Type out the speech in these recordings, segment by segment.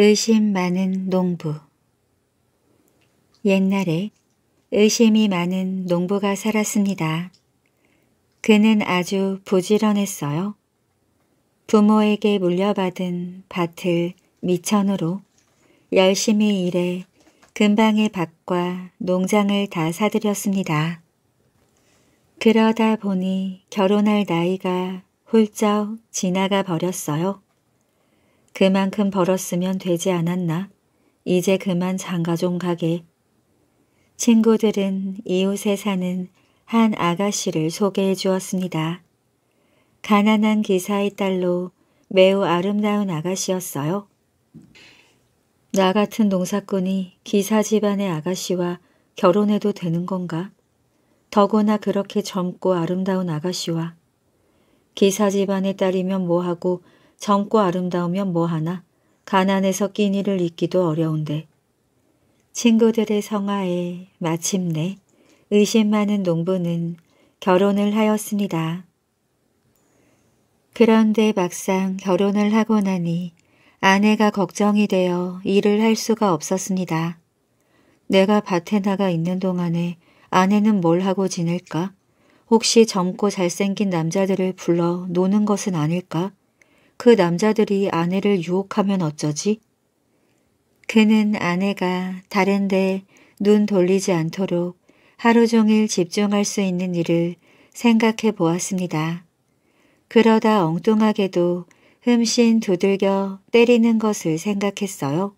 의심 많은 농부 옛날에 의심이 많은 농부가 살았습니다. 그는 아주 부지런했어요. 부모에게 물려받은 밭을 미천으로 열심히 일해 금방의 밭과 농장을 다 사들였습니다. 그러다 보니 결혼할 나이가 훌쩍 지나가 버렸어요. 그만큼 벌었으면 되지 않았나? 이제 그만 장가 좀 가게. 친구들은 이웃에 사는 한 아가씨를 소개해 주었습니다. 가난한 기사의 딸로 매우 아름다운 아가씨였어요. 나 같은 농사꾼이 기사 집안의 아가씨와 결혼해도 되는 건가? 더구나 그렇게 젊고 아름다운 아가씨와 기사 집안의 딸이면 뭐하고 젊고 아름다우면 뭐하나 가난해서 끼니를 잊기도 어려운데 친구들의 성화에 마침내 의심 많은 농부는 결혼을 하였습니다. 그런데 막상 결혼을 하고 나니 아내가 걱정이 되어 일을 할 수가 없었습니다. 내가 밭에 나가 있는 동안에 아내는 뭘 하고 지낼까? 혹시 젊고 잘생긴 남자들을 불러 노는 것은 아닐까? 그 남자들이 아내를 유혹하면 어쩌지? 그는 아내가 다른데 눈 돌리지 않도록 하루 종일 집중할 수 있는 일을 생각해 보았습니다. 그러다 엉뚱하게도 흠씬 두들겨 때리는 것을 생각했어요.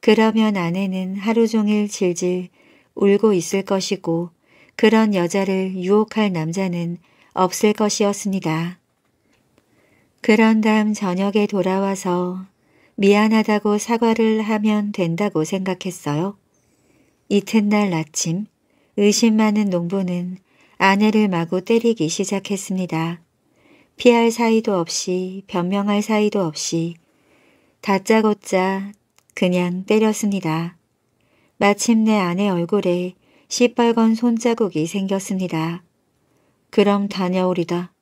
그러면 아내는 하루 종일 질질 울고 있을 것이고 그런 여자를 유혹할 남자는 없을 것이었습니다. 그런 다음 저녁에 돌아와서 미안하다고 사과를 하면 된다고 생각했어요. 이튿날 아침 의심 많은 농부는 아내를 마구 때리기 시작했습니다. 피할 사이도 없이 변명할 사이도 없이 다짜고짜 그냥 때렸습니다. 마침내 아내 얼굴에 시뻘건 손자국이 생겼습니다. 그럼 다녀오리다.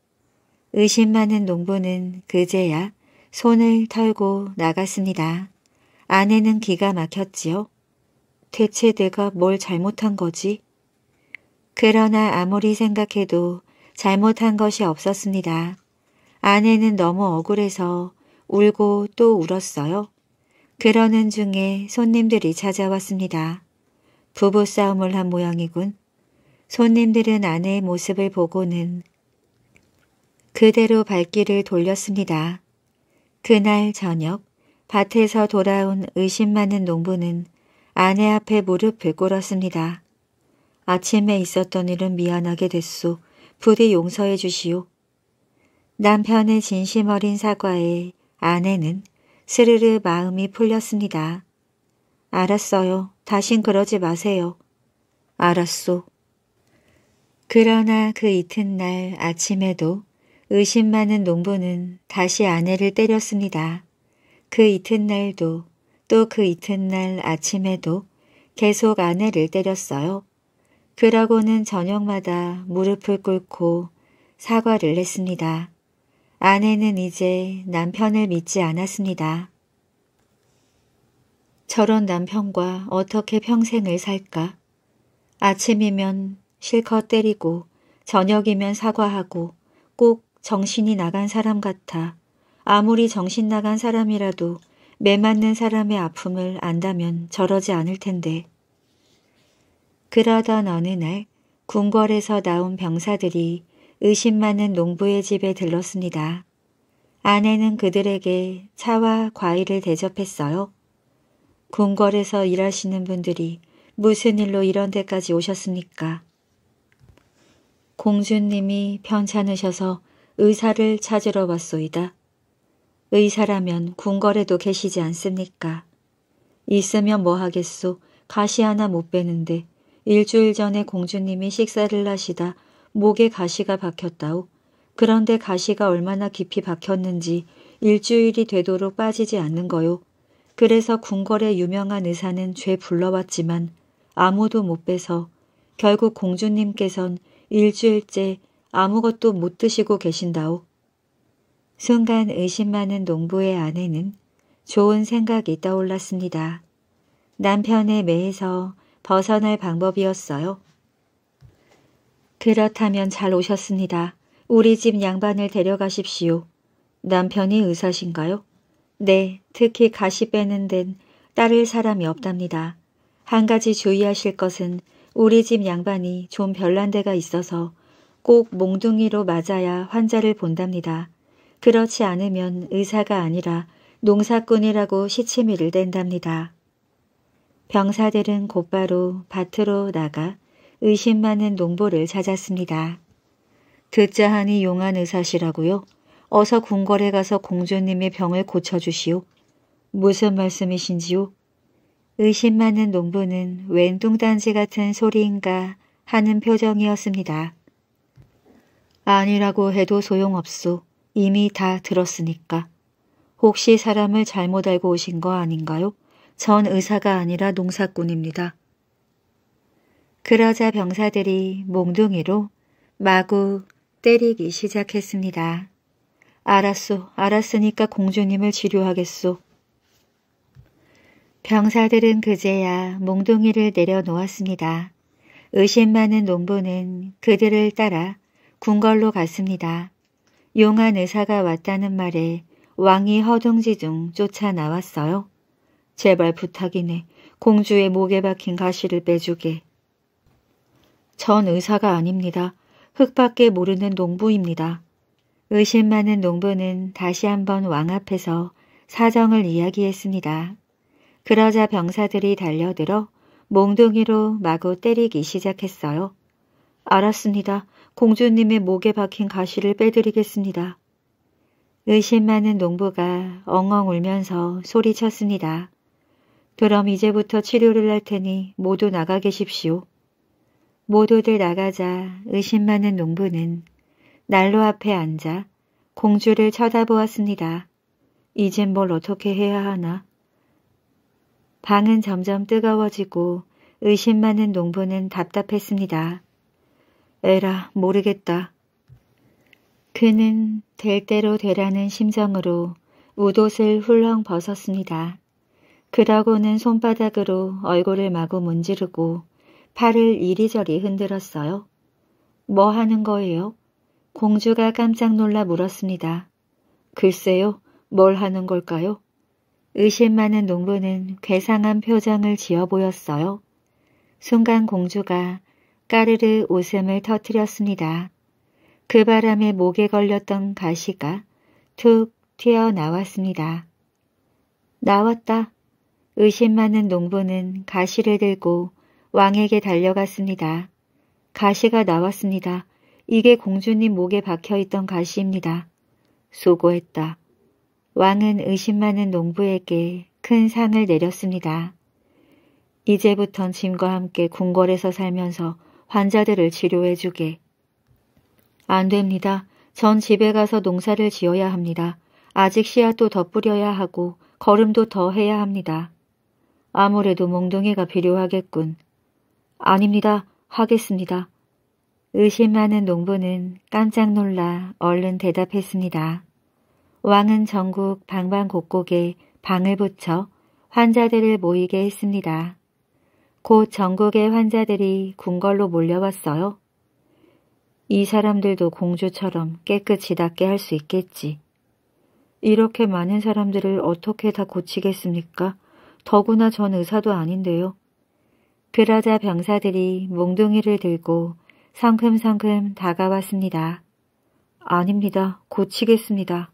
의심 많은 농부는 그제야 손을 털고 나갔습니다. 아내는 기가 막혔지요. 대체 내가 뭘 잘못한 거지? 그러나 아무리 생각해도 잘못한 것이 없었습니다. 아내는 너무 억울해서 울고 또 울었어요. 그러는 중에 손님들이 찾아왔습니다. 부부싸움을 한 모양이군. 손님들은 아내의 모습을 보고는 그대로 발길을 돌렸습니다. 그날 저녁 밭에서 돌아온 의심 많은 농부는 아내 앞에 무릎을 꿇었습니다. 아침에 있었던 일은 미안하게 됐소. 부디 용서해 주시오. 남편의 진심 어린 사과에 아내는 스르르 마음이 풀렸습니다. 알았어요. 다신 그러지 마세요. 알았소. 그러나 그 이튿날 아침에도 의심 많은 농부는 다시 아내를 때렸습니다. 그 이튿날도 또 그 이튿날 아침에도 계속 아내를 때렸어요. 그러고는 저녁마다 무릎을 꿇고 사과를 했습니다. 아내는 이제 남편을 믿지 않았습니다. 저런 남편과 어떻게 평생을 살까? 아침이면 실컷 때리고 저녁이면 사과하고 꼭 정신이 나간 사람 같아 아무리 정신 나간 사람이라도 매맞는 사람의 아픔을 안다면 저러지 않을 텐데. 그러던 어느 날 궁궐에서 나온 병사들이 의심 많은 농부의 집에 들렀습니다. 아내는 그들에게 차와 과일을 대접했어요. 궁궐에서 일하시는 분들이 무슨 일로 이런 데까지 오셨습니까? 공주님이 편찮으셔서 의사를 찾으러 왔소이다. 의사라면 궁궐에도 계시지 않습니까? 있으면 뭐 하겠소. 가시 하나 못 빼는데 일주일 전에 공주님이 식사를 하시다 목에 가시가 박혔다오. 그런데 가시가 얼마나 깊이 박혔는지 일주일이 되도록 빠지지 않는 거요. 그래서 궁궐의 유명한 의사는 죄 불러왔지만 아무도 못 빼서 결국 공주님께선 일주일째 아무것도 못 드시고 계신다오. 순간 의심 많은 농부의 아내는 좋은 생각이 떠올랐습니다. 남편의 매에서 벗어날 방법이었어요. 그렇다면 잘 오셨습니다. 우리 집 양반을 데려가십시오. 남편이 의사신가요? 네, 특히 가시 빼는 데는 따를 사람이 없답니다. 한 가지 주의하실 것은 우리 집 양반이 좀 별난 데가 있어서 꼭 몽둥이로 맞아야 환자를 본답니다. 그렇지 않으면 의사가 아니라 농사꾼이라고 시치미를 댄답니다. 병사들은 곧바로 밭으로 나가 의심 많은 농부를 찾았습니다. 듣자하니 용한 의사시라고요? 어서 궁궐에 가서 공주님의 병을 고쳐주시오. 무슨 말씀이신지요? 의심 많은 농부는 웬뚱단지 같은 소리인가 하는 표정이었습니다. 아니라고 해도 소용없소. 이미 다 들었으니까. 혹시 사람을 잘못 알고 오신 거 아닌가요? 전 의사가 아니라 농사꾼입니다. 그러자 병사들이 몽둥이로 마구 때리기 시작했습니다. 알았소, 알았으니까 공주님을 치료하겠소. 병사들은 그제야 몽둥이를 내려놓았습니다. 의심 많은 농부는 그들을 따라 궁궐로 갔습니다. 용한 의사가 왔다는 말에 왕이 허둥지둥 쫓아 나왔어요. 제발 부탁이네. 공주의 목에 박힌 가시를 빼주게. 전 의사가 아닙니다. 흙밖에 모르는 농부입니다. 의심 많은 농부는 다시 한번 왕 앞에서 사정을 이야기했습니다. 그러자 병사들이 달려들어 몽둥이로 마구 때리기 시작했어요. 알았습니다. 공주님의 목에 박힌 가시를 빼드리겠습니다. 의심 많은 농부가 엉엉 울면서 소리쳤습니다. 그럼 이제부터 치료를 할 테니 모두 나가 계십시오. 모두들 나가자 의심 많은 농부는 난로 앞에 앉아 공주를 쳐다보았습니다. 이젠 뭘 어떻게 해야 하나? 방은 점점 뜨거워지고 의심 많은 농부는 답답했습니다. 에라 모르겠다. 그는 될 대로 되라는 심정으로 웃옷을 훌렁 벗었습니다. 그러고는 손바닥으로 얼굴을 마구 문지르고 팔을 이리저리 흔들었어요. 뭐 하는 거예요? 공주가 깜짝 놀라 물었습니다. 글쎄요, 뭘 하는 걸까요? 의심 많은 농부는 괴상한 표정을 지어 보였어요. 순간 공주가 까르르 웃음을 터뜨렸습니다. 그 바람에 목에 걸렸던 가시가 툭 튀어나왔습니다. 나왔다. 의심 많은 농부는 가시를 들고 왕에게 달려갔습니다. 가시가 나왔습니다. 이게 공주님 목에 박혀있던 가시입니다. 수고했다. 왕은 의심 많은 농부에게 큰 상을 내렸습니다. 이제부턴 짐과 함께 궁궐에서 살면서 환자들을 치료해주게. 안 됩니다. 전 집에 가서 농사를 지어야 합니다. 아직 씨앗도 더 뿌려야 하고 걸음도 더 해야 합니다. 아무래도 몽둥이가 필요하겠군. 아닙니다. 하겠습니다. 의심 많은 농부는 깜짝 놀라 얼른 대답했습니다. 왕은 전국 방방곡곡에 방을 붙여 환자들을 모이게 했습니다. 곧 전국의 환자들이 궁궐로 몰려왔어요. 이 사람들도 공주처럼 깨끗이 닦게할 수 있겠지. 이렇게 많은 사람들을 어떻게 다 고치겠습니까? 더구나 전 의사도 아닌데요. 그러자 병사들이 몽둥이를 들고 상큼상큼 다가왔습니다. 아닙니다. 고치겠습니다.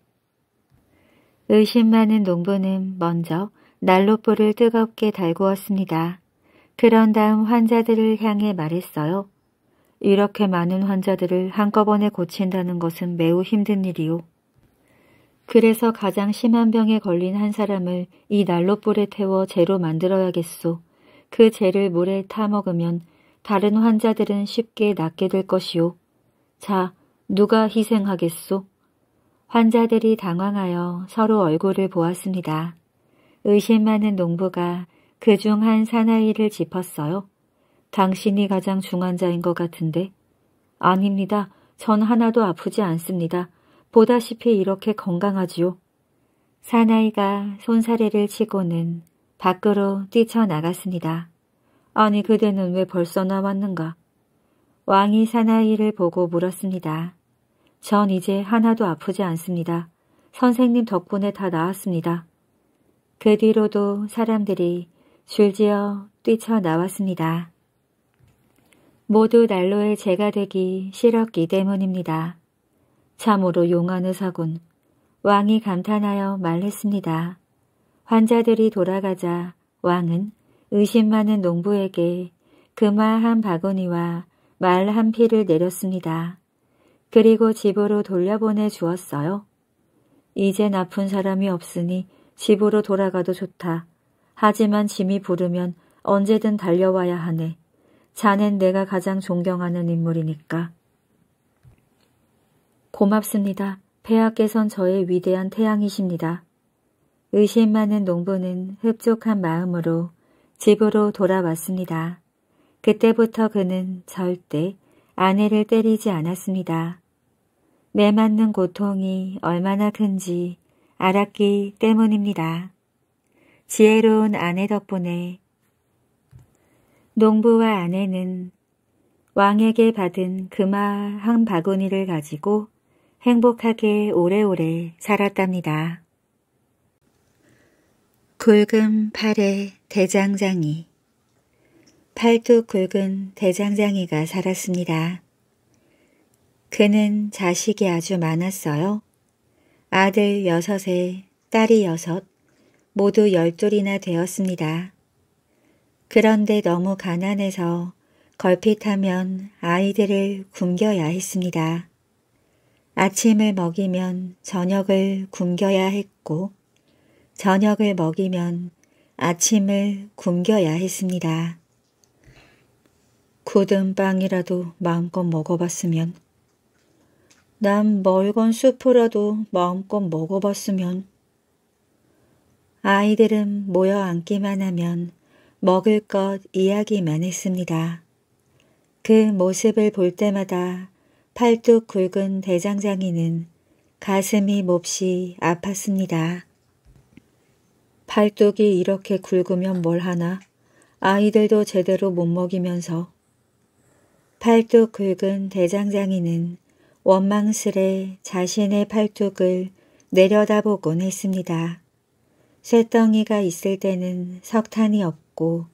의심 많은 농부는 먼저 난로불을 뜨겁게 달구었습니다. 그런 다음 환자들을 향해 말했어요. 이렇게 많은 환자들을 한꺼번에 고친다는 것은 매우 힘든 일이요. 그래서 가장 심한 병에 걸린 한 사람을 이 난로불에 태워 재로 만들어야겠소. 그 재를 물에 타먹으면 다른 환자들은 쉽게 낫게 될 것이오. 자, 누가 희생하겠소? 환자들이 당황하여 서로 얼굴을 보았습니다. 의심 많은 농부가 그중한 사나이를 짚었어요. 당신이 가장 중환자인 것 같은데. 아닙니다. 전 하나도 아프지 않습니다. 보다시피 이렇게 건강하지요. 사나이가 손사래를 치고는 밖으로 뛰쳐나갔습니다. 아니 그대는 왜 벌써 나왔는가? 왕이 사나이를 보고 물었습니다. 전 이제 하나도 아프지 않습니다. 선생님 덕분에 다 나았습니다. 그 뒤로도 사람들이 줄지어 뛰쳐나왔습니다. 모두 난로의 재가 되기 싫었기 때문입니다. 참으로 용한 의사군. 왕이 감탄하여 말했습니다. 환자들이 돌아가자 왕은 의심 많은 농부에게 그화한 바구니와 말 한 피를 내렸습니다. 그리고 집으로 돌려보내 주었어요. 이제 나쁜 사람이 없으니 집으로 돌아가도 좋다. 하지만 짐이 부르면 언제든 달려와야 하네. 자넨 내가 가장 존경하는 인물이니까. 고맙습니다. 폐하께선 저의 위대한 태양이십니다. 의심 많은 농부는 흡족한 마음으로 집으로 돌아왔습니다. 그때부터 그는 절대 아내를 때리지 않았습니다. 매 맞는 고통이 얼마나 큰지 알았기 때문입니다. 지혜로운 아내 덕분에 농부와 아내는 왕에게 받은 금화 한 바구니를 가지고 행복하게 오래오래 살았답니다. 굵은 팔의 대장장이 팔뚝 굵은 대장장이가 살았습니다. 그는 자식이 아주 많았어요. 아들 여섯에 딸이 여섯, 모두 열돌이나 되었습니다. 그런데 너무 가난해서 걸핏하면 아이들을 굶겨야 했습니다. 아침을 먹이면 저녁을 굶겨야 했고 저녁을 먹이면 아침을 굶겨야 했습니다. 굳은 빵이라도 마음껏 먹어봤으면 난 멀건 수프라도 마음껏 먹어봤으면 아이들은 모여 앉기만 하면 먹을 것 이야기만 했습니다. 그 모습을 볼 때마다 팔뚝 굵은 대장장이는 가슴이 몹시 아팠습니다. 팔뚝이 이렇게 굵으면 뭘 하나? 아이들도 제대로 못 먹이면서 팔뚝 굵은 대장장이는 원망스레 자신의 팔뚝을 내려다보곤 했습니다. 쇠덩이가 있을 때는 석탄이 없고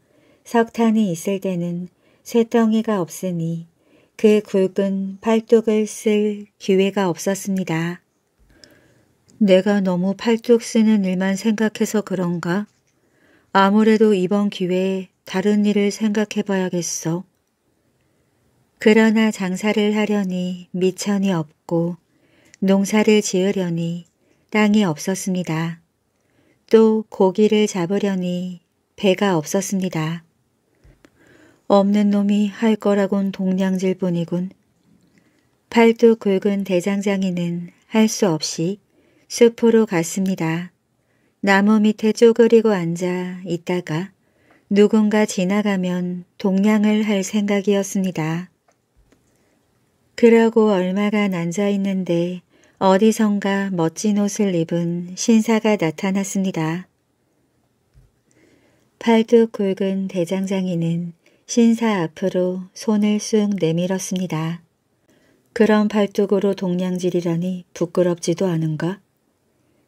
석탄이 있을 때는 쇠덩이가 없으니 그 굵은 팔뚝을 쓸 기회가 없었습니다. 내가 너무 팔뚝 쓰는 일만 생각해서 그런가? 아무래도 이번 기회에 다른 일을 생각해봐야겠어. 그러나 장사를 하려니 미천이 없고 농사를 지으려니 땅이 없었습니다. 또 고기를 잡으려니 배가 없었습니다. 없는 놈이 할 거라곤 동냥질 뿐이군. 팔뚝 굵은 대장장이는 할 수 없이 숲으로 갔습니다. 나무 밑에 쪼그리고 앉아 있다가 누군가 지나가면 동냥을 할 생각이었습니다. 그러고 얼마간 앉아있는데 어디선가 멋진 옷을 입은 신사가 나타났습니다. 팔뚝 굵은 대장장이는 신사 앞으로 손을 쑥 내밀었습니다. 그런 팔뚝으로 동냥질이라니 부끄럽지도 않은가?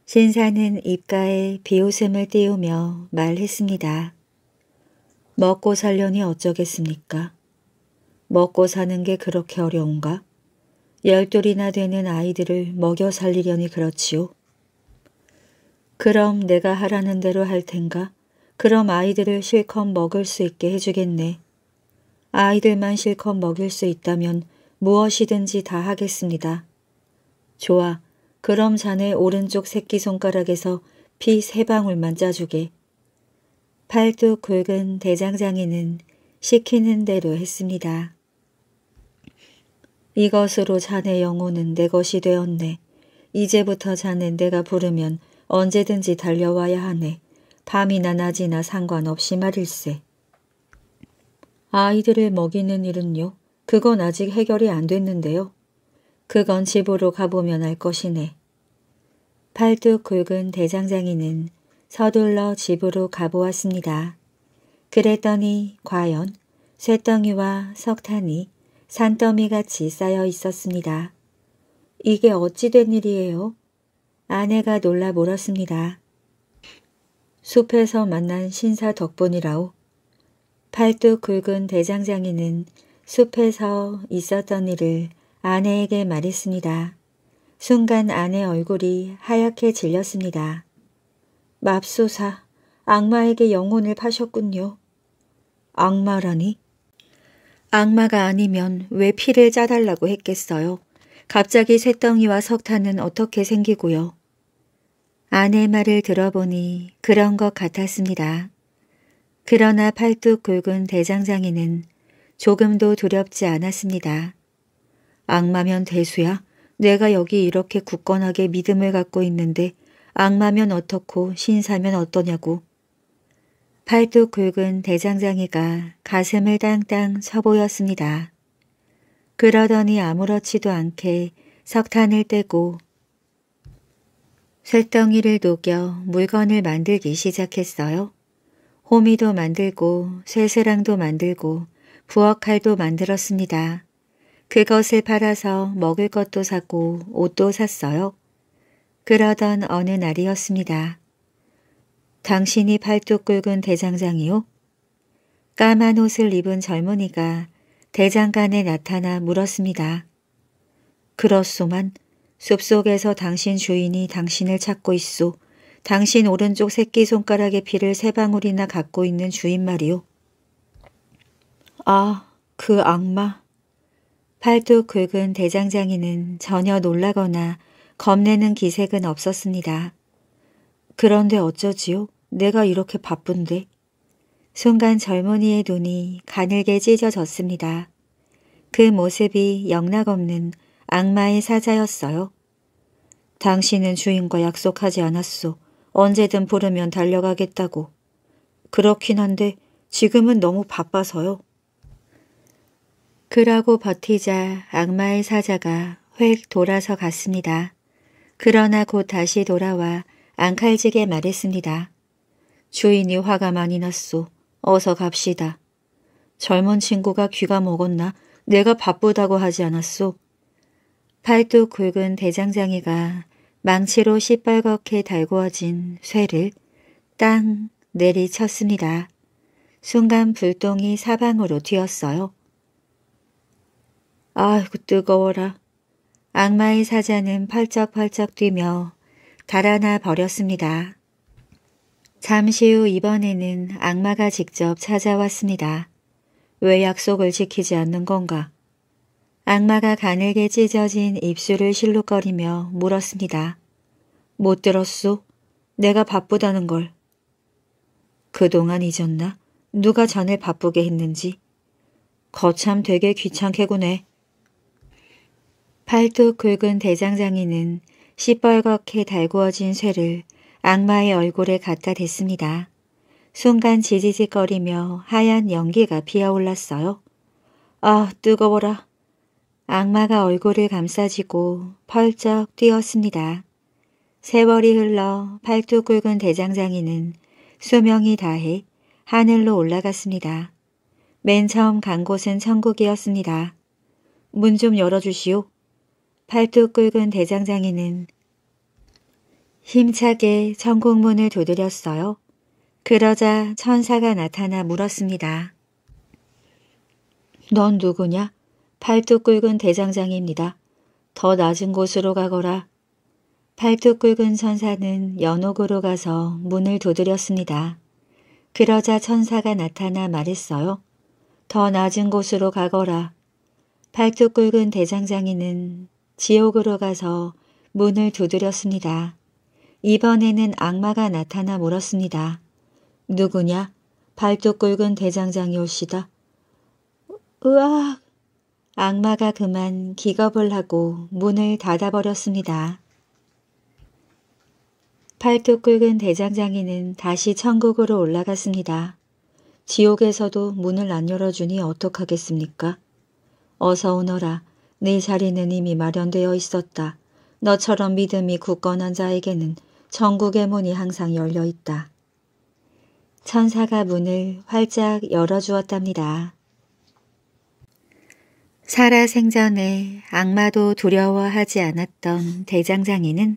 신사는 입가에 비웃음을 띄우며 말했습니다. 먹고 살려니 어쩌겠습니까? 먹고 사는 게 그렇게 어려운가? 열돌이나 되는 아이들을 먹여 살리려니 그렇지요. 그럼 내가 하라는 대로 할 텐가? 그럼 아이들을 실컷 먹을 수 있게 해주겠네. 아이들만 실컷 먹일 수 있다면 무엇이든지 다 하겠습니다. 좋아, 그럼 자네 오른쪽 새끼손가락에서 피 세 방울만 짜주게. 팔뚝 굵은 대장장이는 시키는 대로 했습니다. 이것으로 자네 영혼은 내 것이 되었네. 이제부터 자는 내가 부르면 언제든지 달려와야 하네. 밤이나 낮이나 상관없이 말일세. 아이들을 먹이는 일은요? 그건 아직 해결이 안 됐는데요. 그건 집으로 가보면 알 것이네. 팔뚝 굵은 대장장이는 서둘러 집으로 가보았습니다. 그랬더니 과연 쇠덩이와 석탄이 산더미같이 쌓여 있었습니다. 이게 어찌 된 일이에요? 아내가 놀라 물었습니다. 숲에서 만난 신사 덕분이라오. 팔뚝 굵은 대장장이는 숲에서 있었던 일을 아내에게 말했습니다. 순간 아내 얼굴이 하얗게 질렸습니다. 맙소사, 악마에게 영혼을 파셨군요. 악마라니? 악마가 아니면 왜 피를 짜달라고 했겠어요? 갑자기 쇳덩이와 석탄은 어떻게 생기고요? 아내 말을 들어보니 그런 것 같았습니다. 그러나 팔뚝 굵은 대장장이는 조금도 두렵지 않았습니다. 악마면 대수야? 내가 여기 이렇게 굳건하게 믿음을 갖고 있는데 악마면 어떻고 신사면 어떠냐고 팔뚝 굵은 대장장이가 가슴을 땅땅 쳐보였습니다. 그러더니 아무렇지도 않게 석탄을 떼고 쇳덩이를 녹여 물건을 만들기 시작했어요. 호미도 만들고 쇠사랑도 만들고 부엌칼도 만들었습니다. 그것을 팔아서 먹을 것도 사고 옷도 샀어요. 그러던 어느 날이었습니다. 당신이 팔뚝 굵은 대장장이요? 까만 옷을 입은 젊은이가 대장간에 나타나 물었습니다. 그렇소만 숲속에서 당신 주인이 당신을 찾고 있소. 당신 오른쪽 새끼손가락의 피를 세 방울이나 갖고 있는 주인 말이요. 아, 그 악마. 팔뚝 긁은 대장장이는 전혀 놀라거나 겁내는 기색은 없었습니다. 그런데 어쩌지요? 내가 이렇게 바쁜데? 순간 젊은이의 눈이 가늘게 찢어졌습니다. 그 모습이 영락없는 악마의 사자였어요. 당신은 주인과 약속하지 않았소. 언제든 부르면 달려가겠다고. 그렇긴 한데 지금은 너무 바빠서요. 그러고 버티자 악마의 사자가 획 돌아서 갔습니다. 그러나 곧 다시 돌아와 앙칼지게 말했습니다. 주인이 화가 많이 났소. 어서 갑시다. 젊은 친구가 귀가 먹었나 내가 바쁘다고 하지 않았소. 팔뚝 굵은 대장장이가 망치로 시뻘겋게 달구어진 쇠를 땅 내리쳤습니다. 순간 불똥이 사방으로 튀었어요. 아이고 뜨거워라. 악마의 사자는 펄쩍펄쩍 뛰며 달아나 버렸습니다. 잠시 후 이번에는 악마가 직접 찾아왔습니다. 왜 약속을 지키지 않는 건가? 악마가 가늘게 찢어진 입술을 실룩거리며 물었습니다. 못 들었소? 내가 바쁘다는 걸. 그동안 잊었나? 누가 전에 바쁘게 했는지. 거참 되게 귀찮게 구네. 팔뚝 굵은 대장장이는 시뻘겋게 달구어진 쇠를 악마의 얼굴에 갖다 댔습니다. 순간 지지직거리며 하얀 연기가 피어올랐어요. 아, 뜨거워라. 악마가 얼굴을 감싸지고 펄쩍 뛰었습니다. 세월이 흘러 팔뚝 굵은 대장장이는 수명이 다해 하늘로 올라갔습니다. 맨 처음 간 곳은 천국이었습니다. 문 좀 열어주시오. 팔뚝 굵은 대장장이는 힘차게 천국문을 두드렸어요. 그러자 천사가 나타나 물었습니다. 넌 누구냐? 팔뚝 굵은 대장장입니다. 더 낮은 곳으로 가거라. 팔뚝 굵은 천사는 연옥으로 가서 문을 두드렸습니다. 그러자 천사가 나타나 말했어요. 더 낮은 곳으로 가거라. 팔뚝 굵은 대장장이는 지옥으로 가서 문을 두드렸습니다. 이번에는 악마가 나타나 물었습니다. 누구냐? 발톱 굵은 대장장이올시다. 으악! 악마가 그만 기겁을 하고 문을 닫아버렸습니다. 팔뚝 굵은 대장장이는 다시 천국으로 올라갔습니다. 지옥에서도 문을 안 열어주니 어떡하겠습니까? 어서 오너라. 네 자리는 이미 마련되어 있었다. 너처럼 믿음이 굳건한 자에게는 천국의 문이 항상 열려 있다. 천사가 문을 활짝 열어주었답니다. 살아 생전에 악마도 두려워하지 않았던 대장장이는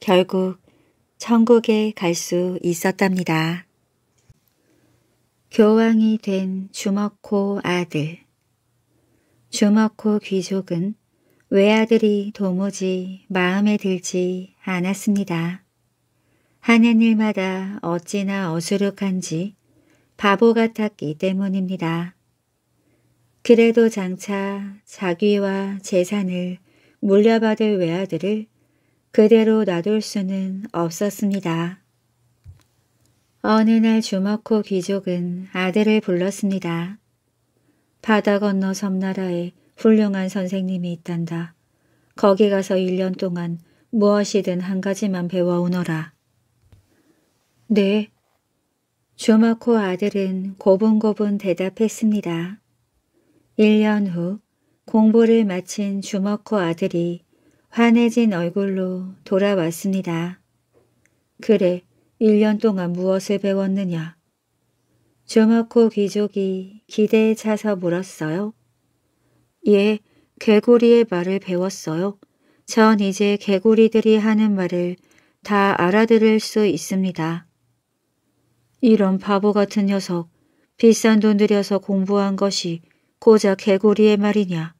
결국 천국에 갈 수 있었답니다. 교황이 된주먹호 아들 주먹호 귀족은 외아들이 도무지 마음에 들지 않았습니다. 하는 일마다 어찌나 어수룩한지 바보 같았기 때문입니다. 그래도 장차 자기와 재산을 물려받을 외아들을 그대로 놔둘 수는 없었습니다. 어느 날 주먹호 귀족은 아들을 불렀습니다. 바다 건너 섬나라에 훌륭한 선생님이 있단다. 거기 가서 1년 동안 무엇이든 한 가지만 배워오너라. 네. 주마코 아들은 고분고분 대답했습니다. 1년 후 공부를 마친 주마코 아들이 환해진 얼굴로 돌아왔습니다. 그래, 1년 동안 무엇을 배웠느냐? 주마코 귀족이 기대에 차서 물었어요. 예, 개구리의 말을 배웠어요. 전 이제 개구리들이 하는 말을 다 알아들을 수 있습니다. 이런 바보 같은 녀석, 비싼 돈 들여서 공부한 것이 고작 개구리의 말이냐.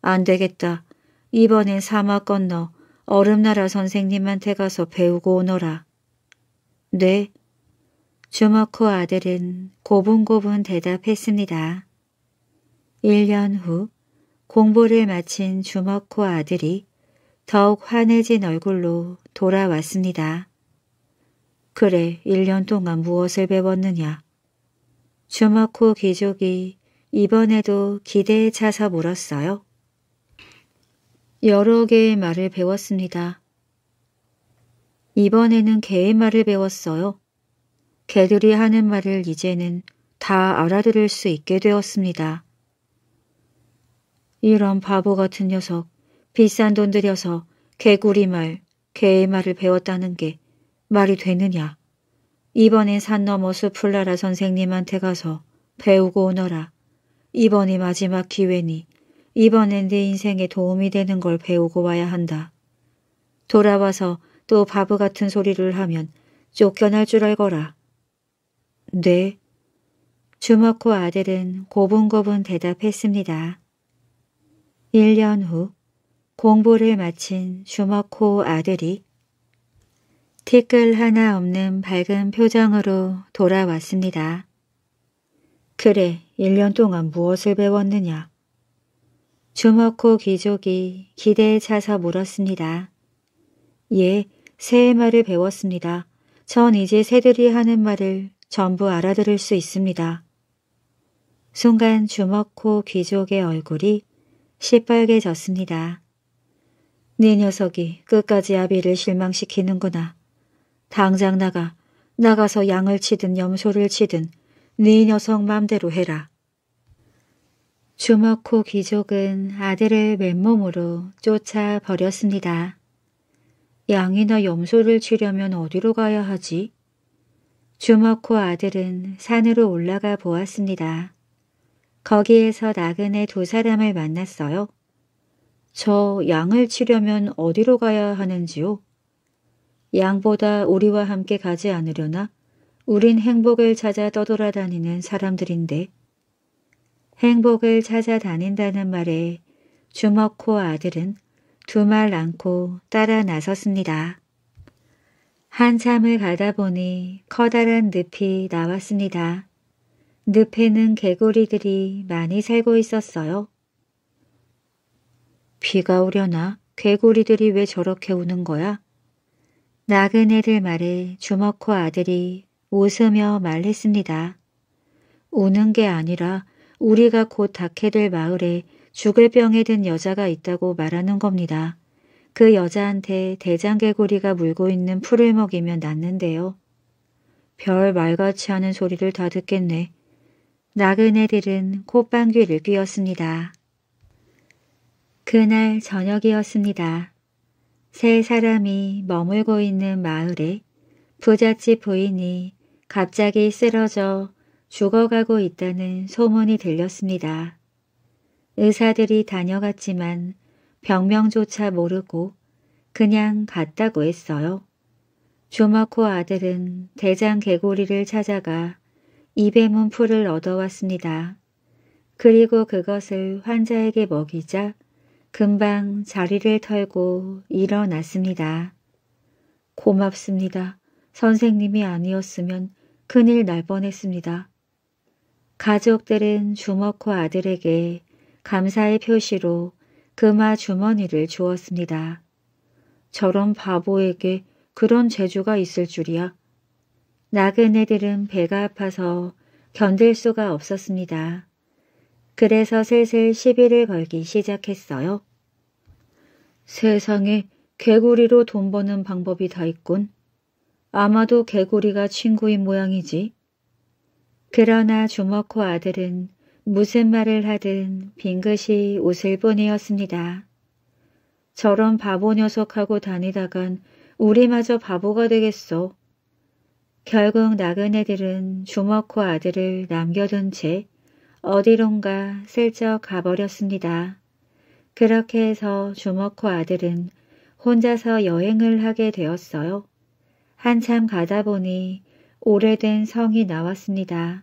안 되겠다. 이번엔 사막 건너 얼음나라 선생님한테 가서 배우고 오너라. 네. 주먹코 아들은 고분고분 대답했습니다. 1년 후 공부를 마친 주먹코 아들이 더욱 환해진 얼굴로 돌아왔습니다. 그래 1년 동안 무엇을 배웠느냐. 주마코 귀족이 이번에도 기대에 차서 물었어요. 여러 개의 말을 배웠습니다. 이번에는 개의 말을 배웠어요. 개들이 하는 말을 이제는 다 알아들을 수 있게 되었습니다. 이런 바보 같은 녀석, 비싼 돈 들여서 개구리 말, 개의 말을 배웠다는 게 말이 되느냐. 이번에 산 너머 수풀나라 선생님한테 가서 배우고 오너라. 이번이 마지막 기회니 이번엔 내 인생에 도움이 되는 걸 배우고 와야 한다. 돌아와서 또 바보 같은 소리를 하면 쫓겨날 줄 알거라. 네. 주먹코 아들은 고분고분 대답했습니다. 1년 후 공부를 마친 주먹코 아들이 티끌 하나 없는 밝은 표정으로 돌아왔습니다. 그래, 1년 동안 무엇을 배웠느냐? 주먹코 귀족이 기대에 차서 물었습니다. 예, 새의 말을 배웠습니다. 전 이제 새들이 하는 말을 전부 알아들을 수 있습니다. 순간 주먹코 귀족의 얼굴이 시뻘개졌습니다. 네 녀석이 끝까지 아비를 실망시키는구나. 당장 나가. 나가서 양을 치든 염소를 치든 네 녀석 맘대로 해라. 주먹코 귀족은 아들을 맨몸으로 쫓아버렸습니다. 양이나 염소를 치려면 어디로 가야 하지? 주먹코 아들은 산으로 올라가 보았습니다. 거기에서 나그네 두 사람을 만났어요. 저 양을 치려면 어디로 가야 하는지요? 양보다 우리와 함께 가지 않으려나 우린 행복을 찾아 떠돌아다니는 사람들인데 행복을 찾아다닌다는 말에 주먹코 아들은 두말 않고 따라 나섰습니다. 한참을 가다 보니 커다란 늪이 나왔습니다. 늪에는 개구리들이 많이 살고 있었어요. 비가 오려나? 개구리들이 왜 저렇게 우는 거야? 나그네들 말에 주먹코 아들이 웃으며 말했습니다. 우는 게 아니라 우리가 곧 닿게 될 마을에 죽을 병에 든 여자가 있다고 말하는 겁니다. 그 여자한테 대장개구리가 물고 있는 풀을 먹이면 낫는데요. 별 말같이 하는 소리를 다 듣겠네. 나그네들은 콧방귀를 뀌었습니다. 그날 저녁이었습니다. 세 사람이 머물고 있는 마을에 부잣집 부인이 갑자기 쓰러져 죽어가고 있다는 소문이 들렸습니다. 의사들이 다녀갔지만 병명조차 모르고 그냥 갔다고 했어요. 주마코 아들은 대장 개구리를 찾아가 입에 문 풀을 얻어왔습니다. 그리고 그것을 환자에게 먹이자 금방 자리를 털고 일어났습니다. 고맙습니다. 선생님이 아니었으면 큰일 날 뻔했습니다. 가족들은 주먹코 아들에게 감사의 표시로 금화 주머니를 주었습니다. 저런 바보에게 그런 재주가 있을 줄이야. 나그네들은 배가 아파서 견딜 수가 없었습니다. 그래서 슬슬 시비를 걸기 시작했어요. 세상에 개구리로 돈 버는 방법이 다 있군. 아마도 개구리가 친구인 모양이지. 그러나 주먹호 아들은 무슨 말을 하든 빙긋이 웃을 뿐이었습니다. 저런 바보 녀석하고 다니다간 우리마저 바보가 되겠어. 결국 낙은애들은주먹호 아들을 남겨둔 채 어디론가 슬쩍 가버렸습니다. 그렇게 해서 주먹코 아들은 혼자서 여행을 하게 되었어요. 한참 가다 보니 오래된 성이 나왔습니다.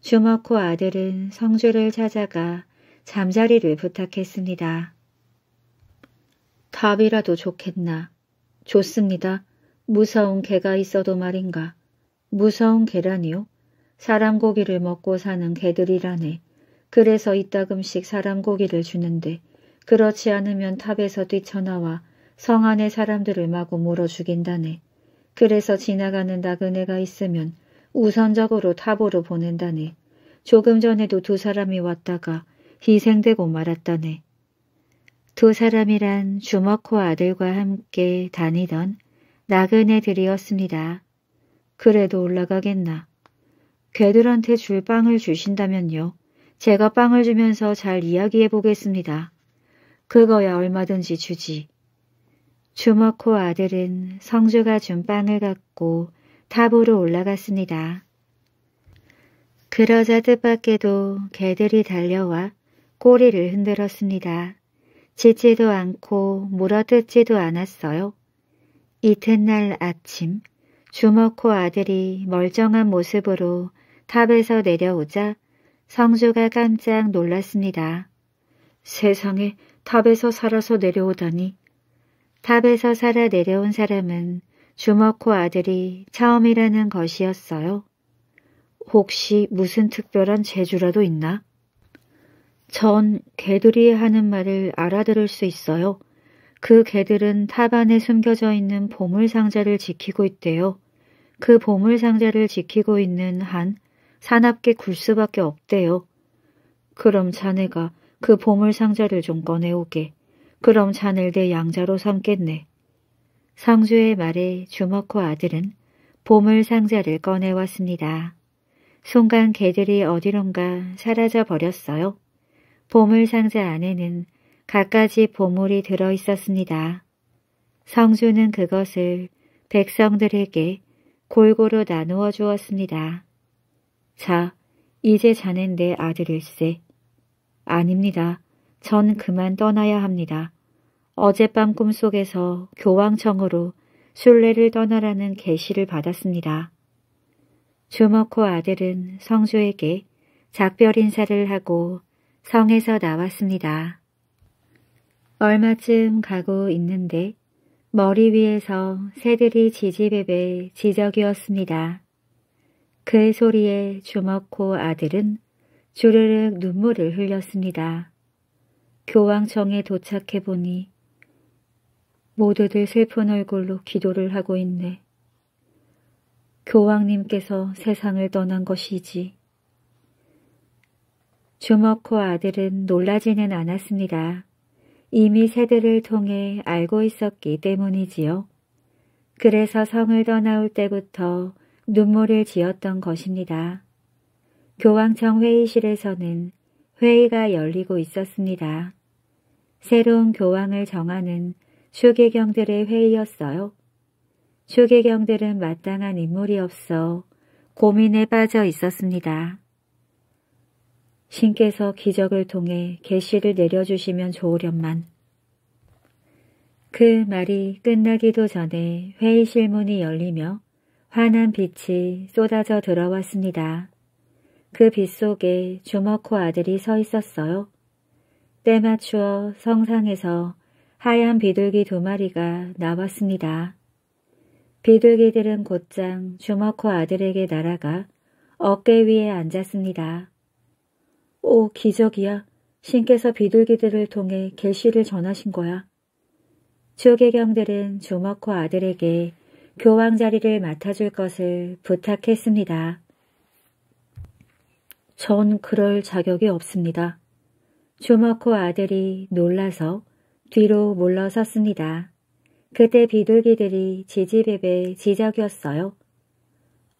주먹코 아들은 성주를 찾아가 잠자리를 부탁했습니다. 답이라도 좋겠나. 좋습니다. 무서운 개가 있어도 말인가. 무서운 개라니요? 사람 고기를 먹고 사는 개들이라네. 그래서 이따금씩 사람 고기를 주는데 그렇지 않으면 탑에서 뛰쳐나와 성 안의 사람들을 마구 물어 죽인다네. 그래서 지나가는 나그네가 있으면 우선적으로 탑으로 보낸다네. 조금 전에도 두 사람이 왔다가 희생되고 말았다네. 두 사람이란 주먹호 아들과 함께 다니던 나그네들이었습니다. 그래도 올라가겠나. 개들한테 줄 빵을 주신다면요. 제가 빵을 주면서 잘 이야기해 보겠습니다. 그거야 얼마든지 주지. 주먹호 아들은 성주가 준 빵을 갖고 탑으로 올라갔습니다. 그러자 뜻밖에도 개들이 달려와 꼬리를 흔들었습니다. 짖지도 않고 물어뜯지도 않았어요. 이튿날 아침 주먹호 아들이 멀쩡한 모습으로 탑에서 내려오자 성주가 깜짝 놀랐습니다. 세상에 탑에서 살아서 내려오다니. 탑에서 살아 내려온 사람은 주먹호 아들이 처음이라는 것이었어요. 혹시 무슨 특별한 재주라도 있나? 전 개들이 하는 말을 알아들을 수 있어요. 그 개들은 탑 안에 숨겨져 있는 보물상자를 지키고 있대요. 그 보물상자를 지키고 있는 한 사납게 굴 수밖에 없대요. 그럼 자네가 그 보물상자를 좀 꺼내오게. 그럼 자넬 내 양자로 삼겠네. 상주의 말에 주먹코 아들은 보물상자를 꺼내왔습니다. 순간 개들이 어디론가 사라져 버렸어요. 보물상자 안에는 갖가지 보물이 들어있었습니다. 성주는 그것을 백성들에게 골고루 나누어 주었습니다. 자, 이제 자는 내 아들일세. 아닙니다. 전 그만 떠나야 합니다. 어젯밤 꿈속에서 교황청으로 순례를 떠나라는 계시를 받았습니다. 주먹호 아들은 성주에게 작별 인사를 하고 성에서 나왔습니다. 얼마쯤 가고 있는데 머리 위에서 새들이 지지배배 지적이었습니다. 그의 소리에 주먹코 아들은 주르륵 눈물을 흘렸습니다. 교황청에 도착해 보니 모두들 슬픈 얼굴로 기도를 하고 있네. 교황님께서 세상을 떠난 것이지. 주먹코 아들은 놀라지는 않았습니다. 이미 세대를 통해 알고 있었기 때문이지요. 그래서 성을 떠나올 때부터 눈물을 지었던 것입니다. 교황청 회의실에서는 회의가 열리고 있었습니다. 새로운 교황을 정하는 추계경들의 회의였어요. 추계경들은 마땅한 인물이 없어 고민에 빠져 있었습니다. 신께서 기적을 통해 계시를 내려주시면 좋으련만. 그 말이 끝나기도 전에 회의실 문이 열리며 환한 빛이 쏟아져 들어왔습니다. 그 빛 속에 주먹호 아들이 서 있었어요. 때맞추어 성상에서 하얀 비둘기 두 마리가 나왔습니다. 비둘기들은 곧장 주먹호 아들에게 날아가 어깨 위에 앉았습니다. 오 기적이야. 신께서 비둘기들을 통해 계시를 전하신 거야. 주계경들은 주먹호 아들에게 교황 자리를 맡아줄 것을 부탁했습니다. 전 그럴 자격이 없습니다. 주먹코 아들이 놀라서 뒤로 물러섰습니다. 그때 비둘기들이 지지배배 지적이었어요.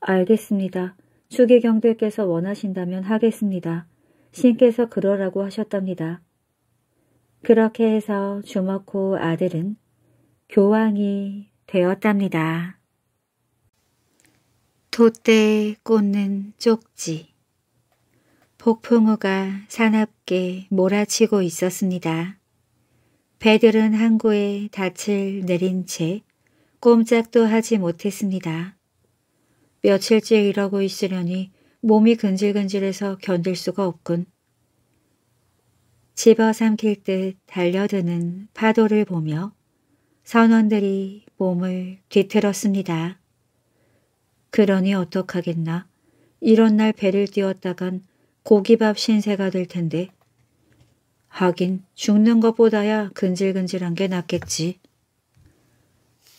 알겠습니다. 추기경들께서 원하신다면 하겠습니다. 신께서 그러라고 하셨답니다. 그렇게 해서 주먹호 아들은 교황이 되었답니다. 돛대에 꽂는 쪽지 폭풍우가 사납게 몰아치고 있었습니다. 배들은 항구에 닻을 내린 채 꼼짝도 하지 못했습니다. 며칠째 이러고 있으려니 몸이 근질근질해서 견딜 수가 없군. 집어삼킬 듯 달려드는 파도를 보며 선원들이 몸을 뒤틀었습니다. 그러니 어떡하겠나. 이런 날 배를 띄웠다간 고기밥 신세가 될 텐데. 하긴 죽는 것보다야 근질근질한 게 낫겠지.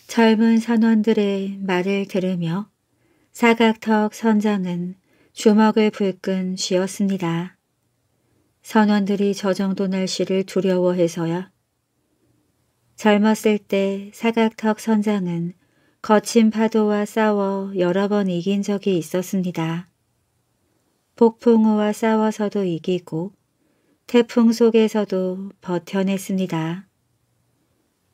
젊은 선원들의 말을 들으며 사각턱 선장은 주먹을 불끈 쥐었습니다. 선원들이 저 정도 날씨를 두려워해서야 젊었을 때 사각턱 선장은 거친 파도와 싸워 여러 번 이긴 적이 있었습니다. 폭풍우와 싸워서도 이기고 태풍 속에서도 버텨냈습니다.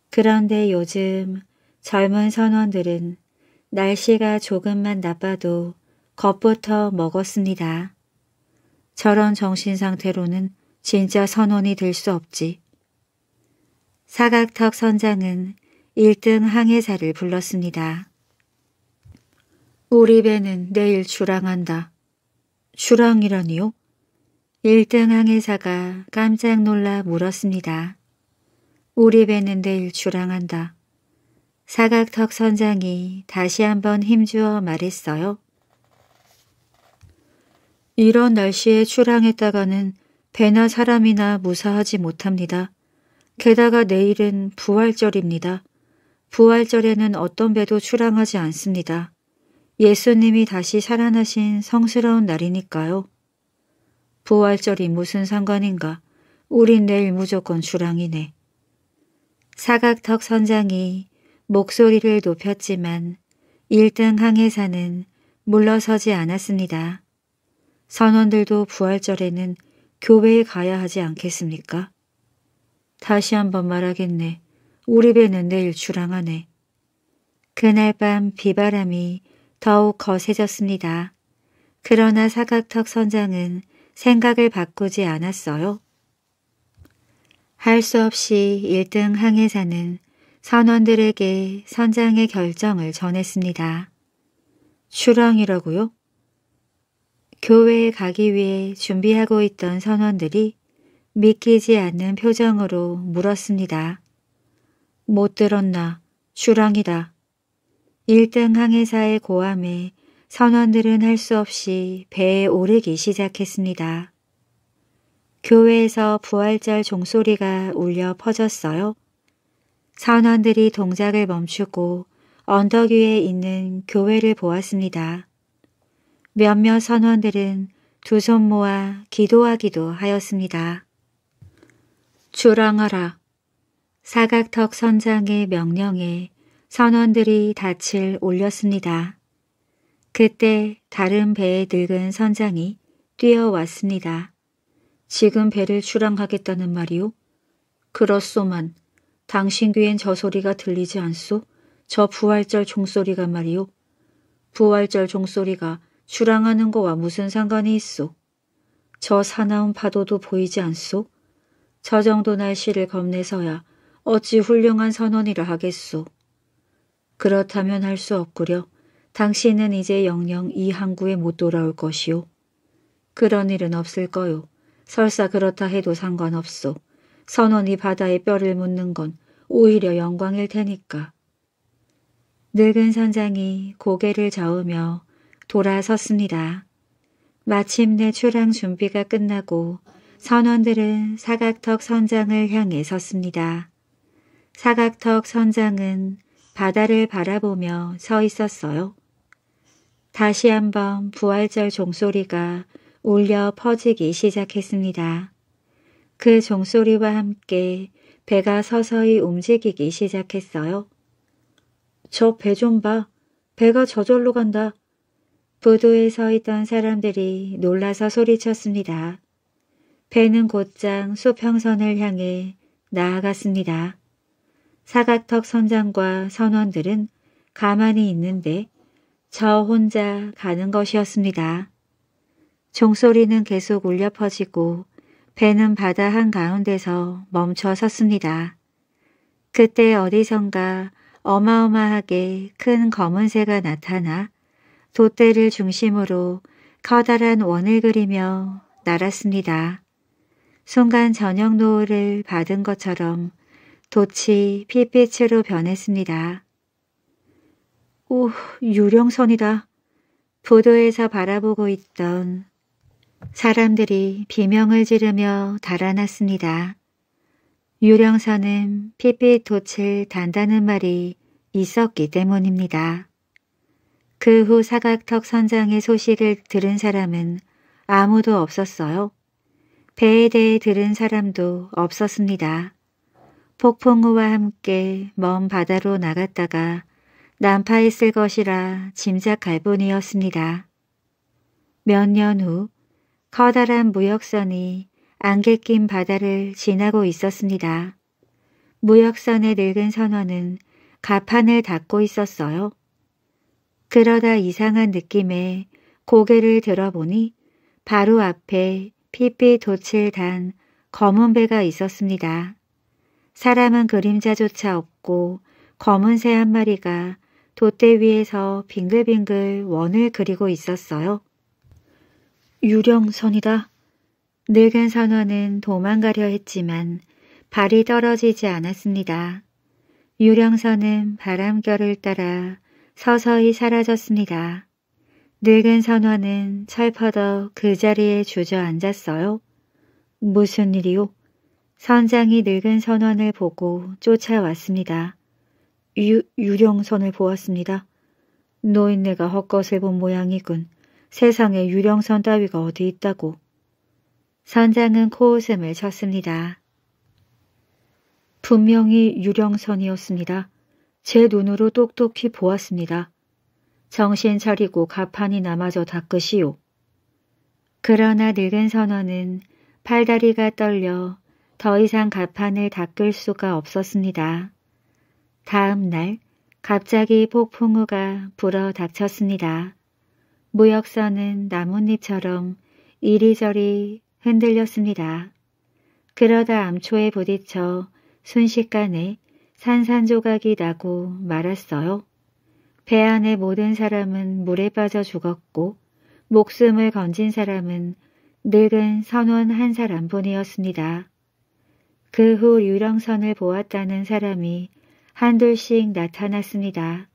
그런데 요즘 젊은 선원들은 날씨가 조금만 나빠도 겁부터 먹었습니다. 저런 정신 상태로는 진짜 선원이 될 수 없지. 사각턱 선장은 1등 항해사를 불렀습니다. 우리 배는 내일 출항한다. 출항이라니요? 1등 항해사가 깜짝 놀라 물었습니다. 우리 배는 내일 출항한다. 사각턱 선장이 다시 한번 힘주어 말했어요. 이런 날씨에 출항했다가는 배나 사람이나 무사하지 못합니다. 게다가 내일은 부활절입니다. 부활절에는 어떤 배도 출항하지 않습니다. 예수님이 다시 살아나신 성스러운 날이니까요. 부활절이 무슨 상관인가. 우린 내일 무조건 출항이네 사각턱 선장이 목소리를 높였지만 1등 항해사는 물러서지 않았습니다. 선원들도 부활절에는 교회에 가야 하지 않겠습니까? 다시 한번 말하겠네. 우리 배는 내일 주랑하네 그날 밤 비바람이 더욱 거세졌습니다. 그러나 사각턱 선장은 생각을 바꾸지 않았어요. 할 수 없이 1등 항해사는 선원들에게 선장의 결정을 전했습니다. 주랑이라고요 교회에 가기 위해 준비하고 있던 선원들이 믿기지 않는 표정으로 물었습니다. 못 들었나. 주랑이다. 1등 항해사의 고함에 선원들은 할 수 없이 배에 오르기 시작했습니다. 교회에서 부활절 종소리가 울려 퍼졌어요. 선원들이 동작을 멈추고 언덕 위에 있는 교회를 보았습니다. 몇몇 선원들은 두 손 모아 기도하기도 하였습니다. 주항하라 사각턱 선장의 명령에 선원들이 닻을 올렸습니다. 그때 다른 배에 늙은 선장이 뛰어왔습니다. 지금 배를 출항하겠다는 말이오? 그렇소만. 당신 귀엔 저 소리가 들리지 않소? 저 부활절 종소리가 말이오? 부활절 종소리가 출항하는 거와 무슨 상관이 있소? 저 사나운 파도도 보이지 않소? 저 정도 날씨를 겁내서야 어찌 훌륭한 선원이라 하겠소. 그렇다면 할 수 없구려. 당신은 이제 영영 이 항구에 못 돌아올 것이오. 그런 일은 없을 거요. 설사 그렇다 해도 상관없소. 선원이 바다에 뼈를 묻는 건 오히려 영광일 테니까. 늙은 선장이 고개를 저으며 돌아섰습니다. 마침내 출항 준비가 끝나고 선원들은 사각턱 선장을 향해 섰습니다. 사각턱 선장은 바다를 바라보며 서 있었어요. 다시 한번 부활절 종소리가 울려 퍼지기 시작했습니다. 그 종소리와 함께 배가 서서히 움직이기 시작했어요. 저 배 좀 봐. 배가 저절로 간다. 부두에 서 있던 사람들이 놀라서 소리쳤습니다. 배는 곧장 수평선을 향해 나아갔습니다. 사각턱 선장과 선원들은 가만히 있는데 저 혼자 가는 것이었습니다. 종소리는 계속 울려 퍼지고 배는 바다 한가운데서 멈춰 섰습니다. 그때 어디선가 어마어마하게 큰 검은 새가 나타나 돛대를 중심으로 커다란 원을 그리며 날았습니다. 순간 저녁 노을을 받은 것처럼 도치 핏빛으로 변했습니다. 오, 유령선이다. 부도에서 바라보고 있던 사람들이 비명을 지르며 달아났습니다. 유령선은 핏빛 돛을 단다는 말이 있었기 때문입니다. 그 후 사각턱 선장의 소식을 들은 사람은 아무도 없었어요. 배에 대해 들은 사람도 없었습니다. 폭풍우와 함께 먼 바다로 나갔다가 난파했을 것이라 짐작할 뿐이었습니다. 몇 년 후 커다란 무역선이 안개 낀 바다를 지나고 있었습니다. 무역선의 늙은 선원은 가판을 닫고 있었어요. 그러다 이상한 느낌에 고개를 들어보니 바로 앞에 핏빛 돛을 단 검은 배가 있었습니다. 사람은 그림자조차 없고 검은 새 한 마리가 돛대 위에서 빙글빙글 원을 그리고 있었어요. 유령선이다. 늙은 선원은 도망가려 했지만 발이 떨어지지 않았습니다. 유령선은 바람결을 따라 서서히 사라졌습니다. 늙은 선화는 철퍼덕 그 자리에 주저앉았어요. 무슨 일이요? 선장이 늙은 선원을 보고 쫓아왔습니다. 유, 유령선을 보았습니다. 노인네가 헛것을 본 모양이군. 세상에 유령선 따위가 어디 있다고. 선장은 코웃음을 쳤습니다. 분명히 유령선이었습니다. 제 눈으로 똑똑히 보았습니다. 정신 차리고 가판이 남아져 닦으시오. 그러나 늙은 선원은 팔다리가 떨려 더 이상 가판을 닦을 수가 없었습니다. 다음 날 갑자기 폭풍우가 불어 닥쳤습니다. 무역선은 나뭇잎처럼 이리저리 흔들렸습니다. 그러다 암초에 부딪혀 순식간에 산산조각이 나고 말았어요. 배 안의 모든 사람은 물에 빠져 죽었고 목숨을 건진 사람은 늙은 선원 한 사람뿐이었습니다. 그 후 유령선을 보았다는 사람이 한둘씩 나타났습니다.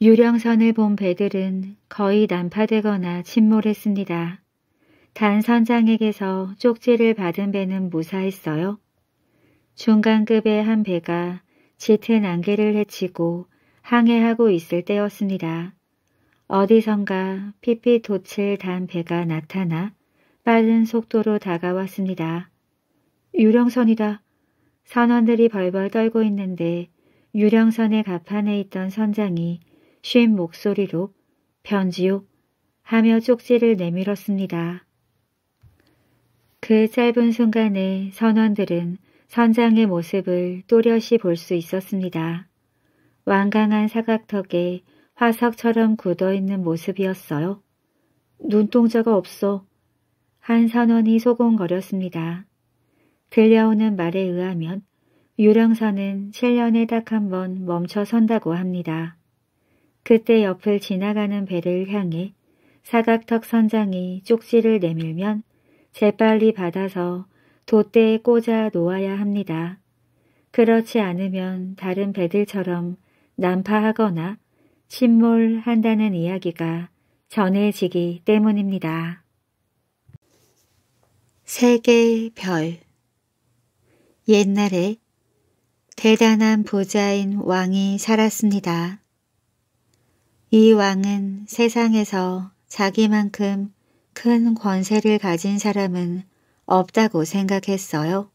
유령선을 본 배들은 거의 난파되거나 침몰했습니다. 단 선장에게서 쪽지를 받은 배는 무사했어요. 중간급의 한 배가 짙은 안개를 헤치고 항해하고 있을 때였습니다. 어디선가 피피 돛을 단 배가 나타나 빠른 속도로 다가왔습니다. 유령선이다. 선원들이 벌벌 떨고 있는데 유령선의 갑판에 있던 선장이 쉰 목소리로 변지옥 하며 쪽지를 내밀었습니다. 그 짧은 순간에 선원들은 선장의 모습을 또렷이 볼 수 있었습니다. 완강한 사각턱에 화석처럼 굳어있는 모습이었어요. 눈동자가 없어. 한 선원이 소곤거렸습니다. 들려오는 말에 의하면 유령선은 7년에 딱 한 번 멈춰 선다고 합니다. 그때 옆을 지나가는 배를 향해 사각턱 선장이 쪽지를 내밀면 재빨리 받아서 돛대에 꽂아 놓아야 합니다. 그렇지 않으면 다른 배들처럼 난파하거나 침몰한다는 이야기가 전해지기 때문입니다. 세계별 옛날에 대단한 부자인 왕이 살았습니다. 이 왕은 세상에서 자기만큼 큰 권세를 가진 사람은 없다고 생각했어요.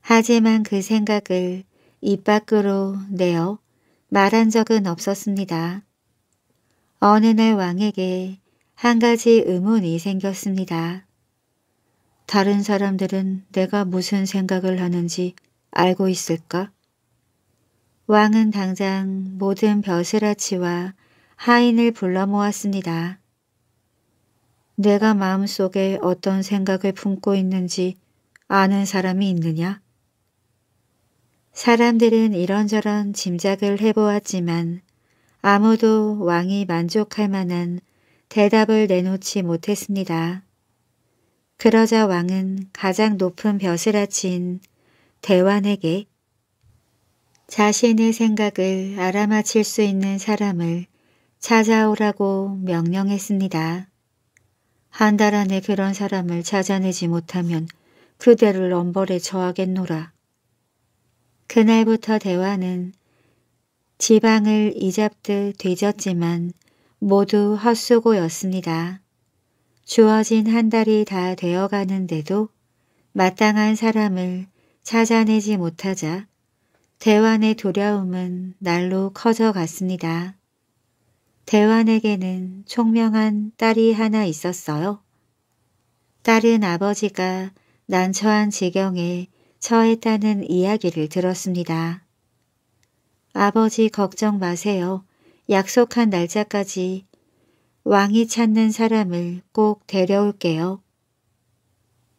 하지만 그 생각을 입 밖으로 내어 말한 적은 없었습니다. 어느 날 왕에게 한 가지 의문이 생겼습니다. 다른 사람들은 내가 무슨 생각을 하는지 알고 있을까? 왕은 당장 모든 벼슬아치와 하인을 불러 모았습니다. 내가 마음속에 어떤 생각을 품고 있는지 아는 사람이 있느냐? 사람들은 이런저런 짐작을 해보았지만 아무도 왕이 만족할 만한 대답을 내놓지 못했습니다. 그러자 왕은 가장 높은 벼슬 아치인 대환에게 자신의 생각을 알아맞힐 수 있는 사람을 찾아오라고 명령했습니다. 한달 안에 그런 사람을 찾아내지 못하면 그대를 엄벌에 처하겠노라. 그날부터 대화는 지방을 이잡듯 뒤졌지만 모두 헛수고였습니다. 주어진 한 달이 다 되어가는데도 마땅한 사람을 찾아내지 못하자 대환의 두려움은 날로 커져갔습니다. 대환에게는 총명한 딸이 하나 있었어요. 딸은 아버지가 난처한 지경에 처했다는 이야기를 들었습니다. 아버지 걱정 마세요. 약속한 날짜까지 왕이 찾는 사람을 꼭 데려올게요.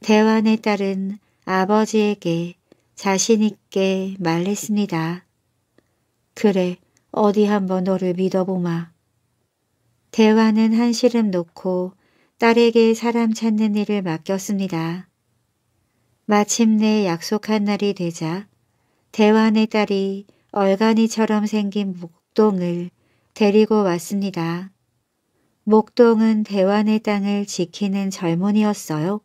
대환의 딸은 아버지에게 자신있게 말했습니다. 그래, 어디 한번 너를 믿어보마. 대화는 한시름 놓고 딸에게 사람 찾는 일을 맡겼습니다. 마침내 약속한 날이 되자 대환의 딸이 얼간이처럼 생긴 목동을 데리고 왔습니다. 목동은 대환의 땅을 지키는 젊은이였어요.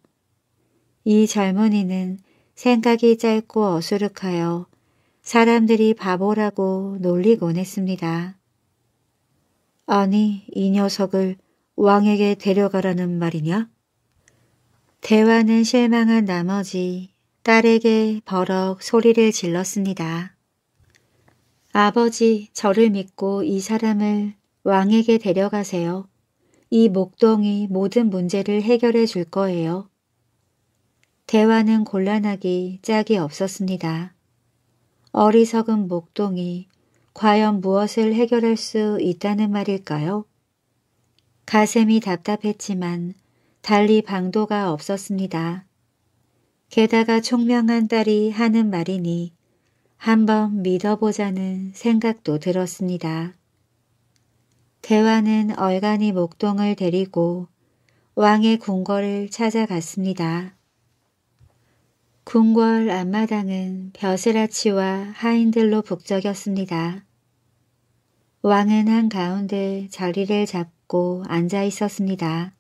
이 젊은이는 생각이 짧고 어수룩하여 사람들이 바보라고 놀리곤 했습니다. 아니 이 녀석을 왕에게 데려가라는 말이냐? 대화는 실망한 나머지 딸에게 버럭 소리를 질렀습니다. 아버지 저를 믿고 이 사람을 왕에게 데려가세요. 이 목동이 모든 문제를 해결해 줄 거예요. 대화는 곤란하기 짝이 없었습니다. 어리석은 목동이 과연 무엇을 해결할 수 있다는 말일까요? 가슴이 답답했지만 달리 방도가 없었습니다. 게다가 총명한 딸이 하는 말이니 한번 믿어보자는 생각도 들었습니다. 대화는 얼간이 목동을 데리고 왕의 궁궐을 찾아갔습니다. 궁궐 앞마당은 벼슬아치와 하인들로 북적였습니다. 왕은 한가운데 자리를 잡고 앉아 있었습니다.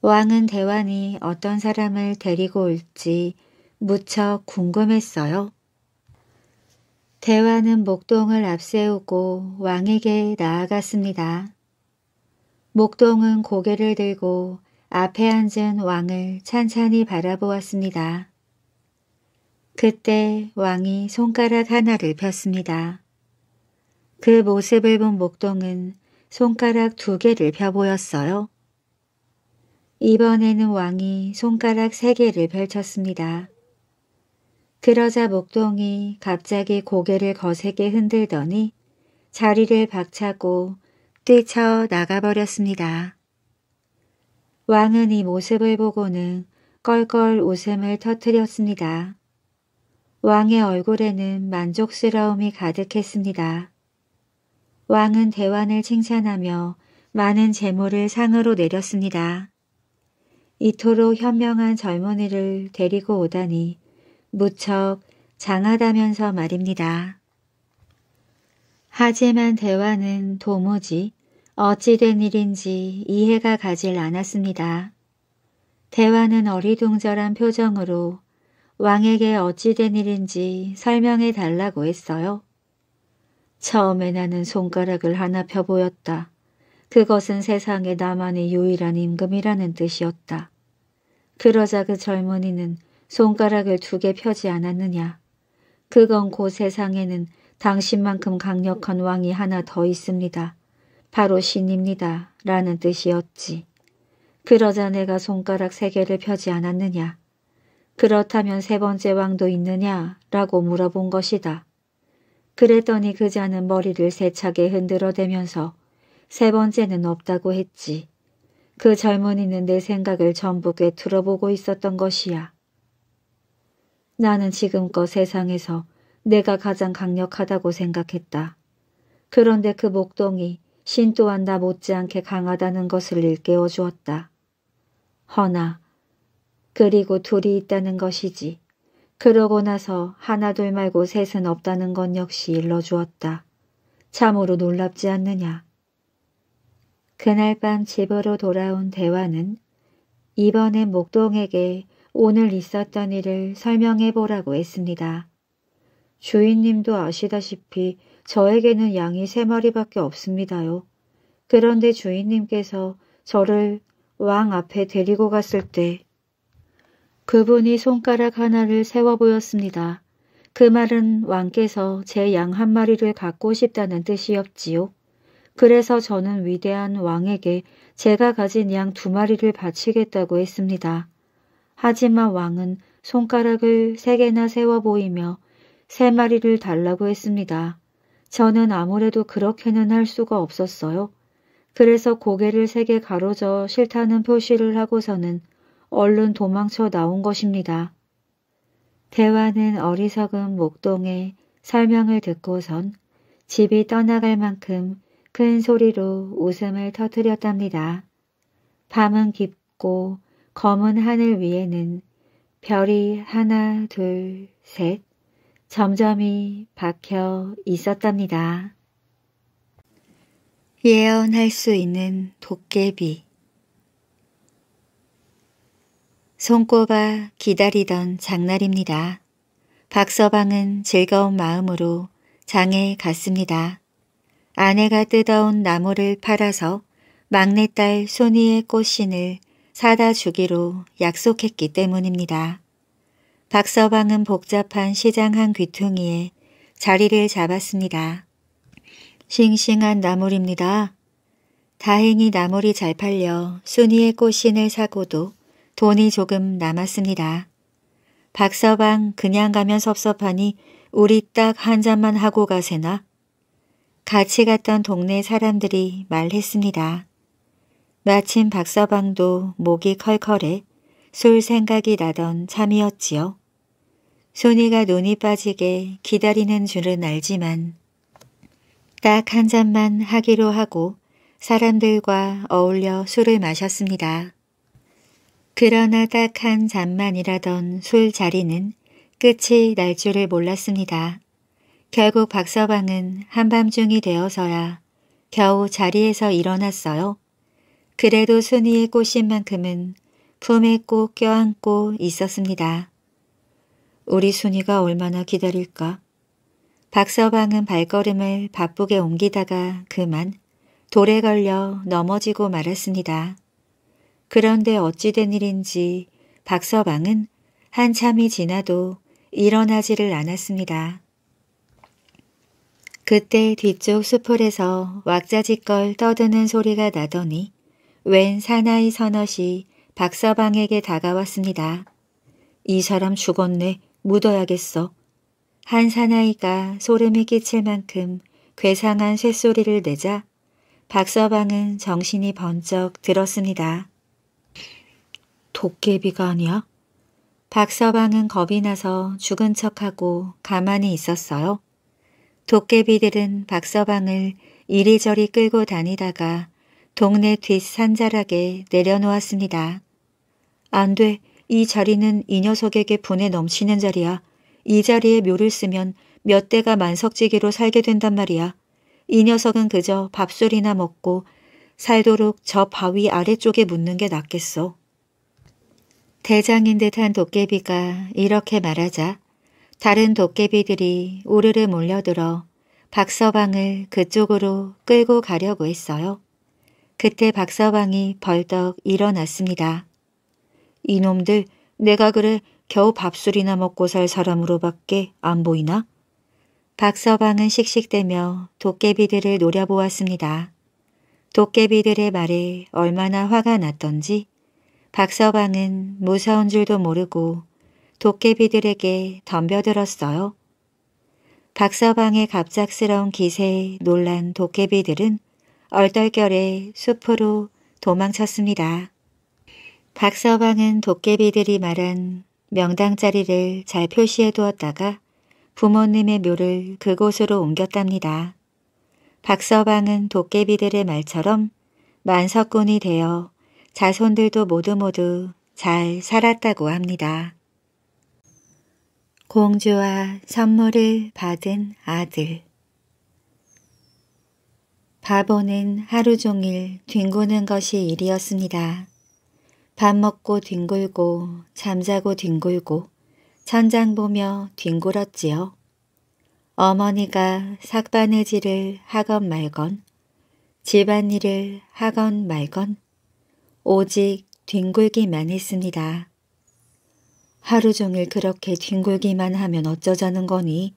왕은 대왕이 어떤 사람을 데리고 올지 무척 궁금했어요. 대왕은 목동을 앞세우고 왕에게 나아갔습니다. 목동은 고개를 들고 앞에 앉은 왕을 찬찬히 바라보았습니다. 그때 왕이 손가락 하나를 폈습니다. 그 모습을 본 목동은 손가락 두 개를 펴 보였어요. 이번에는 왕이 손가락 세 개를 펼쳤습니다. 그러자 목동이 갑자기 고개를 거세게 흔들더니 자리를 박차고 뛰쳐 나가버렸습니다. 왕은 이 모습을 보고는 껄껄 웃음을 터뜨렸습니다. 왕의 얼굴에는 만족스러움이 가득했습니다. 왕은 대환을 칭찬하며 많은 재물을 상으로 내렸습니다. 이토록 현명한 젊은이를 데리고 오다니 무척 장하다면서 말입니다. 하지만 대화는 도무지 어찌된 일인지 이해가 가질 않았습니다. 대화는 어리둥절한 표정으로 왕에게 어찌된 일인지 설명해 달라고 했어요. 처음에 나는 손가락을 하나 펴 보였다. 그것은 세상에 나만의 유일한 임금이라는 뜻이었다. 그러자 그 젊은이는 손가락을 두 개 펴지 않았느냐. 그건 곧 세상에는 당신만큼 강력한 왕이 하나 더 있습니다. 바로 신입니다. 라는 뜻이었지. 그러자 내가 손가락 세 개를 펴지 않았느냐. 그렇다면 세 번째 왕도 있느냐? 라고 물어본 것이다. 그랬더니 그자는 머리를 세차게 흔들어대면서 세 번째는 없다고 했지. 그 젊은이는 내 생각을 전부 꿰뚫어 보고 있었던 것이야. 나는 지금껏 세상에서 내가 가장 강력하다고 생각했다. 그런데 그 목동이 신 또한 나 못지않게 강하다는 것을 일깨워 주었다. 허나 그리고 둘이 있다는 것이지. 그러고 나서 하나둘 말고 셋은 없다는 건 역시 일러주었다. 참으로 놀랍지 않느냐. 그날 밤 집으로 돌아온 대화는 이번엔 목동에게 오늘 있었던 일을 설명해 보라고 했습니다. 주인님도 아시다시피 저에게는 양이 세 마리밖에 없습니다요. 그런데 주인님께서 저를 왕 앞에 데리고 갔을 때 그분이 손가락 하나를 세워 보였습니다. 그 말은 왕께서 제 양 한 마리를 갖고 싶다는 뜻이었지요. 그래서 저는 위대한 왕에게 제가 가진 양 두 마리를 바치겠다고 했습니다. 하지만 왕은 손가락을 세 개나 세워 보이며 세 마리를 달라고 했습니다. 저는 아무래도 그렇게는 할 수가 없었어요. 그래서 고개를 세 개 가로져 싫다는 표시를 하고서는 얼른 도망쳐 나온 것입니다. 대화는 어리석은 목동의 설명을 듣고선 집이 떠나갈 만큼 큰 소리로 웃음을 터뜨렸답니다. 밤은 깊고 검은 하늘 위에는 별이 하나, 둘, 셋 점점이 박혀 있었답니다. 예언할 수 있는 도깨비 손꼽아 기다리던 장날입니다. 박서방은 즐거운 마음으로 장에 갔습니다. 아내가 뜯어온 나무를 팔아서 막내딸 손희의 꽃신을 사다 주기로 약속했기 때문입니다. 박서방은 복잡한 시장 한 귀퉁이에 자리를 잡았습니다. 싱싱한 나물입니다. 다행히 나물이 잘 팔려 순이의 꽃신을 사고도 돈이 조금 남았습니다. 박서방 그냥 가면 섭섭하니 우리 딱 한 잔만 하고 가세나? 같이 갔던 동네 사람들이 말했습니다. 마침 박서방도 목이 컬컬해 술 생각이 나던 참이었지요. 손이가 눈이 빠지게 기다리는 줄은 알지만 딱 한 잔만 하기로 하고 사람들과 어울려 술을 마셨습니다. 그러나 딱한 잔만이라던 술자리는 끝이 날 줄을 몰랐습니다. 결국 박서방은 한밤중이 되어서야 겨우 자리에서 일어났어요. 그래도 순이의 꽃인 만큼은 품에 꼭 껴안고 있었습니다. 우리 순이가 얼마나 기다릴까? 박서방은 발걸음을 바쁘게 옮기다가 그만 돌에 걸려 넘어지고 말았습니다. 그런데 어찌된 일인지 박서방은 한참이 지나도 일어나지를 않았습니다. 그때 뒤쪽 수풀에서 왁자지껄 떠드는 소리가 나더니 웬 사나이 선옷이 박서방에게 다가왔습니다. 이 사람 죽었네. 묻어야겠어. 한 사나이가 소름이 끼칠 만큼 괴상한 쇳소리를 내자 박서방은 정신이 번쩍 들었습니다. 도깨비가 아니야? 박서방은 겁이 나서 죽은 척하고 가만히 있었어요. 도깨비들은 박서방을 이리저리 끌고 다니다가 동네 뒷 산자락에 내려놓았습니다. 안 돼, 이 자리는 이 녀석에게 분에 넘치는 자리야. 이 자리에 묘를 쓰면 몇 대가 만석지기로 살게 된단 말이야. 이 녀석은 그저 밥술이나 먹고 살도록 저 바위 아래쪽에 묻는 게 낫겠어. 대장인 듯한 도깨비가 이렇게 말하자 다른 도깨비들이 우르르 몰려들어 박서방을 그쪽으로 끌고 가려고 했어요. 그때 박서방이 벌떡 일어났습니다. 이놈들 내가 그래 겨우 밥술이나 먹고 살 사람으로밖에 안 보이나? 박서방은 씩씩대며 도깨비들을 노려보았습니다. 도깨비들의 말에 얼마나 화가 났던지 박서방은 무서운 줄도 모르고 도깨비들에게 덤벼들었어요. 박서방의 갑작스러운 기세에 놀란 도깨비들은 얼떨결에 숲으로 도망쳤습니다. 박서방은 도깨비들이 말한 명당 자리를 잘 표시해 두었다가 부모님의 묘를 그곳으로 옮겼답니다. 박서방은 도깨비들의 말처럼 만석군이 되어 자손들도 모두 모두 잘 살았다고 합니다. 공주와 선물을 받은 아들 바보는 하루 종일 뒹구는 것이 일이었습니다. 밥 먹고 뒹굴고 잠자고 뒹굴고 천장 보며 뒹굴었지요. 어머니가 삭바느질을 하건 말건 집안일을 하건 말건 오직 뒹굴기만 했습니다. 하루 종일 그렇게 뒹굴기만 하면 어쩌자는 거니?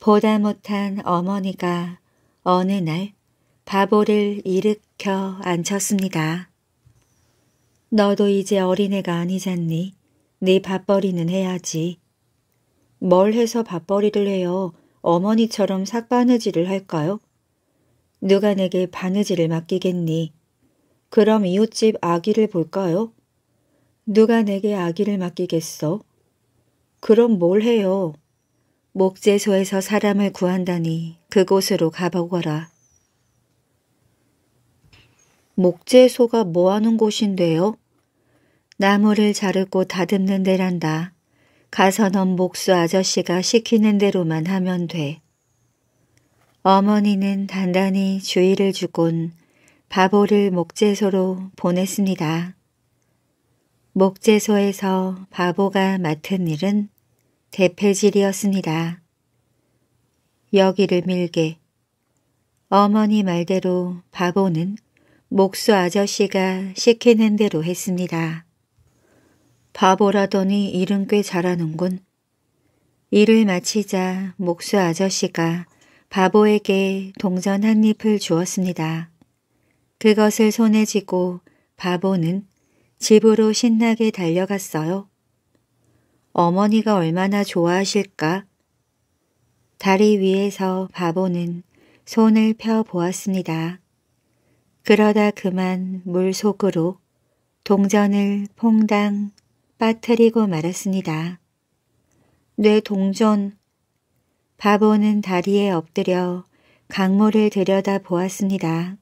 보다 못한 어머니가 어느 날 바보를 일으켜 앉혔습니다. 너도 이제 어린애가 아니잖니. 네 밥벌이는 해야지. 뭘 해서 밥벌이를 해요. 어머니처럼 삭바느질을 할까요? 누가 내게 바느질을 맡기겠니? 그럼 이웃집 아기를 볼까요? 누가 내게 아기를 맡기겠어? 그럼 뭘 해요? 목재소에서 사람을 구한다니 그곳으로 가보거라. 목재소가 뭐하는 곳인데요? 나무를 자르고 다듬는 데란다. 가서 넌 목수 아저씨가 시키는 대로만 하면 돼. 어머니는 단단히 주의를 주곤 바보를 목재소로 보냈습니다. 목재소에서 바보가 맡은 일은 대패질이었습니다. 여기를 밀게. 어머니 말대로 바보는 목수 아저씨가 시키는 대로 했습니다. 바보라더니 일은 꽤 잘하는군. 일을 마치자 목수 아저씨가 바보에게 동전 한 잎을 주었습니다. 그것을 손에 쥐고 바보는 집으로 신나게 달려갔어요. 어머니가 얼마나 좋아하실까? 다리 위에서 바보는 손을 펴 보았습니다. 그러다 그만 물 속으로 동전을 퐁당 빠뜨리고 말았습니다. 뇌 동전 바보는 다리에 엎드려 강물을 들여다 보았습니다.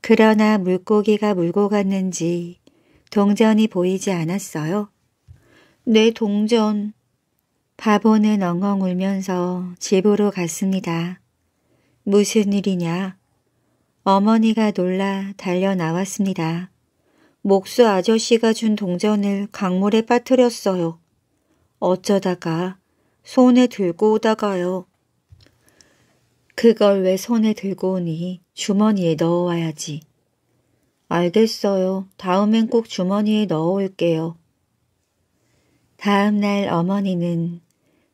그러나 물고기가 물고 갔는지 동전이 보이지 않았어요. 내 동전. 바보는 엉엉 울면서 집으로 갔습니다. 무슨 일이냐? 어머니가 놀라 달려 나왔습니다. 목수 아저씨가 준 동전을 강물에 빠뜨렸어요. 어쩌다가 손에 들고 오다가요. 그걸 왜 손에 들고 오니 주머니에 넣어와야지. 알겠어요. 다음엔 꼭 주머니에 넣어올게요. 다음 날 어머니는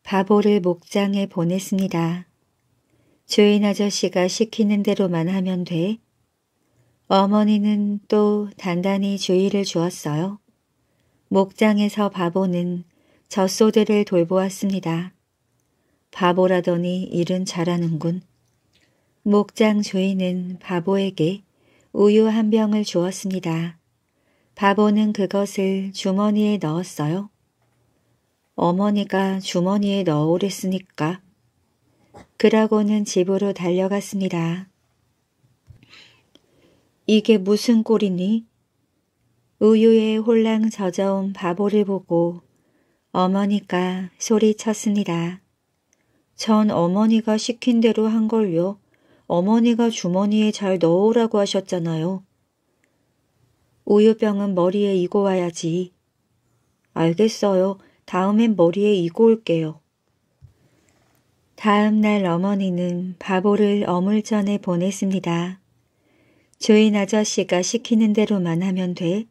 바보를 목장에 보냈습니다. 주인 아저씨가 시키는 대로만 하면 돼. 어머니는 또 단단히 주의를 주었어요. 목장에서 바보는 젖소들을 돌보았습니다. 바보라더니 일은 잘하는군. 목장 주인은 바보에게 우유 한 병을 주었습니다. 바보는 그것을 주머니에 넣었어요. 어머니가 주머니에 넣으랬으니까. 그러고는 집으로 달려갔습니다. 이게 무슨 꼴이니? 우유에 홀랑 젖어온 바보를 보고 어머니가 소리쳤습니다. 전 어머니가 시킨 대로 한 걸요. 어머니가 주머니에 잘 넣으라고 하셨잖아요. 우유병은 머리에 이고 와야지. 알겠어요. 다음엔 머리에 이고 올게요. 다음 날 어머니는 바보를 어물전에 보냈습니다. 주인 아저씨가 시키는 대로만 하면 돼.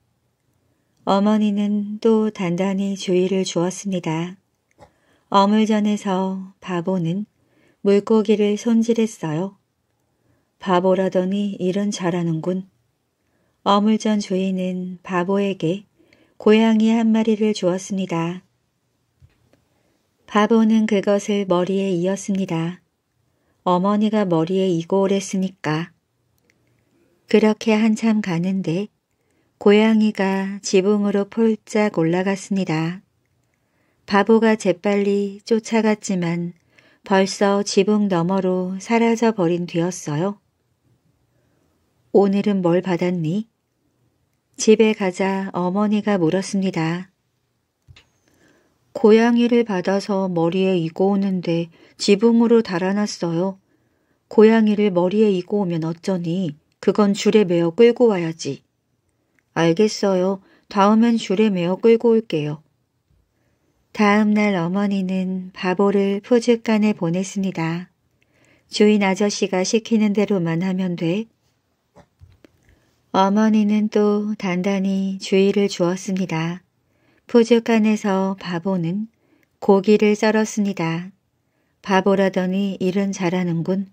어머니는 또 단단히 주의를 주었습니다. 어물전에서 바보는 물고기를 손질했어요. 바보라더니 일은 잘하는군. 어물전 주인은 바보에게 고양이 한 마리를 주었습니다. 바보는 그것을 머리에 이었습니다. 어머니가 머리에 이고 오랬으니까. 그렇게 한참 가는데 고양이가 지붕으로 폴짝 올라갔습니다. 바보가 재빨리 쫓아갔지만 벌써 지붕 너머로 사라져 버린 뒤였어요. 오늘은 뭘 받았니? 집에 가자 어머니가 물었습니다. 고양이를 받아서 머리에 이고 오는데 지붕으로 달아놨어요. 고양이를 머리에 이고 오면 어쩌니? 그건 줄에 매어 끌고 와야지. 알겠어요. 다음엔 줄에 매어 끌고 올게요. 다음 날 어머니는 바보를 푸줏간에 보냈습니다. 주인 아저씨가 시키는 대로만 하면 돼. 어머니는 또 단단히 주의를 주었습니다. 푸주간에서 바보는 고기를 썰었습니다. 바보라더니 일은 잘하는군.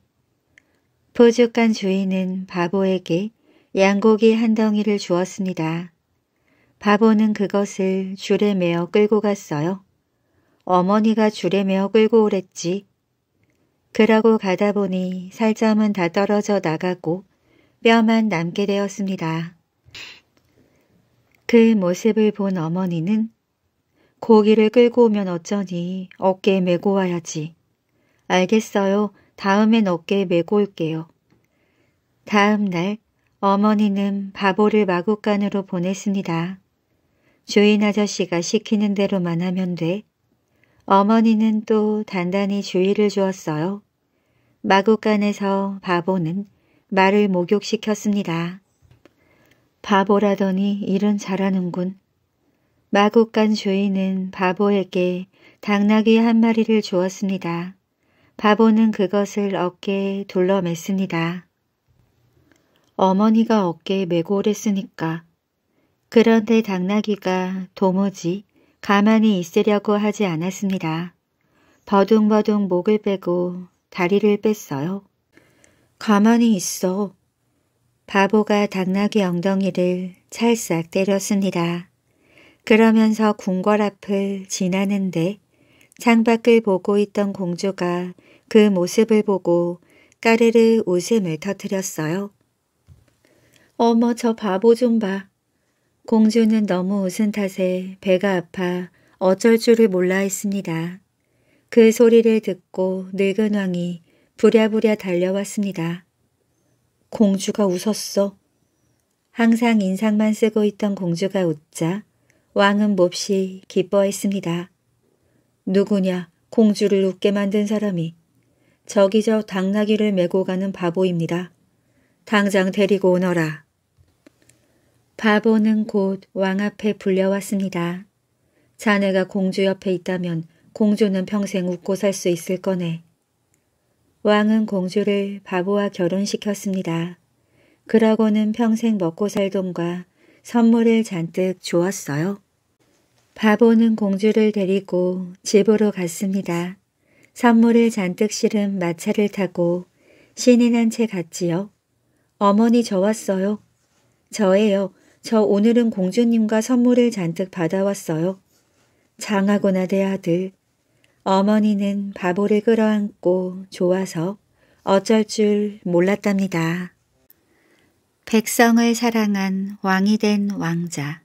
푸주간 주인은 바보에게 양고기 한 덩이를 주었습니다. 바보는 그것을 줄에 메어 끌고 갔어요. 어머니가 줄에 메어 끌고 오랬지. 그러고 가다 보니 살점은 다 떨어져 나가고 뼈만 남게 되었습니다. 그 모습을 본 어머니는 고기를 끌고 오면 어쩌니 어깨에 메고 와야지. 알겠어요. 다음엔 어깨에 메고 올게요. 다음 날 어머니는 바보를 마구간으로 보냈습니다. 주인 아저씨가 시키는 대로만 하면 돼. 어머니는 또 단단히 주의를 주었어요. 마구간에서 바보는 말을 목욕시켰습니다. 바보라더니 일은 잘하는군. 마구 간 주인은 바보에게 당나귀 한 마리를 주었습니다. 바보는 그것을 어깨에 둘러맸습니다. 어머니가 어깨에 메고 오랬으니까. 그런데 당나귀가 도무지 가만히 있으려고 하지 않았습니다. 버둥버둥 목을 빼고 다리를 뺐어요. 가만히 있어. 바보가 당나귀 엉덩이를 찰싹 때렸습니다. 그러면서 궁궐 앞을 지나는데 창밖을 보고 있던 공주가 그 모습을 보고 까르르 웃음을 터뜨렸어요. 어머 저 바보 좀 봐. 공주는 너무 웃은 탓에 배가 아파 어쩔 줄을 몰라 했습니다. 그 소리를 듣고 늙은 왕이 부랴부랴 달려왔습니다. 공주가 웃었어. 항상 인상만 쓰고 있던 공주가 웃자 왕은 몹시 기뻐했습니다. 누구냐 공주를 웃게 만든 사람이 저기 저 당나귀를 메고 가는 바보입니다. 당장 데리고 오너라. 바보는 곧 왕 앞에 불려왔습니다. 자네가 공주 옆에 있다면 공주는 평생 웃고 살 수 있을 거네. 왕은 공주를 바보와 결혼시켰습니다. 그러고는 평생 먹고 살 돈과 선물을 잔뜩 주었어요. 바보는 공주를 데리고 집으로 갔습니다. 선물을 잔뜩 실은 마차를 타고 신이 난채 갔지요. 어머니 저 왔어요. 저예요. 저 오늘은 공주님과 선물을 잔뜩 받아왔어요. 장하고나 대 아들. 어머니는 바보를 끌어안고 좋아서 어쩔 줄 몰랐답니다. 백성을 사랑한 왕이 된 왕자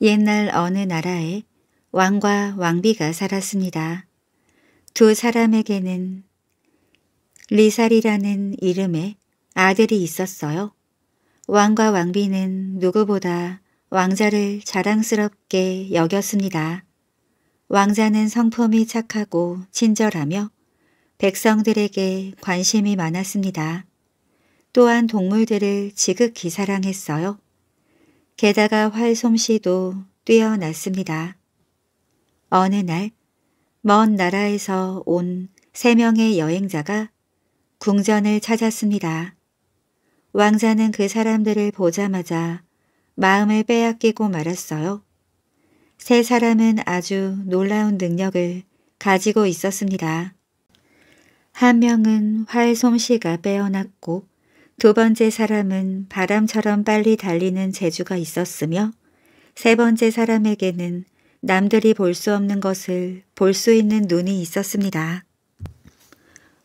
옛날 어느 나라에 왕과 왕비가 살았습니다. 두 사람에게는 리살이라는 이름의 아들이 있었어요. 왕과 왕비는 누구보다 왕자를 자랑스럽게 여겼습니다. 왕자는 성품이 착하고 친절하며 백성들에게 관심이 많았습니다. 또한 동물들을 지극히 사랑했어요. 게다가 활솜씨도 뛰어났습니다. 어느 날, 먼 나라에서 온 세 명의 여행자가 궁전을 찾았습니다. 왕자는 그 사람들을 보자마자 마음을 빼앗기고 말았어요. 세 사람은 아주 놀라운 능력을 가지고 있었습니다. 한 명은 활 솜씨가 빼어났고 두 번째 사람은 바람처럼 빨리 달리는 재주가 있었으며 세 번째 사람에게는 남들이 볼 수 없는 것을 볼 수 있는 눈이 있었습니다.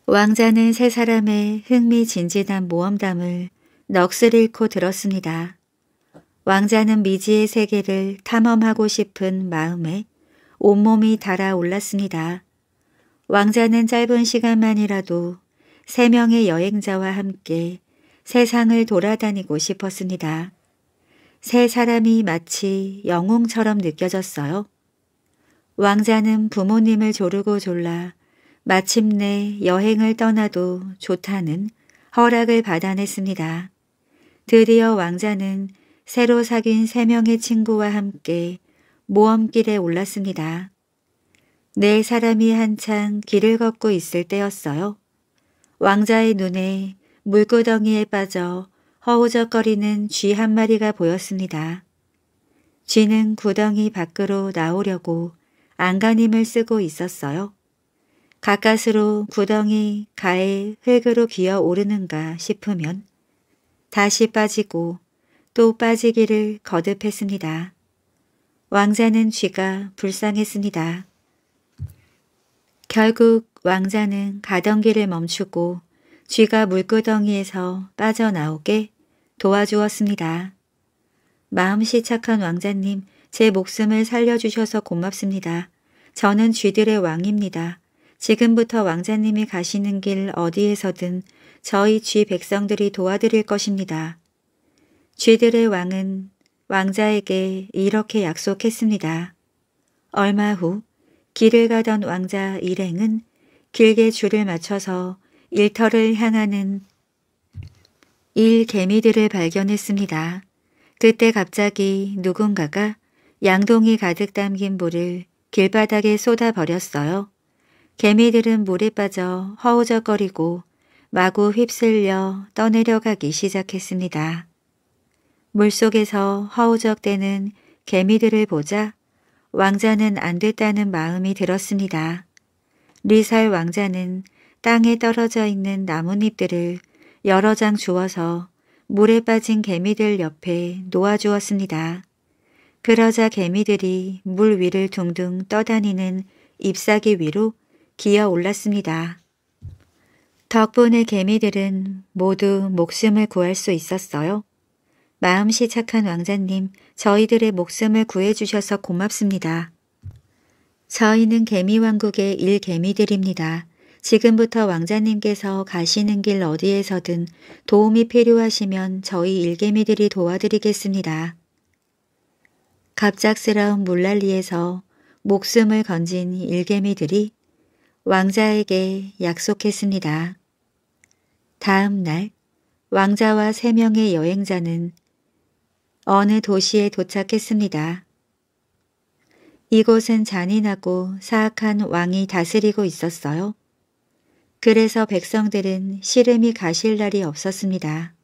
왕자는 세 사람의 흥미진진한 모험담을 넋을 잃고 들었습니다. 왕자는 미지의 세계를 탐험하고 싶은 마음에 온몸이 달아올랐습니다. 왕자는 짧은 시간만이라도 세 명의 여행자와 함께 세상을 돌아다니고 싶었습니다. 세 사람이 마치 영웅처럼 느껴졌어요. 왕자는 부모님을 조르고 졸라 마침내 여행을 떠나도 좋다는 허락을 받아냈습니다. 드디어 왕자는 새로 사귄 세명의 친구와 함께 모험길에 올랐습니다. 네 사람이 한창 길을 걷고 있을 때였어요. 왕자의 눈에 물구덩이에 빠져 허우적거리는 쥐 한 마리가 보였습니다. 쥐는 구덩이 밖으로 나오려고 안간힘을 쓰고 있었어요. 가까스로 구덩이 가에 흙으로 기어 오르는가 싶으면 다시 빠지고 또 빠지기를 거듭했습니다. 왕자는 쥐가 불쌍했습니다. 결국 왕자는 가던 길을 멈추고 쥐가 물구덩이에서 빠져나오게 도와주었습니다. 마음씨 착한 왕자님, 제 목숨을 살려주셔서 고맙습니다. 저는 쥐들의 왕입니다. 지금부터 왕자님이 가시는 길 어디에서든 저희 쥐 백성들이 도와드릴 것입니다. 쥐들의 왕은 왕자에게 이렇게 약속했습니다. 얼마 후 길을 가던 왕자 일행은 길게 줄을 맞춰서 일터를 향하는 일개미들을 발견했습니다. 그때 갑자기 누군가가 양동이 가득 담긴 물을 길바닥에 쏟아버렸어요. 개미들은 물에 빠져 허우적거리고 마구 휩쓸려 떠내려가기 시작했습니다. 물속에서 허우적대는 개미들을 보자 왕자는 안 됐다는 마음이 들었습니다. 리살 왕자는 땅에 떨어져 있는 나뭇잎들을 여러 장 주워서 물에 빠진 개미들 옆에 놓아주었습니다. 그러자 개미들이 물 위를 둥둥 떠다니는 잎사귀 위로 기어 올랐습니다. 덕분에 개미들은 모두 목숨을 구할 수 있었어요. 마음씨 착한 왕자님, 저희들의 목숨을 구해주셔서 고맙습니다. 저희는 개미왕국의 일개미들입니다. 지금부터 왕자님께서 가시는 길 어디에서든 도움이 필요하시면 저희 일개미들이 도와드리겠습니다. 갑작스러운 물난리에서 목숨을 건진 일개미들이 왕자에게 약속했습니다. 다음 날 왕자와 세 명의 여행자는 어느 도시에 도착했습니다. 이곳은 잔인하고 사악한 왕이 다스리고 있었어요. 그래서 백성들은 시름이 가실 날이 없었습니다.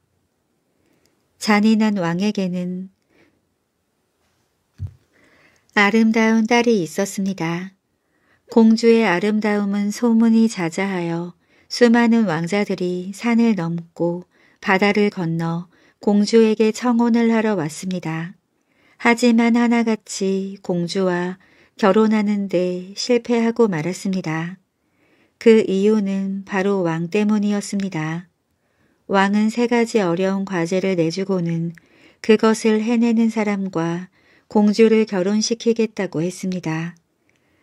잔인한 왕에게는 아름다운 딸이 있었습니다. 공주의 아름다움은 소문이 자자하여 수많은 왕자들이 산을 넘고 바다를 건너 공주에게 청혼을 하러 왔습니다. 하지만 하나같이 공주와 결혼하는데 실패하고 말았습니다. 그 이유는 바로 왕 때문이었습니다. 왕은 세 가지 어려운 과제를 내주고는 그것을 해내는 사람과 공주를 결혼시키겠다고 했습니다.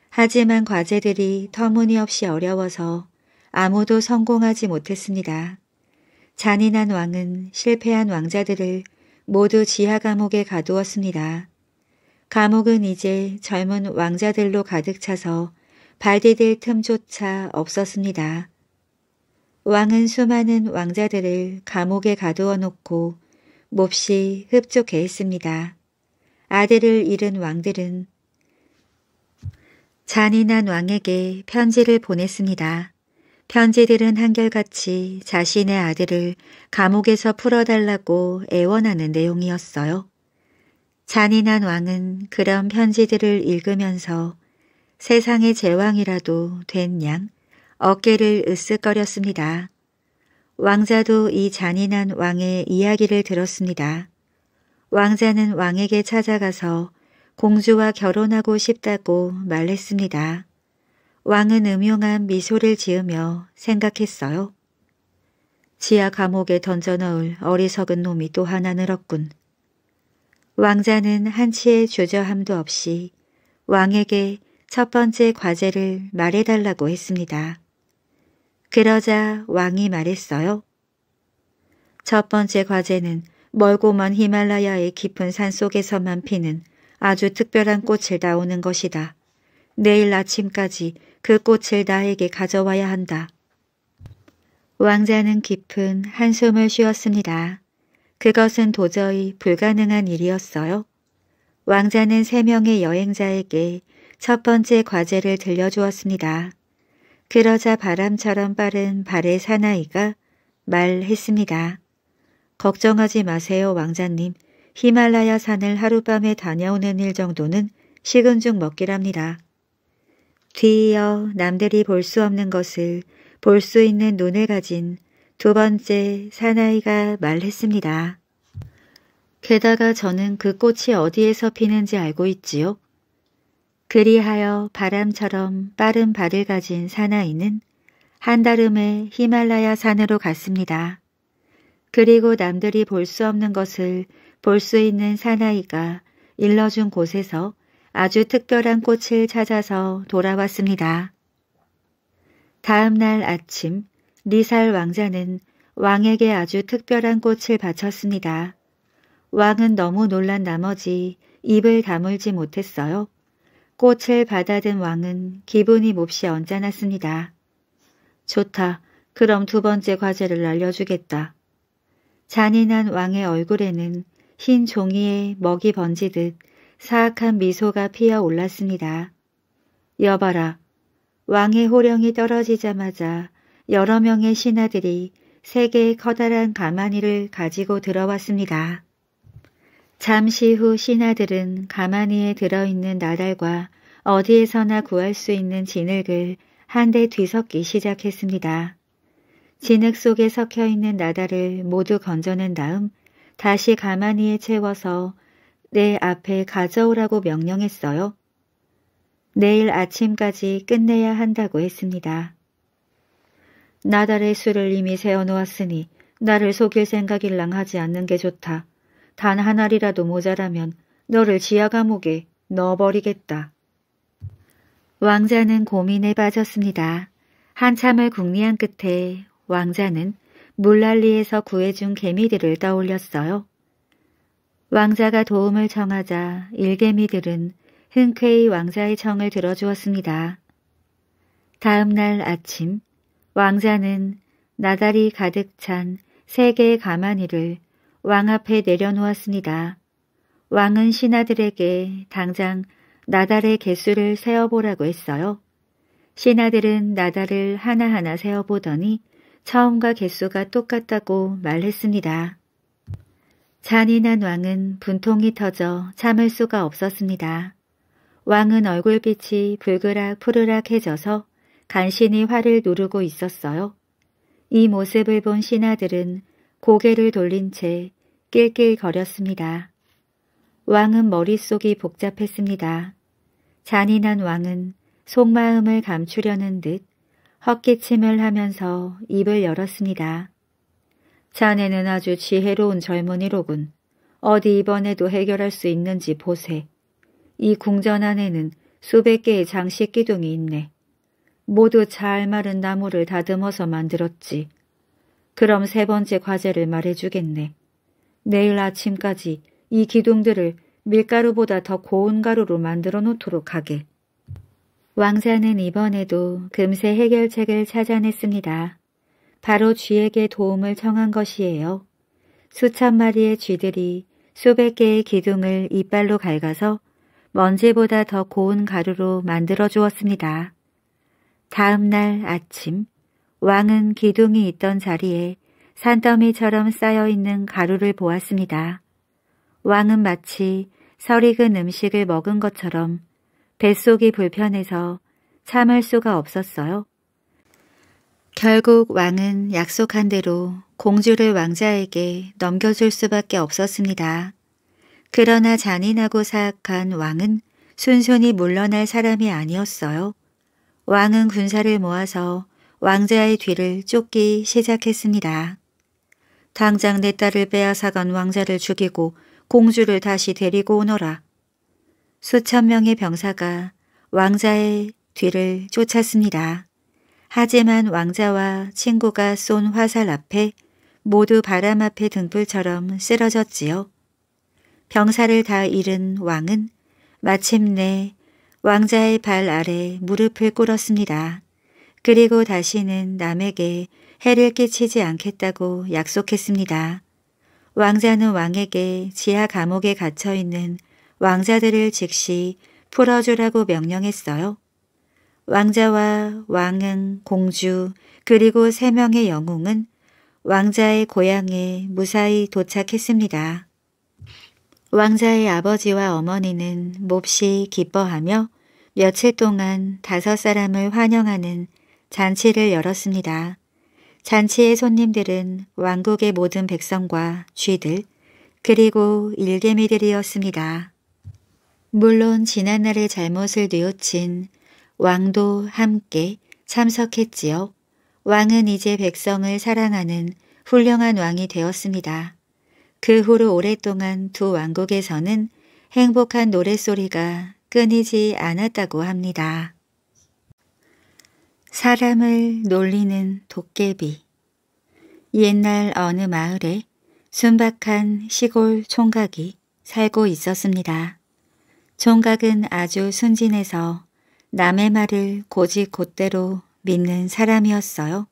하지만 과제들이 터무니없이 어려워서 아무도 성공하지 못했습니다. 잔인한 왕은 실패한 왕자들을 모두 지하 감옥에 가두었습니다. 감옥은 이제 젊은 왕자들로 가득 차서 발디딜 틈조차 없었습니다. 왕은 수많은 왕자들을 감옥에 가두어 놓고 몹시 흡족해 했습니다. 아들을 잃은 왕들은 잔인한 왕에게 편지를 보냈습니다. 편지들은 한결같이 자신의 아들을 감옥에서 풀어달라고 애원하는 내용이었어요. 잔인한 왕은 그런 편지들을 읽으면서 세상의 제왕이라도 된 양 어깨를 으쓱거렸습니다. 왕자도 이 잔인한 왕의 이야기를 들었습니다. 왕자는 왕에게 찾아가서 공주와 결혼하고 싶다고 말했습니다. 왕은 음흉한 미소를 지으며 생각했어요. 지하 감옥에 던져넣을 어리석은 놈이 또 하나 늘었군. 왕자는 한치의 주저함도 없이 왕에게 첫 번째 과제를 말해달라고 했습니다. 그러자 왕이 말했어요. 첫 번째 과제는 멀고 먼 히말라야의 깊은 산속에서만 피는 아주 특별한 꽃을 다오는 것이다. 내일 아침까지 그 꽃을 나에게 가져와야 한다. 왕자는 깊은 한숨을 쉬었습니다. 그것은 도저히 불가능한 일이었어요. 왕자는 세 명의 여행자에게 첫 번째 과제를 들려주었습니다. 그러자 바람처럼 빠른 발의 사나이가 말했습니다. 걱정하지 마세요 왕자님. 히말라야 산을 하룻밤에 다녀오는 일 정도는 식은 죽 먹기랍니다. 뒤이어 남들이 볼 수 없는 것을 볼 수 있는 눈을 가진 두 번째 사나이가 말했습니다. 게다가 저는 그 꽃이 어디에서 피는지 알고 있지요. 그리하여 바람처럼 빠른 발을 가진 사나이는 한달음에 히말라야 산으로 갔습니다. 그리고 남들이 볼 수 없는 것을 볼 수 있는 사나이가 일러준 곳에서 아주 특별한 꽃을 찾아서 돌아왔습니다. 다음 날 아침 리살 왕자는 왕에게 아주 특별한 꽃을 바쳤습니다. 왕은 너무 놀란 나머지 입을 다물지 못했어요. 꽃을 받아든 왕은 기분이 몹시 언짢았습니다. 좋다. 그럼 두 번째 과제를 날려주겠다. 잔인한 왕의 얼굴에는 흰 종이에 먹이 번지듯 사악한 미소가 피어 올랐습니다. 여봐라. 왕의 호령이 떨어지자마자 여러 명의 신하들이 세 개의 커다란 가마니를 가지고 들어왔습니다. 잠시 후 신하들은 가마니에 들어있는 나달과 어디에서나 구할 수 있는 진흙을 한 대 뒤섞기 시작했습니다. 진흙 속에 섞여 있는 나달을 모두 건져낸 다음 다시 가마니에 채워서 내 앞에 가져오라고 명령했어요. 내일 아침까지 끝내야 한다고 했습니다. 나달의 수를 이미 세워놓았으니 나를 속일 생각일랑 하지 않는 게 좋다. 단 한 알이라도 모자라면 너를 지하 감옥에 넣어버리겠다. 왕자는 고민에 빠졌습니다. 한참을 궁리한 끝에 왕자는 물난리에서 구해준 개미들을 떠올렸어요. 왕자가 도움을 청하자 일개미들은 흔쾌히 왕자의 청을 들어주었습니다. 다음 날 아침 왕자는 나달이 가득 찬 세 개의 가마니를 왕 앞에 내려놓았습니다. 왕은 신하들에게 당장 나달의 개수를 세어보라고 했어요. 신하들은 나달을 하나하나 세어보더니 처음과 개수가 똑같다고 말했습니다. 잔인한 왕은 분통이 터져 참을 수가 없었습니다. 왕은 얼굴빛이 붉으락 푸르락해져서 간신히 활을 누르고 있었어요. 이 모습을 본 신하들은 고개를 돌린 채 낄낄거렸습니다. 왕은 머릿속이 복잡했습니다. 잔인한 왕은 속마음을 감추려는 듯 헛기침을 하면서 입을 열었습니다. 자네는 아주 지혜로운 젊은이로군. 어디 이번에도 해결할 수 있는지 보세. 이 궁전 안에는 수백 개의 장식 기둥이 있네. 모두 잘 마른 나무를 다듬어서 만들었지. 그럼 세 번째 과제를 말해주겠네. 내일 아침까지 이 기둥들을 밀가루보다 더 고운 가루로 만들어 놓도록 하게. 왕자는 이번에도 금세 해결책을 찾아냈습니다. 바로 쥐에게 도움을 청한 것이에요. 수천 마리의 쥐들이 수백 개의 기둥을 이빨로 갉아서 먼지보다 더 고운 가루로 만들어 주었습니다. 다음 날 아침 왕은 기둥이 있던 자리에 산더미처럼 쌓여있는 가루를 보았습니다. 왕은 마치 설익은 음식을 먹은 것처럼 뱃속이 불편해서 참을 수가 없었어요. 결국 왕은 약속한 대로 공주를 왕자에게 넘겨줄 수밖에 없었습니다. 그러나 잔인하고 사악한 왕은 순순히 물러날 사람이 아니었어요. 왕은 군사를 모아서 왕자의 뒤를 쫓기 시작했습니다. 당장 내 딸을 빼앗아간 왕자를 죽이고 공주를 다시 데리고 오너라. 수천 명의 병사가 왕자의 뒤를 쫓았습니다. 하지만 왕자와 친구가 쏜 화살 앞에 모두 바람 앞에 등불처럼 쓰러졌지요. 병사를 다 잃은 왕은 마침내 왕자의 발 아래 무릎을 꿇었습니다. 그리고 다시는 남에게 해를 끼치지 않겠다고 약속했습니다. 왕자는 왕에게 지하 감옥에 갇혀있는 왕자들을 즉시 풀어주라고 명령했어요. 왕자와 왕은 공주 그리고 세 명의 영웅은 왕자의 고향에 무사히 도착했습니다. 왕자의 아버지와 어머니는 몹시 기뻐하며 며칠 동안 다섯 사람을 환영하는 잔치를 열었습니다. 잔치의 손님들은 왕국의 모든 백성과 쥐들 그리고 일개미들이었습니다. 물론 지난날의 잘못을 뉘우친 왕도 함께 참석했지요. 왕은 이제 백성을 사랑하는 훌륭한 왕이 되었습니다. 그 후로 오랫동안 두 왕국에서는 행복한 노랫소리가 끊이지 않았다고 합니다. 사람을 놀리는 도깨비 옛날 어느 마을에 순박한 시골 총각이 살고 있었습니다. 총각은 아주 순진해서 남의 말을 고지 곧대로 믿는 사람이었어요.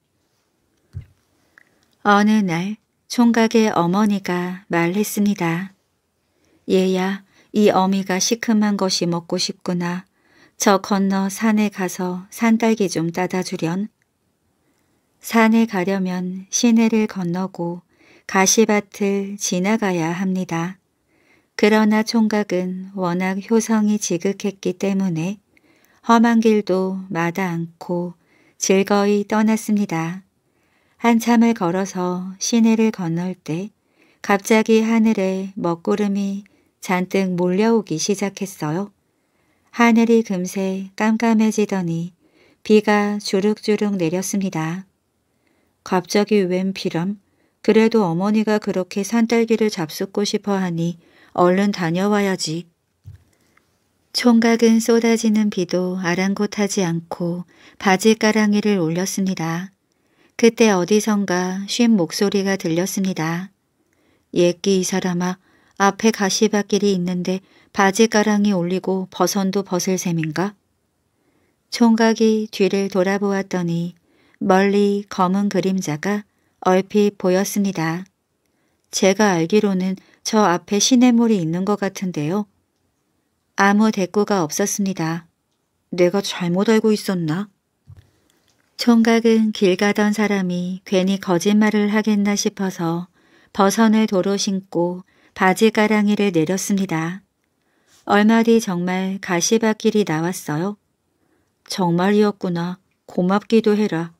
어느 날 총각의 어머니가 말했습니다. 얘야, 이 어미가 시큼한 것이 먹고 싶구나. 저 건너 산에 가서 산딸기 좀 따다 주련. 산에 가려면 시내를 건너고 가시밭을 지나가야 합니다. 그러나 총각은 워낙 효성이 지극했기 때문에 험한 길도 마다 않고 즐거이 떠났습니다. 한참을 걸어서 시내를 건널 때 갑자기 하늘에 먹구름이 잔뜩 몰려오기 시작했어요. 하늘이 금세 깜깜해지더니 비가 주룩주룩 내렸습니다. 갑자기 웬 비람? 그래도 어머니가 그렇게 산딸기를 잡숫고 싶어 하니 얼른 다녀와야지 총각은 쏟아지는 비도 아랑곳하지 않고 바지가랑이를 올렸습니다. 그때 어디선가 쉰 목소리가 들렸습니다. 예끼 이 사람아 앞에 가시밭길이 있는데 바지가랑이 올리고 벗선도 벗을 셈인가? 총각이 뒤를 돌아보았더니 멀리 검은 그림자가 얼핏 보였습니다. 제가 알기로는 저 앞에 시냇물이 있는 것 같은데요. 아무 대꾸가 없었습니다. 내가 잘못 알고 있었나? 총각은 길 가던 사람이 괜히 거짓말을 하겠나 싶어서 버선을 도로 신고 바지 가랑이를 내렸습니다. 얼마 뒤 정말 가시밭길이 나왔어요. 정말이었구나. 고맙기도 해라.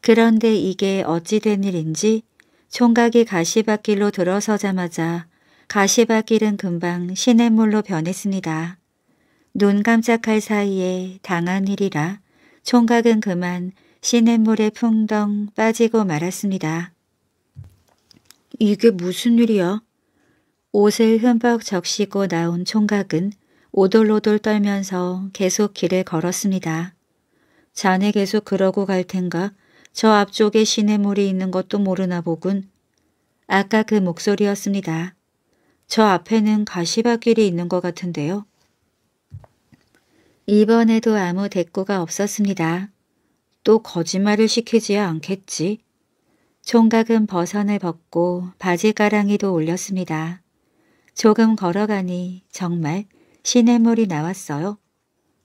그런데 이게 어찌 된 일인지 총각이 가시밭길로 들어서자마자 가시밭길은 금방 시냇물로 변했습니다. 눈 깜짝할 사이에 당한 일이라 총각은 그만 시냇물에 풍덩 빠지고 말았습니다. 이게 무슨 일이야? 옷을 흠뻑 적시고 나온 총각은 오돌오돌 떨면서 계속 길을 걸었습니다. 자네 계속 그러고 갈 텐가? 저 앞쪽에 시냇물이 있는 것도 모르나 보군. 아까 그 목소리였습니다. 저 앞에는 가시밭길이 있는 것 같은데요. 이번에도 아무 대꾸가 없었습니다. 또 거짓말을 시키지 않겠지. 총각은 버선을 벗고 바지가랑이도 올렸습니다. 조금 걸어가니 정말 시냇물이 나왔어요.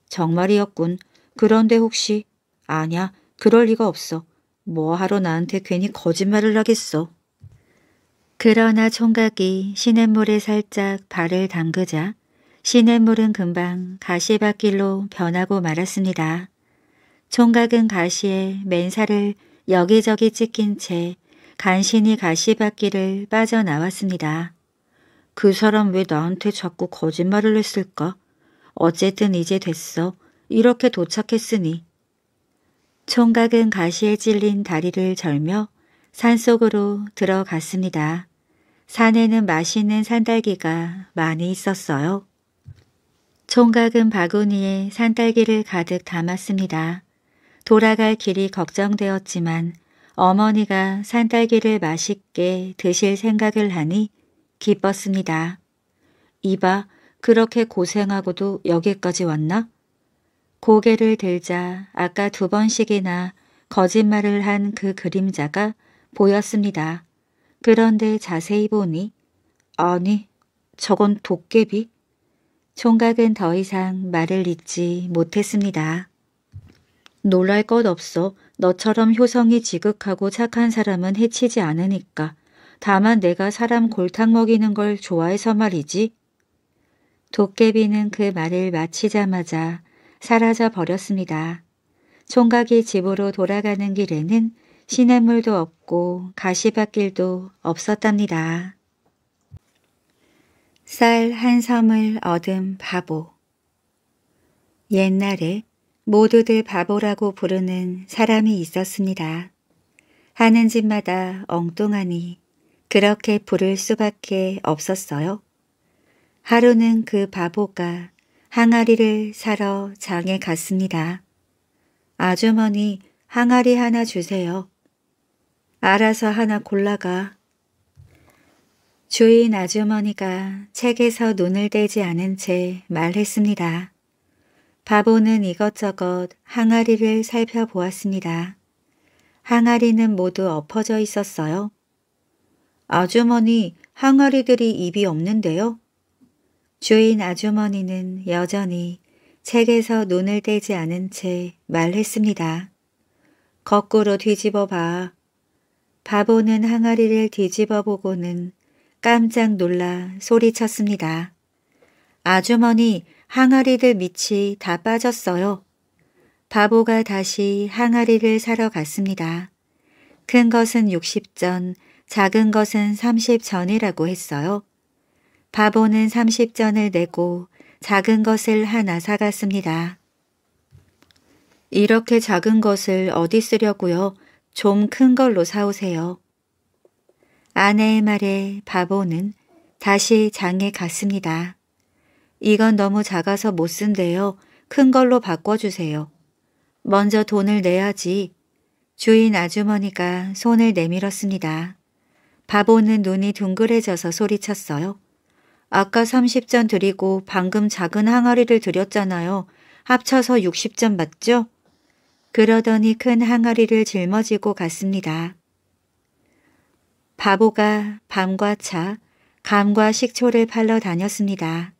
정말이었군. 그런데 혹시 아냐 그럴 리가 없어. 뭐하러 나한테 괜히 거짓말을 하겠어. 그러나 총각이 시냇물에 살짝 발을 담그자 시냇물은 금방 가시밭길로 변하고 말았습니다. 총각은 가시에 맨살을 여기저기 찢긴 채 간신히 가시밭길을 빠져나왔습니다. 그 사람 왜 나한테 자꾸 거짓말을 했을까? 어쨌든 이제 됐어. 이렇게 도착했으니. 총각은 가시에 찔린 다리를 절며 산속으로 들어갔습니다. 산에는 맛있는 산딸기가 많이 있었어요. 총각은 바구니에 산딸기를 가득 담았습니다. 돌아갈 길이 걱정되었지만 어머니가 산딸기를 맛있게 드실 생각을 하니 기뻤습니다. 이봐, 그렇게 고생하고도 여기까지 왔나? 고개를 들자 아까 두 번씩이나 거짓말을 한 그 그림자가 보였습니다. 그런데 자세히 보니 아니 저건 도깨비? 총각은 더 이상 말을 잇지 못했습니다. 놀랄 것 없어. 너처럼 효성이 지극하고 착한 사람은 해치지 않으니까. 다만 내가 사람 골탕 먹이는 걸 좋아해서 말이지. 도깨비는 그 말을 마치자마자 사라져 버렸습니다. 총각이 집으로 돌아가는 길에는 시냇물도 없고 가시밭길도 없었답니다. 쌀 한 섬을 얻은 바보 옛날에 모두들 바보라고 부르는 사람이 있었습니다. 하는 집마다 엉뚱하니 그렇게 부를 수밖에 없었어요. 하루는 그 바보가 항아리를 사러 장에 갔습니다. 아주머니 항아리 하나 주세요. 알아서 하나 골라가. 주인 아주머니가 책에서 눈을 떼지 않은 채 말했습니다. 바보는 이것저것 항아리를 살펴보았습니다. 항아리는 모두 엎어져 있었어요. 아주머니, 항아리들이 입이 없는데요. 주인 아주머니는 여전히 책에서 눈을 떼지 않은 채 말했습니다. 거꾸로 뒤집어 봐. 바보는 항아리를 뒤집어 보고는 깜짝 놀라 소리쳤습니다. 아주머니 항아리들 밑이 다 빠졌어요. 바보가 다시 항아리를 사러 갔습니다. 큰 것은 60전, 작은 것은 30전이라고 했어요. 바보는 30전을 내고 작은 것을 하나 사갔습니다. 이렇게 작은 것을 어디 쓰려고요? 좀큰 걸로 사오세요. 아내의 말에 바보는 다시 장에 갔습니다. 이건 너무 작아서 못 쓴대요. 큰 걸로 바꿔주세요. 먼저 돈을 내야지. 주인 아주머니가 손을 내밀었습니다. 바보는 눈이 둥그레져서 소리쳤어요. 아까 30전 드리고 방금 작은 항아리를 드렸잖아요. 합쳐서 60전 맞죠? 그러더니 큰 항아리를 짊어지고 갔습니다. 바보가 밤과 차, 감과 식초를 팔러 다녔습니다.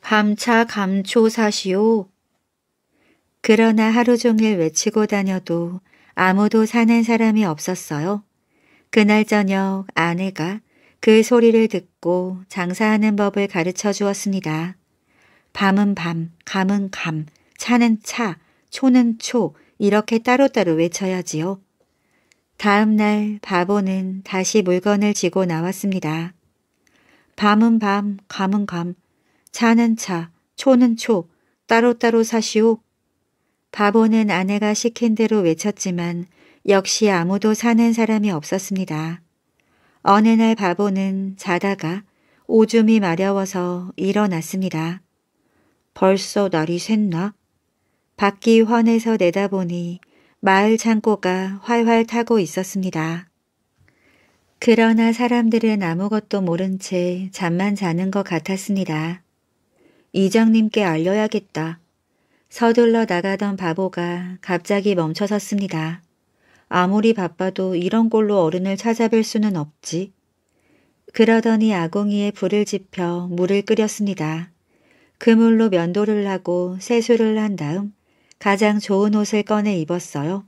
밤차 감초 사시오. 그러나 하루 종일 외치고 다녀도 아무도 사는 사람이 없었어요. 그날 저녁 아내가 그 소리를 듣고 장사하는 법을 가르쳐 주었습니다. 밤은 밤, 감은 감, 차는 차, 초는 초 이렇게 따로따로 외쳐야지요. 다음 날 바보는 다시 물건을 지고 나왔습니다. 밤은 밤, 감은 감, 차는 차, 초는 초, 따로따로 사시오. 바보는 아내가 시킨 대로 외쳤지만 역시 아무도 사는 사람이 없었습니다. 어느 날 바보는 자다가 오줌이 마려워서 일어났습니다. 벌써 날이 샜나? 밖이 훤해서 내다보니 마을 창고가 활활 타고 있었습니다. 그러나 사람들은 아무것도 모른 채 잠만 자는 것 같았습니다. 이장님께 알려야겠다. 서둘러 나가던 바보가 갑자기 멈춰섰습니다. 아무리 바빠도 이런 꼴로 어른을 찾아뵐 수는 없지. 그러더니 아궁이에 불을 지펴 물을 끓였습니다. 그물로 면도를 하고 세수를 한 다음 가장 좋은 옷을 꺼내 입었어요.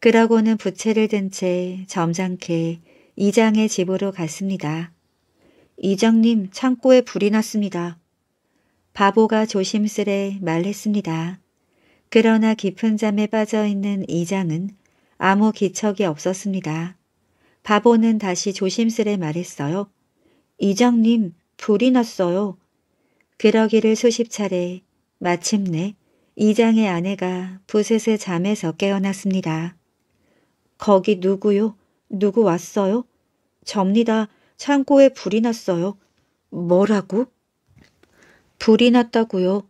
그러고는 부채를 든 채 점잖게 이장의 집으로 갔습니다. 이장님 창고에 불이 났습니다. 바보가 조심스레 말했습니다. 그러나 깊은 잠에 빠져있는 이장은 아무 기척이 없었습니다. 바보는 다시 조심스레 말했어요. 이장님 불이 났어요. 그러기를 수십 차례 마침내 이장의 아내가 부셋의 잠에서 깨어났습니다. 거기 누구요? 누구 왔어요? 접니다. 창고에 불이 났어요. 뭐라고? 불이 났다고요.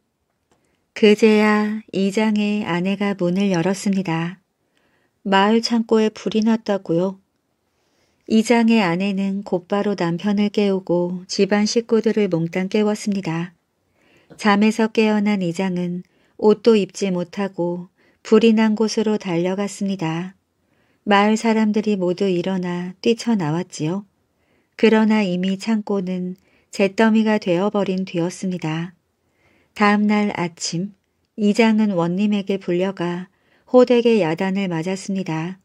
그제야 이장의 아내가 문을 열었습니다. 마을 창고에 불이 났다고요. 이장의 아내는 곧바로 남편을 깨우고 집안 식구들을 몽땅 깨웠습니다. 잠에서 깨어난 이장은 옷도 입지 못하고 불이 난 곳으로 달려갔습니다. 마을 사람들이 모두 일어나 뛰쳐나왔지요. 그러나 이미 창고는 잿더미가 되어버린 뒤였습니다. 다음 날 아침 이장은 원님에게 불려가 호되게 야단을 맞았습니다.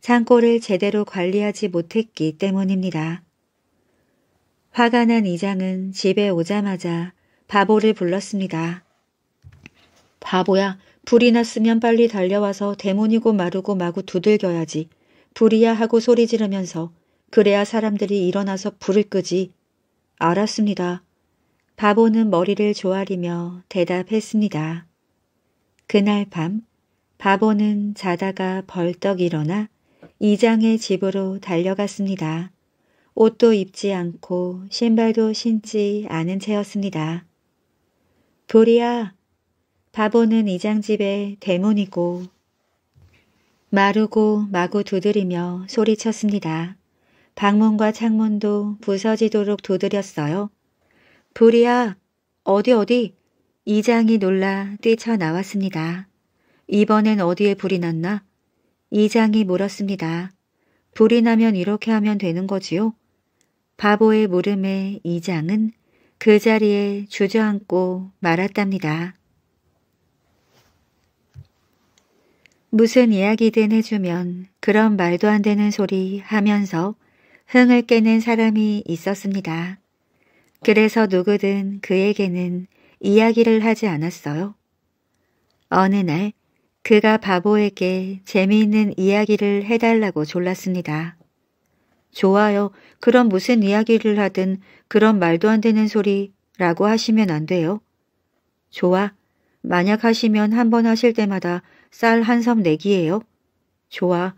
창고를 제대로 관리하지 못했기 때문입니다. 화가 난 이장은 집에 오자마자 바보를 불렀습니다. 바보야. 불이 났으면 빨리 달려와서 대문이고 마르고 마구 두들겨야지. 불이야 하고 소리 지르면서 그래야 사람들이 일어나서 불을 끄지. 알았습니다. 바보는 머리를 조아리며 대답했습니다. 그날 밤 바보는 자다가 벌떡 일어나 이장의 집으로 달려갔습니다. 옷도 입지 않고 신발도 신지 않은 채였습니다. 불이야 바보는 이장집의 대문이고 마르고 마구 두드리며 소리쳤습니다. 방문과 창문도 부서지도록 두드렸어요. 불이야! 어디 어디! 이장이 놀라 뛰쳐나왔습니다. 이번엔 어디에 불이 났나? 이장이 물었습니다. 불이 나면 이렇게 하면 되는 거지요? 바보의 물음에 이장은 그 자리에 주저앉고 말았답니다. 무슨 이야기든 해주면 그런 말도 안 되는 소리 하면서 흥을 깨는 사람이 있었습니다. 그래서 누구든 그에게는 이야기를 하지 않았어요. 어느 날 그가 바보에게 재미있는 이야기를 해달라고 졸랐습니다. 좋아요. 그럼 무슨 이야기를 하든 그런 말도 안 되는 소리라고 하시면 안 돼요. 좋아. 만약 하시면 한 번 하실 때마다 쌀한섬 내기예요. 좋아.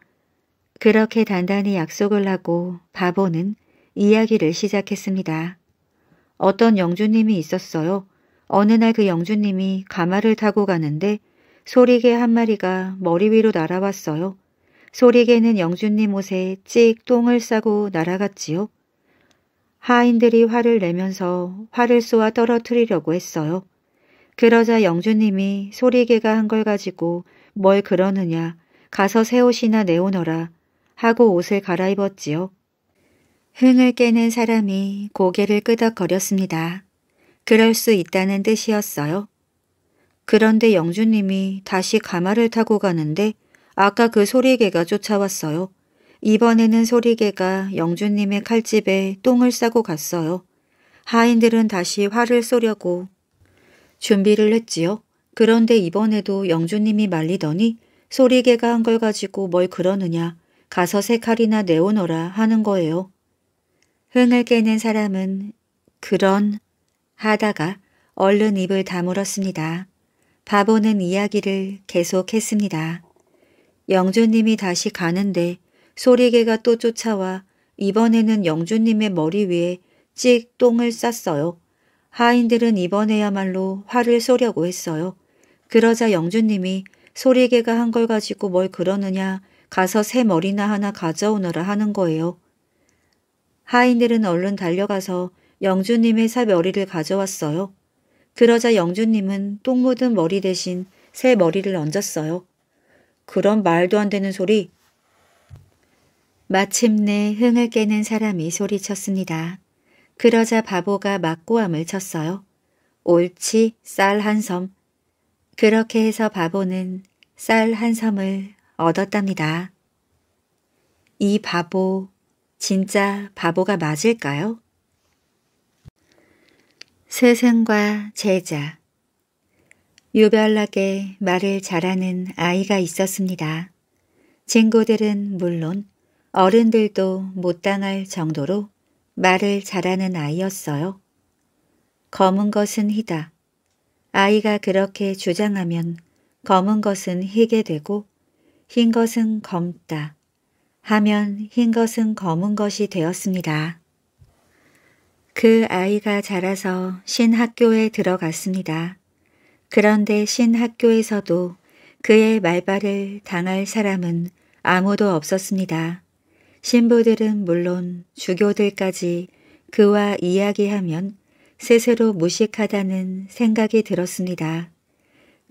그렇게 단단히 약속을 하고 바보는 이야기를 시작했습니다. 어떤 영주님이 있었어요. 어느 날 그 영주님이 가마를 타고 가는데 소리개 한 마리가 머리 위로 날아왔어요. 소리개는 영주님 옷에 찍 똥을 싸고 날아갔지요. 하인들이 화를 내면서 화를 쏘아 떨어뜨리려고 했어요. 그러자 영주님이 소리개가 한 걸 가지고 뭘 그러느냐. 가서 새 옷이나 내오너라. 하고 옷을 갈아입었지요. 흥을 깨는 사람이 고개를 끄덕거렸습니다. 그럴 수 있다는 뜻이었어요. 그런데 영주님이 다시 가마를 타고 가는데 아까 그 소리개가 쫓아왔어요. 이번에는 소리개가 영주님의 칼집에 똥을 싸고 갔어요. 하인들은 다시 활을 쏘려고 준비를 했지요. 그런데 이번에도 영주님이 말리더니 소리개가 한 걸 가지고 뭘 그러느냐 가서 세 칼이나 내오너라 하는 거예요. 흥을 깨는 사람은 그런 하다가 얼른 입을 다물었습니다. 바보는 이야기를 계속했습니다. 영주님이 다시 가는데 소리개가 또 쫓아와 이번에는 영주님의 머리 위에 찍 똥을 쌌어요. 하인들은 이번에야말로 화를 쏘려고 했어요. 그러자 영주님이 소리개가 한 걸 가지고 뭘 그러느냐 가서 새 머리나 하나 가져오너라 하는 거예요. 하인들은 얼른 달려가서 영주님의 새 머리를 가져왔어요. 그러자 영주님은 똥 묻은 머리 대신 새 머리를 얹었어요. 그런 말도 안 되는 소리. 마침내 흥을 깨는 사람이 소리쳤습니다. 그러자 바보가 맞고함을 쳤어요. 옳지 쌀 한 섬, 그렇게 해서 바보는 쌀 한 섬을 얻었답니다. 이 바보, 진짜 바보가 맞을까요? 스승과 제자 유별나게 말을 잘하는 아이가 있었습니다. 친구들은 물론 어른들도 못 당할 정도로 말을 잘하는 아이였어요. 검은 것은 희다. 아이가 그렇게 주장하면 검은 것은 희게 되고 흰 것은 검다 하면 흰 것은 검은 것이 되었습니다. 그 아이가 자라서 신학교에 들어갔습니다. 그런데 신학교에서도 그의 말발을 당할 사람은 아무도 없었습니다. 신부들은 물론 주교들까지 그와 이야기하면 스스로 무식하다는 생각이 들었습니다.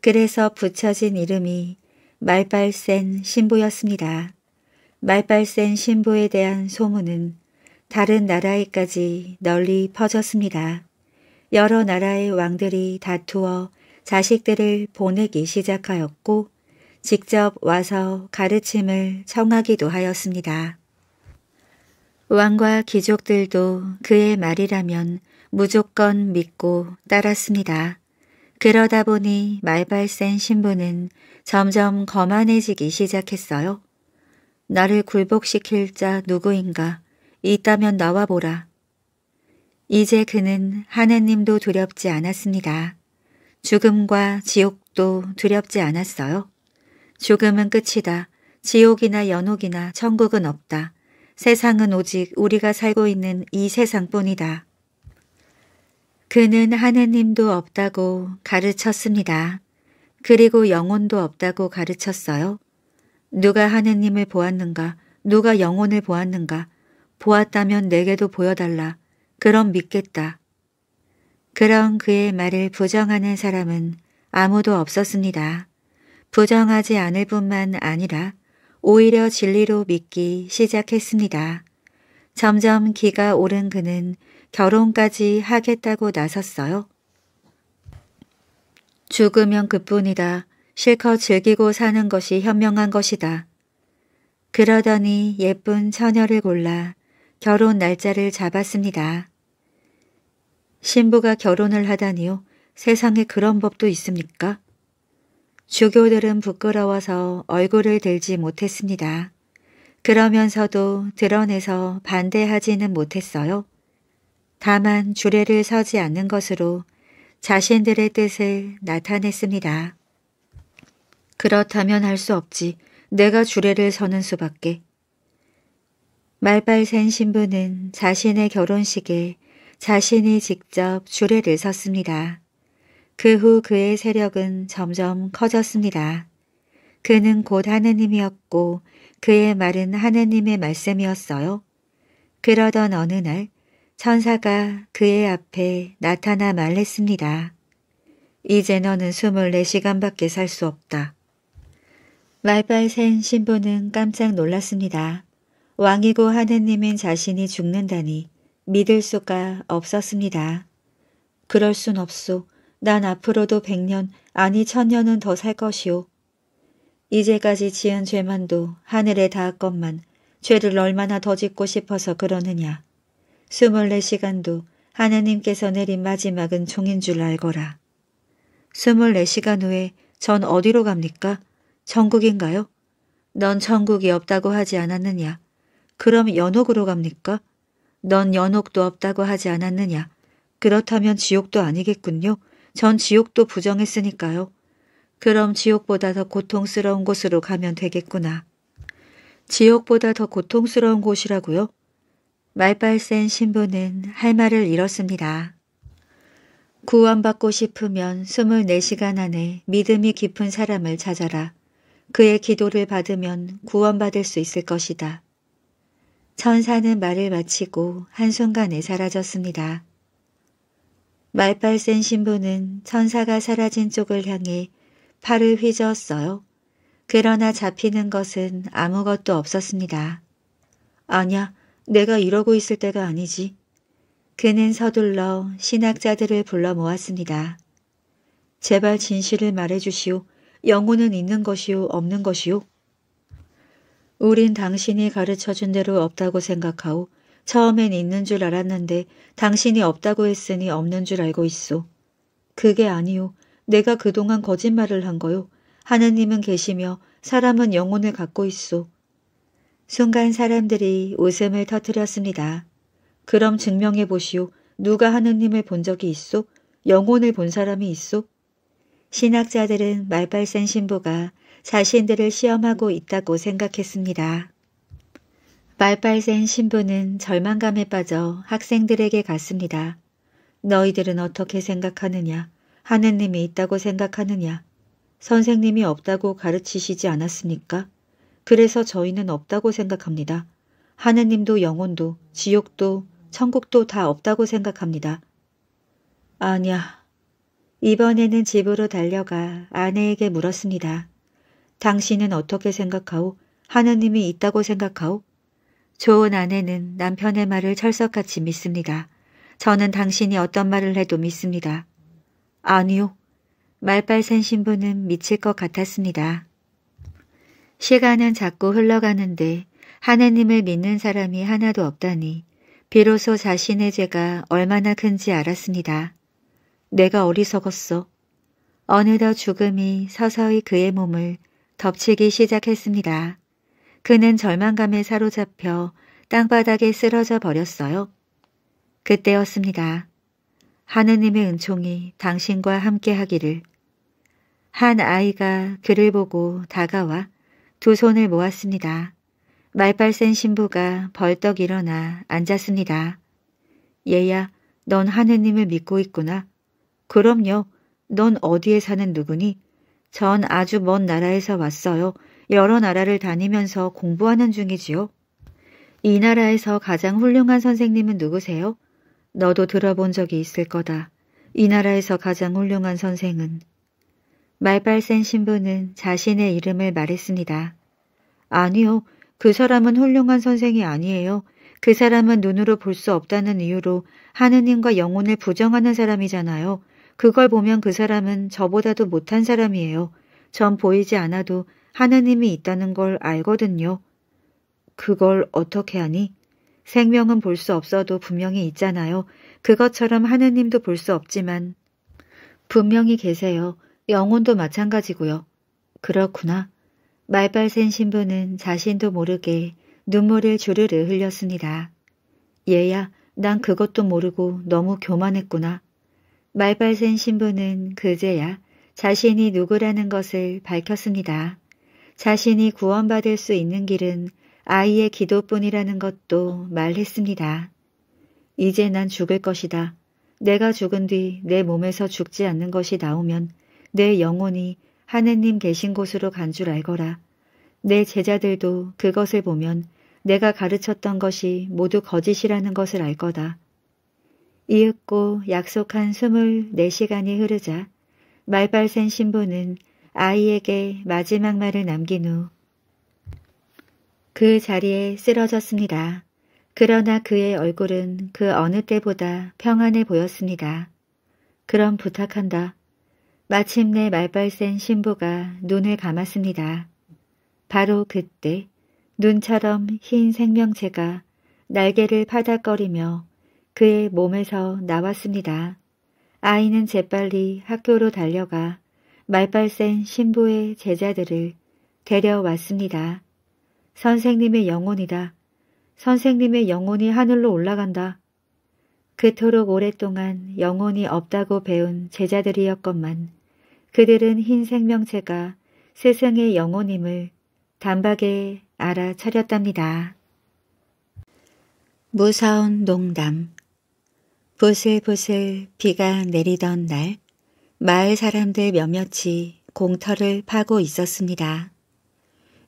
그래서 붙여진 이름이 말빨센 신부였습니다. 말빨센 신부에 대한 소문은 다른 나라에까지 널리 퍼졌습니다. 여러 나라의 왕들이 다투어 자식들을 보내기 시작하였고 직접 와서 가르침을 청하기도 하였습니다. 왕과 귀족들도 그의 말이라면 무조건 믿고 따랐습니다. 그러다 보니 말발센 신부는 점점 거만해지기 시작했어요. 나를 굴복시킬 자 누구인가 있다면 나와보라. 이제 그는 하느님도 두렵지 않았습니다. 죽음과 지옥도 두렵지 않았어요. 죽음은 끝이다. 지옥이나 연옥이나 천국은 없다. 세상은 오직 우리가 살고 있는 이 세상뿐이다. 그는 하느님도 없다고 가르쳤습니다. 그리고 영혼도 없다고 가르쳤어요. 누가 하느님을 보았는가, 누가 영혼을 보았는가, 보았다면 내게도 보여달라. 그럼 믿겠다. 그런 그의 말을 부정하는 사람은 아무도 없었습니다. 부정하지 않을 뿐만 아니라 오히려 진리로 믿기 시작했습니다. 점점 기가 오른 그는 결혼까지 하겠다고 나섰어요. 죽으면 그뿐이다. 실컷 즐기고 사는 것이 현명한 것이다. 그러더니 예쁜 처녀를 골라 결혼 날짜를 잡았습니다. 신부가 결혼을 하다니요. 세상에 그런 법도 있습니까? 주교들은 부끄러워서 얼굴을 들지 못했습니다. 그러면서도 드러내서 반대하지는 못했어요. 다만 주례를 서지 않는 것으로 자신들의 뜻을 나타냈습니다. 그렇다면 할 수 없지. 내가 주례를 서는 수밖에. 말빨센 신부는 자신의 결혼식에 자신이 직접 주례를 섰습니다. 그 후 그의 세력은 점점 커졌습니다. 그는 곧 하느님이었고 그의 말은 하느님의 말씀이었어요. 그러던 어느 날 천사가 그의 앞에 나타나 말했습니다. 이제 너는 24시간밖에 살 수 없다. 말빨센 신부는 깜짝 놀랐습니다. 왕이고 하느님인 자신이 죽는다니 믿을 수가 없었습니다. 그럴 순 없소. 난 앞으로도 백년 아니 천년은 더 살 것이오. 이제까지 지은 죄만도 하늘에 닿았건만 죄를 얼마나 더 짓고 싶어서 그러느냐. 2 4 시간도 하나님께서 내린 마지막은 종인 줄 알거라. 2 4 시간 후에 전 어디로 갑니까? 천국인가요? 넌 천국이 없다고 하지 않았느냐? 그럼 연옥으로 갑니까? 넌 연옥도 없다고 하지 않았느냐? 그렇다면 지옥도 아니겠군요. 전 지옥도 부정했으니까요. 그럼 지옥보다 더 고통스러운 곳으로 가면 되겠구나. 지옥보다 더 고통스러운 곳이라고요? 말빨센 신부는 할 말을 잃었습니다. 구원받고 싶으면 24시간 안에 믿음이 깊은 사람을 찾아라. 그의 기도를 받으면 구원받을 수 있을 것이다. 천사는 말을 마치고 한순간에 사라졌습니다. 말빨센 신부는 천사가 사라진 쪽을 향해 팔을 휘저었어요. 그러나 잡히는 것은 아무것도 없었습니다. 아냐, 내가 이러고 있을 때가 아니지. 그는 서둘러 신학자들을 불러 모았습니다. 제발 진실을 말해주시오. 영혼은 있는 것이오 없는 것이오. 우린 당신이 가르쳐준 대로 없다고 생각하오. 처음엔 있는 줄 알았는데 당신이 없다고 했으니 없는 줄 알고 있소. 그게 아니오. 내가 그동안 거짓말을 한 거요. 하느님은 계시며 사람은 영혼을 갖고 있소. 순간 사람들이 웃음을 터뜨렸습니다. 그럼 증명해 보시오. 누가 하느님을 본 적이 있소? 영혼을 본 사람이 있소? 신학자들은 말빨센 신부가 자신들을 시험하고 있다고 생각했습니다. 말빨센 신부는 절망감에 빠져 학생들에게 갔습니다. 너희들은 어떻게 생각하느냐? 하느님이 있다고 생각하느냐? 선생님이 없다고 가르치시지 않았습니까? 그래서 저희는 없다고 생각합니다. 하느님도 영혼도 지옥도 천국도 다 없다고 생각합니다. 아니야. 이번에는 집으로 달려가 아내에게 물었습니다. 당신은 어떻게 생각하오? 하느님이 있다고 생각하오? 좋은 아내는 남편의 말을 철석같이 믿습니다. 저는 당신이 어떤 말을 해도 믿습니다. 아니요. 말빨 센 신부는 미칠 것 같았습니다. 시간은 자꾸 흘러가는데 하느님을 믿는 사람이 하나도 없다니 비로소 자신의 죄가 얼마나 큰지 알았습니다. 내가 어리석었어. 어느덧 죽음이 서서히 그의 몸을 덮치기 시작했습니다. 그는 절망감에 사로잡혀 땅바닥에 쓰러져 버렸어요. 그때였습니다. 하느님의 은총이 당신과 함께 하기를. 한 아이가 그를 보고 다가와 두 손을 모았습니다. 말빨 센 신부가 벌떡 일어나 앉았습니다. 얘야, 넌 하느님을 믿고 있구나. 그럼요. 넌 어디에 사는 누구니? 전 아주 먼 나라에서 왔어요. 여러 나라를 다니면서 공부하는 중이지요. 이 나라에서 가장 훌륭한 선생님은 누구세요? 너도 들어본 적이 있을 거다. 이 나라에서 가장 훌륭한 선생은 말빨센 신부는 자신의 이름을 말했습니다. 아니요. 그 사람은 훌륭한 선생이 아니에요. 그 사람은 눈으로 볼 수 없다는 이유로 하느님과 영혼을 부정하는 사람이잖아요. 그걸 보면 그 사람은 저보다도 못한 사람이에요. 전 보이지 않아도 하느님이 있다는 걸 알거든요. 그걸 어떻게 하니? 생명은 볼 수 없어도 분명히 있잖아요. 그것처럼 하느님도 볼 수 없지만 분명히 계세요. 영혼도 마찬가지고요. 그렇구나. 말빨센 신부는 자신도 모르게 눈물을 주르르 흘렸습니다. 얘야, 난 그것도 모르고 너무 교만했구나. 말빨센 신부는 그제야 자신이 누구라는 것을 밝혔습니다. 자신이 구원받을 수 있는 길은 아이의 기도뿐이라는 것도 말했습니다. 이제 난 죽을 것이다. 내가 죽은 뒤 내 몸에서 죽지 않는 것이 나오면 내 영혼이 하느님 계신 곳으로 간 줄 알거라. 내 제자들도 그것을 보면 내가 가르쳤던 것이 모두 거짓이라는 것을 알 거다. 이윽고 약속한 24시간이 흐르자 말발센 신부는 아이에게 마지막 말을 남긴 후 그 자리에 쓰러졌습니다. 그러나 그의 얼굴은 그 어느 때보다 평안해 보였습니다. 그럼 부탁한다. 마침내 말빨센 신부가 눈을 감았습니다. 바로 그때 눈처럼 흰 생명체가 날개를 파닥거리며 그의 몸에서 나왔습니다. 아이는 재빨리 학교로 달려가 말빨센 신부의 제자들을 데려왔습니다. 선생님의 영혼이다. 선생님의 영혼이 하늘로 올라간다. 그토록 오랫동안 영혼이 없다고 배운 제자들이었건만 그들은 흰 생명체가 세상의 영혼임을 단박에 알아차렸답니다. 무서운 농담 보슬보슬 비가 내리던 날 마을 사람들 몇몇이 공터를 파고 있었습니다.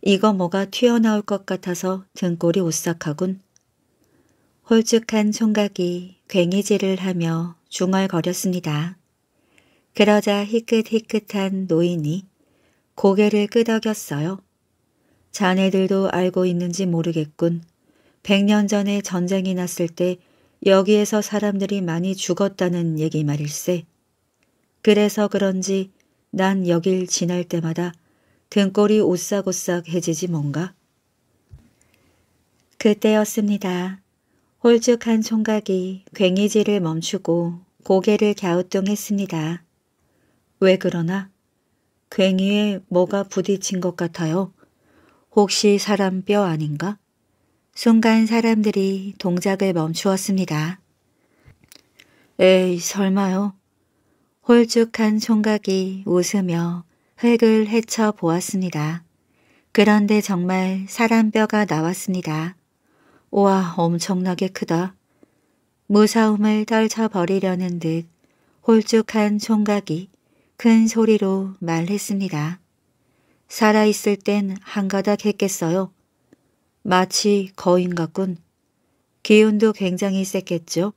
이거 뭐가 튀어나올 것 같아서 등골이 오싹하군. 홀쭉한 총각이 괭이질을 하며 중얼거렸습니다. 그러자 희끗희끗한 노인이 고개를 끄덕였어요. 자네들도 알고 있는지 모르겠군. 100년 전에 전쟁이 났을 때 여기에서 사람들이 많이 죽었다는 얘기 말일세. 그래서 그런지 난 여길 지날 때마다 등골이 오싹오싹해지지 뭔가. 그때였습니다. 홀쭉한 총각이 괭이질을 멈추고 고개를 갸우뚱했습니다. 왜 그러나 괭이에 뭐가 부딪힌 것 같아요. 혹시 사람 뼈 아닌가? 순간 사람들이 동작을 멈추었습니다. 에이 설마요. 홀쭉한 총각이 웃으며 흙을 헤쳐 보았습니다. 그런데 정말 사람 뼈가 나왔습니다. 우와 엄청나게 크다. 무서움을 떨쳐버리려는 듯 홀쭉한 총각이 큰 소리로 말했습니다. 살아있을 땐 한가닥 했겠어요. 마치 거인 같군. 기운도 굉장히 셌겠죠.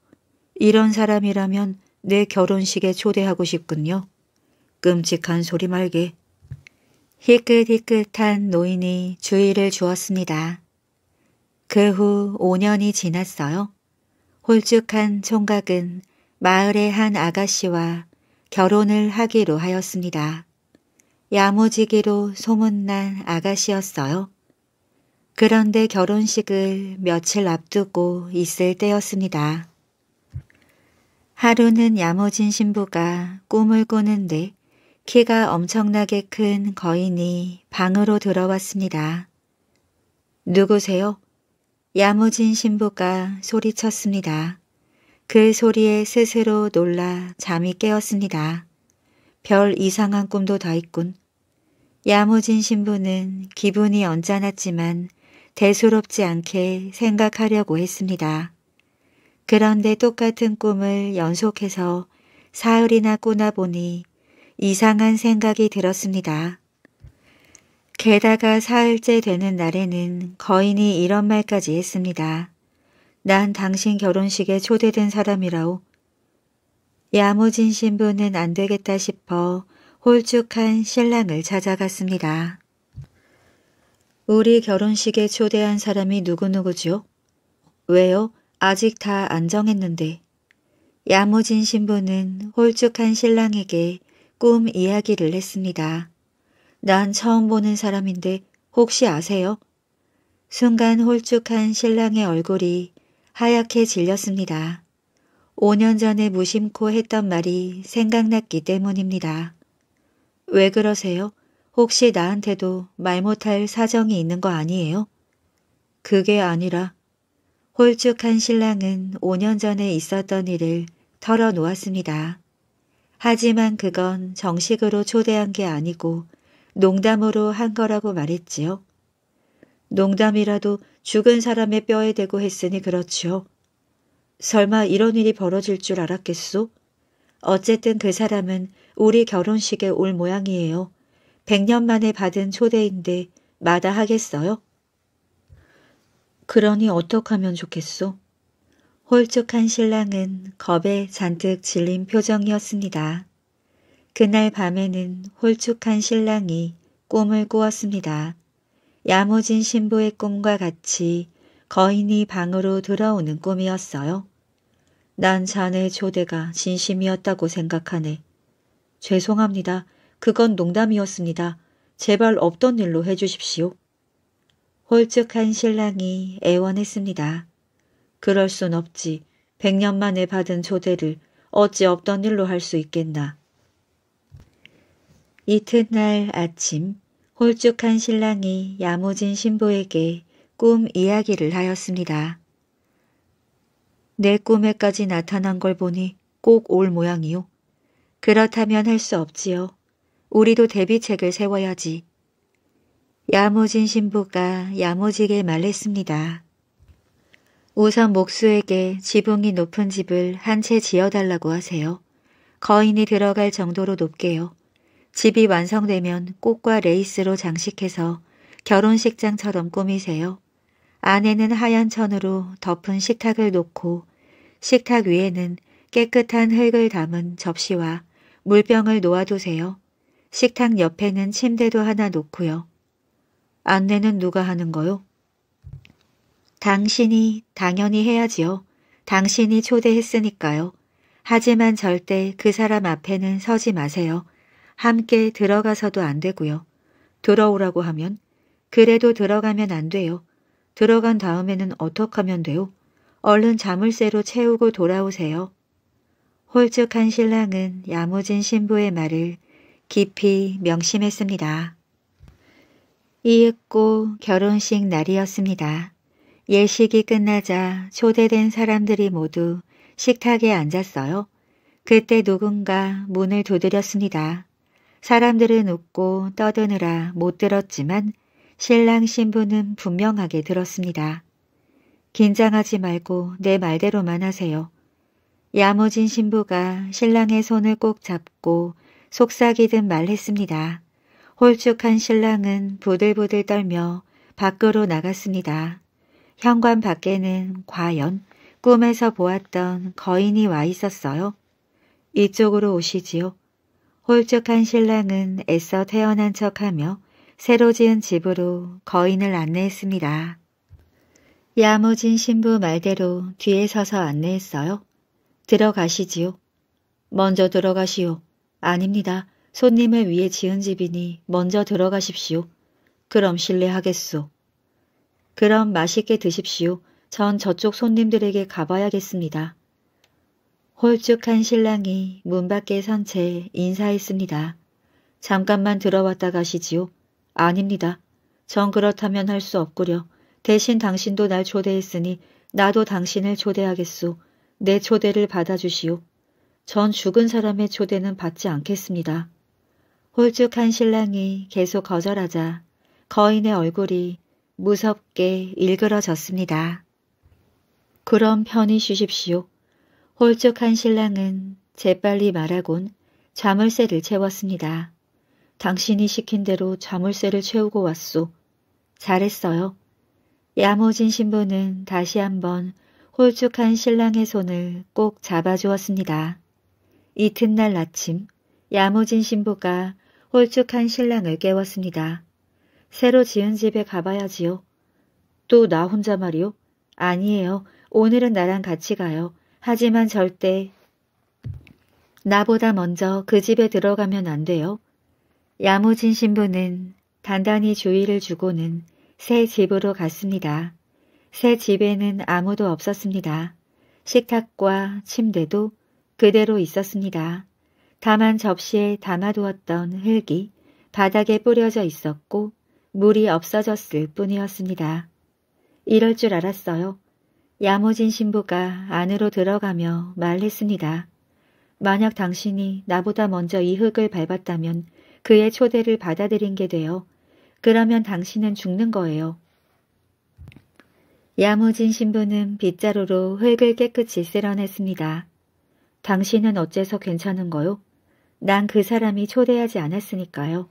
이런 사람이라면 내 결혼식에 초대하고 싶군요. 끔찍한 소리 말게. 희끗희끗한 노인이 주의를 주었습니다. 그 후 5년이 지났어요. 홀쭉한 총각은 마을의 한 아가씨와 결혼을 하기로 하였습니다. 야무지기로 소문난 아가씨였어요. 그런데 결혼식을 며칠 앞두고 있을 때였습니다. 하루는 야무진 신부가 꿈을 꾸는데 키가 엄청나게 큰 거인이 방으로 들어왔습니다. 누구세요? 야무진 신부가 소리쳤습니다. 그 소리에 스스로 놀라 잠이 깨었습니다. 별 이상한 꿈도 더 있군. 야무진 신부는 기분이 언짢았지만 대수롭지 않게 생각하려고 했습니다. 그런데 똑같은 꿈을 연속해서 사흘이나 꾸나 보니 이상한 생각이 들었습니다. 게다가 사흘째 되는 날에는 거인이 이런 말까지 했습니다. 난 당신 결혼식에 초대된 사람이라오. 야무진 신부는 안 되겠다 싶어 홀쭉한 신랑을 찾아갔습니다. 우리 결혼식에 초대한 사람이 누구누구죠 왜요? 아직 다 안 정했는데. 야무진 신부는 홀쭉한 신랑에게 꿈 이야기를 했습니다. 난 처음 보는 사람인데 혹시 아세요? 순간 홀쭉한 신랑의 얼굴이 하얗게 질렸습니다. 5년 전에 무심코 했던 말이 생각났기 때문입니다. 왜 그러세요? 혹시 나한테도 말 못할 사정이 있는 거 아니에요? 그게 아니라 홀쭉한 신랑은 5년 전에 있었던 일을 털어놓았습니다. 하지만 그건 정식으로 초대한 게 아니고 농담으로 한 거라고 말했지요. 농담이라도 죽은 사람의 뼈에 대고 했으니 그렇지요. 설마 이런 일이 벌어질 줄 알았겠소? 어쨌든 그 사람은 우리 결혼식에 올 모양이에요. 백 년 만에 받은 초대인데 마다하겠어요? 그러니 어떡하면 좋겠소? 홀쭉한 신랑은 겁에 잔뜩 질린 표정이었습니다. 그날 밤에는 홀쭉한 신랑이 꿈을 꾸었습니다. 야무진 신부의 꿈과 같이 거인이 방으로 들어오는 꿈이었어요. 난 자네의 초대가 진심이었다고 생각하네. 죄송합니다. 그건 농담이었습니다. 제발 없던 일로 해주십시오. 홀쭉한 신랑이 애원했습니다. 그럴 순 없지. 백 년 만에 받은 초대를 어찌 없던 일로 할 수 있겠나. 이튿날 아침 홀쭉한 신랑이 야무진 신부에게 꿈 이야기를 하였습니다. 내 꿈에까지 나타난 걸 보니 꼭 올 모양이요. 그렇다면 할 수 없지요. 우리도 대비책을 세워야지. 야무진 신부가 야무지게 말했습니다. 우선 목수에게 지붕이 높은 집을 한 채 지어달라고 하세요. 거인이 들어갈 정도로 높게요. 집이 완성되면 꽃과 레이스로 장식해서 결혼식장처럼 꾸미세요. 안에는 하얀 천으로 덮은 식탁을 놓고 식탁 위에는 깨끗한 흙을 담은 접시와 물병을 놓아두세요. 식탁 옆에는 침대도 하나 놓고요. 안내는 누가 하는 거요? 당신이 당연히 해야지요. 당신이 초대했으니까요. 하지만 절대 그 사람 앞에는 서지 마세요. 함께 들어가서도 안 되고요. 들어오라고 하면 그래도 들어가면 안 돼요. 들어간 다음에는 어떡 하면 돼요? 얼른 자물쇠로 채우고 돌아오세요. 홀쭉한 신랑은 야무진 신부의 말을 깊이 명심했습니다. 이윽고 결혼식 날이었습니다. 예식이 끝나자 초대된 사람들이 모두 식탁에 앉았어요. 그때 누군가 문을 두드렸습니다. 사람들은 웃고 떠드느라 못 들었지만 신랑 신부는 분명하게 들었습니다. 긴장하지 말고 내 말대로만 하세요. 야무진 신부가 신랑의 손을 꼭 잡고 속삭이듯 말했습니다. 홀쭉한 신랑은 부들부들 떨며 밖으로 나갔습니다. 현관 밖에는 과연 꿈에서 보았던 거인이 와 있었어요. 이쪽으로 오시지요. 홀쭉한 신랑은 애써 태어난 척하며 새로 지은 집으로 거인을 안내했습니다. 야무진 신부 말대로 뒤에 서서 안내했어요. 들어가시지요. 먼저 들어가시오. 아닙니다. 손님을 위해 지은 집이니 먼저 들어가십시오. 그럼 실례하겠소. 그럼 맛있게 드십시오. 전 저쪽 손님들에게 가봐야겠습니다. 홀쭉한 신랑이 문 밖에 선 채 인사했습니다. 잠깐만 들어왔다 가시지요. 아닙니다. 전 그렇다면 할 수 없구려. 대신 당신도 날 초대했으니 나도 당신을 초대하겠소. 내 초대를 받아주시오. 전 죽은 사람의 초대는 받지 않겠습니다. 홀쭉한 신랑이 계속 거절하자 거인의 얼굴이 무섭게 일그러졌습니다. 그럼 편히 쉬십시오. 홀쭉한 신랑은 재빨리 말하곤 자물쇠를 채웠습니다. 당신이 시킨 대로 자물쇠를 채우고 왔소. 잘했어요. 야무진 신부는 다시 한번 홀쭉한 신랑의 손을 꼭 잡아주었습니다. 이튿날 아침 야무진 신부가 홀쭉한 신랑을 깨웠습니다. 새로 지은 집에 가봐야지요. 또 나 혼자 말이요? 아니에요. 오늘은 나랑 같이 가요. 하지만 절대 나보다 먼저 그 집에 들어가면 안 돼요. 야무진 신부는 단단히 주의를 주고는 새 집으로 갔습니다. 새 집에는 아무도 없었습니다. 식탁과 침대도 그대로 있었습니다. 다만 접시에 담아두었던 흙이 바닥에 뿌려져 있었고 물이 없어졌을 뿐이었습니다. 이럴 줄 알았어요. 야무진 신부가 안으로 들어가며 말했습니다. 만약 당신이 나보다 먼저 이 흙을 밟았다면 그의 초대를 받아들인 게 되어 그러면 당신은 죽는 거예요. 야무진 신부는 빗자루로 흙을 깨끗이 쓸어냈습니다. 당신은 어째서 괜찮은 거요? 난 그 사람이 초대하지 않았으니까요.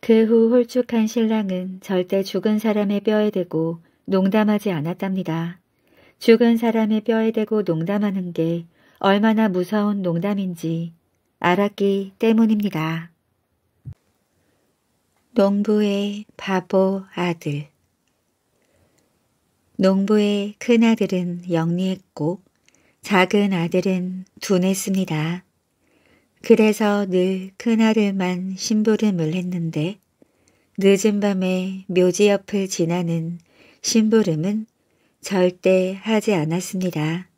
그 후 홀쭉한 신랑은 절대 죽은 사람의 뼈에 대고 농담하지 않았답니다. 죽은 사람의 뼈에 대고 농담하는 게 얼마나 무서운 농담인지 알았기 때문입니다. 농부의 바보 아들 농부의 큰아들은 영리했고 작은 아들은 둔했습니다. 그래서 늘 큰아들만 심부름을 했는데 늦은 밤에 묘지 옆을 지나는 심부름은 절대 하지 않았습니다.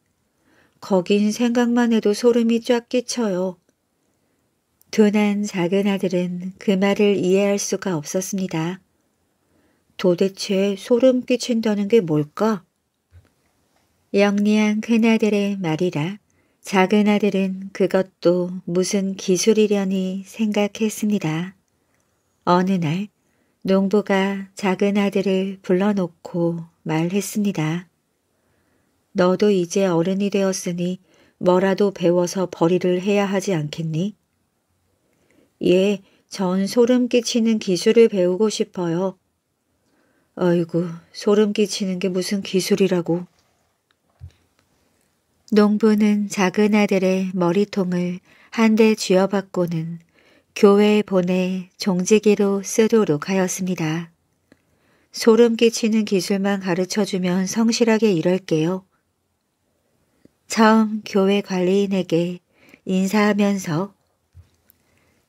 거긴 생각만 해도 소름이 쫙 끼쳐요. 둔한 작은 아들은 그 말을 이해할 수가 없었습니다. 도대체 소름 끼친다는 게 뭘까? 영리한 큰아들의 말이라 작은 아들은 그것도 무슨 기술이려니 생각했습니다. 어느 날 농부가 작은 아들을 불러놓고 말했습니다. 너도 이제 어른이 되었으니 뭐라도 배워서 벌이를 해야 하지 않겠니? 예, 전 소름 끼치는 기술을 배우고 싶어요. 어이구, 소름 끼치는 게 무슨 기술이라고. 농부는 작은 아들의 머리통을 한 대 쥐어받고는 교회에 보내 종지기로 쓰도록 하였습니다. 소름 끼치는 기술만 가르쳐주면 성실하게 일할게요. 처음 교회 관리인에게 인사하면서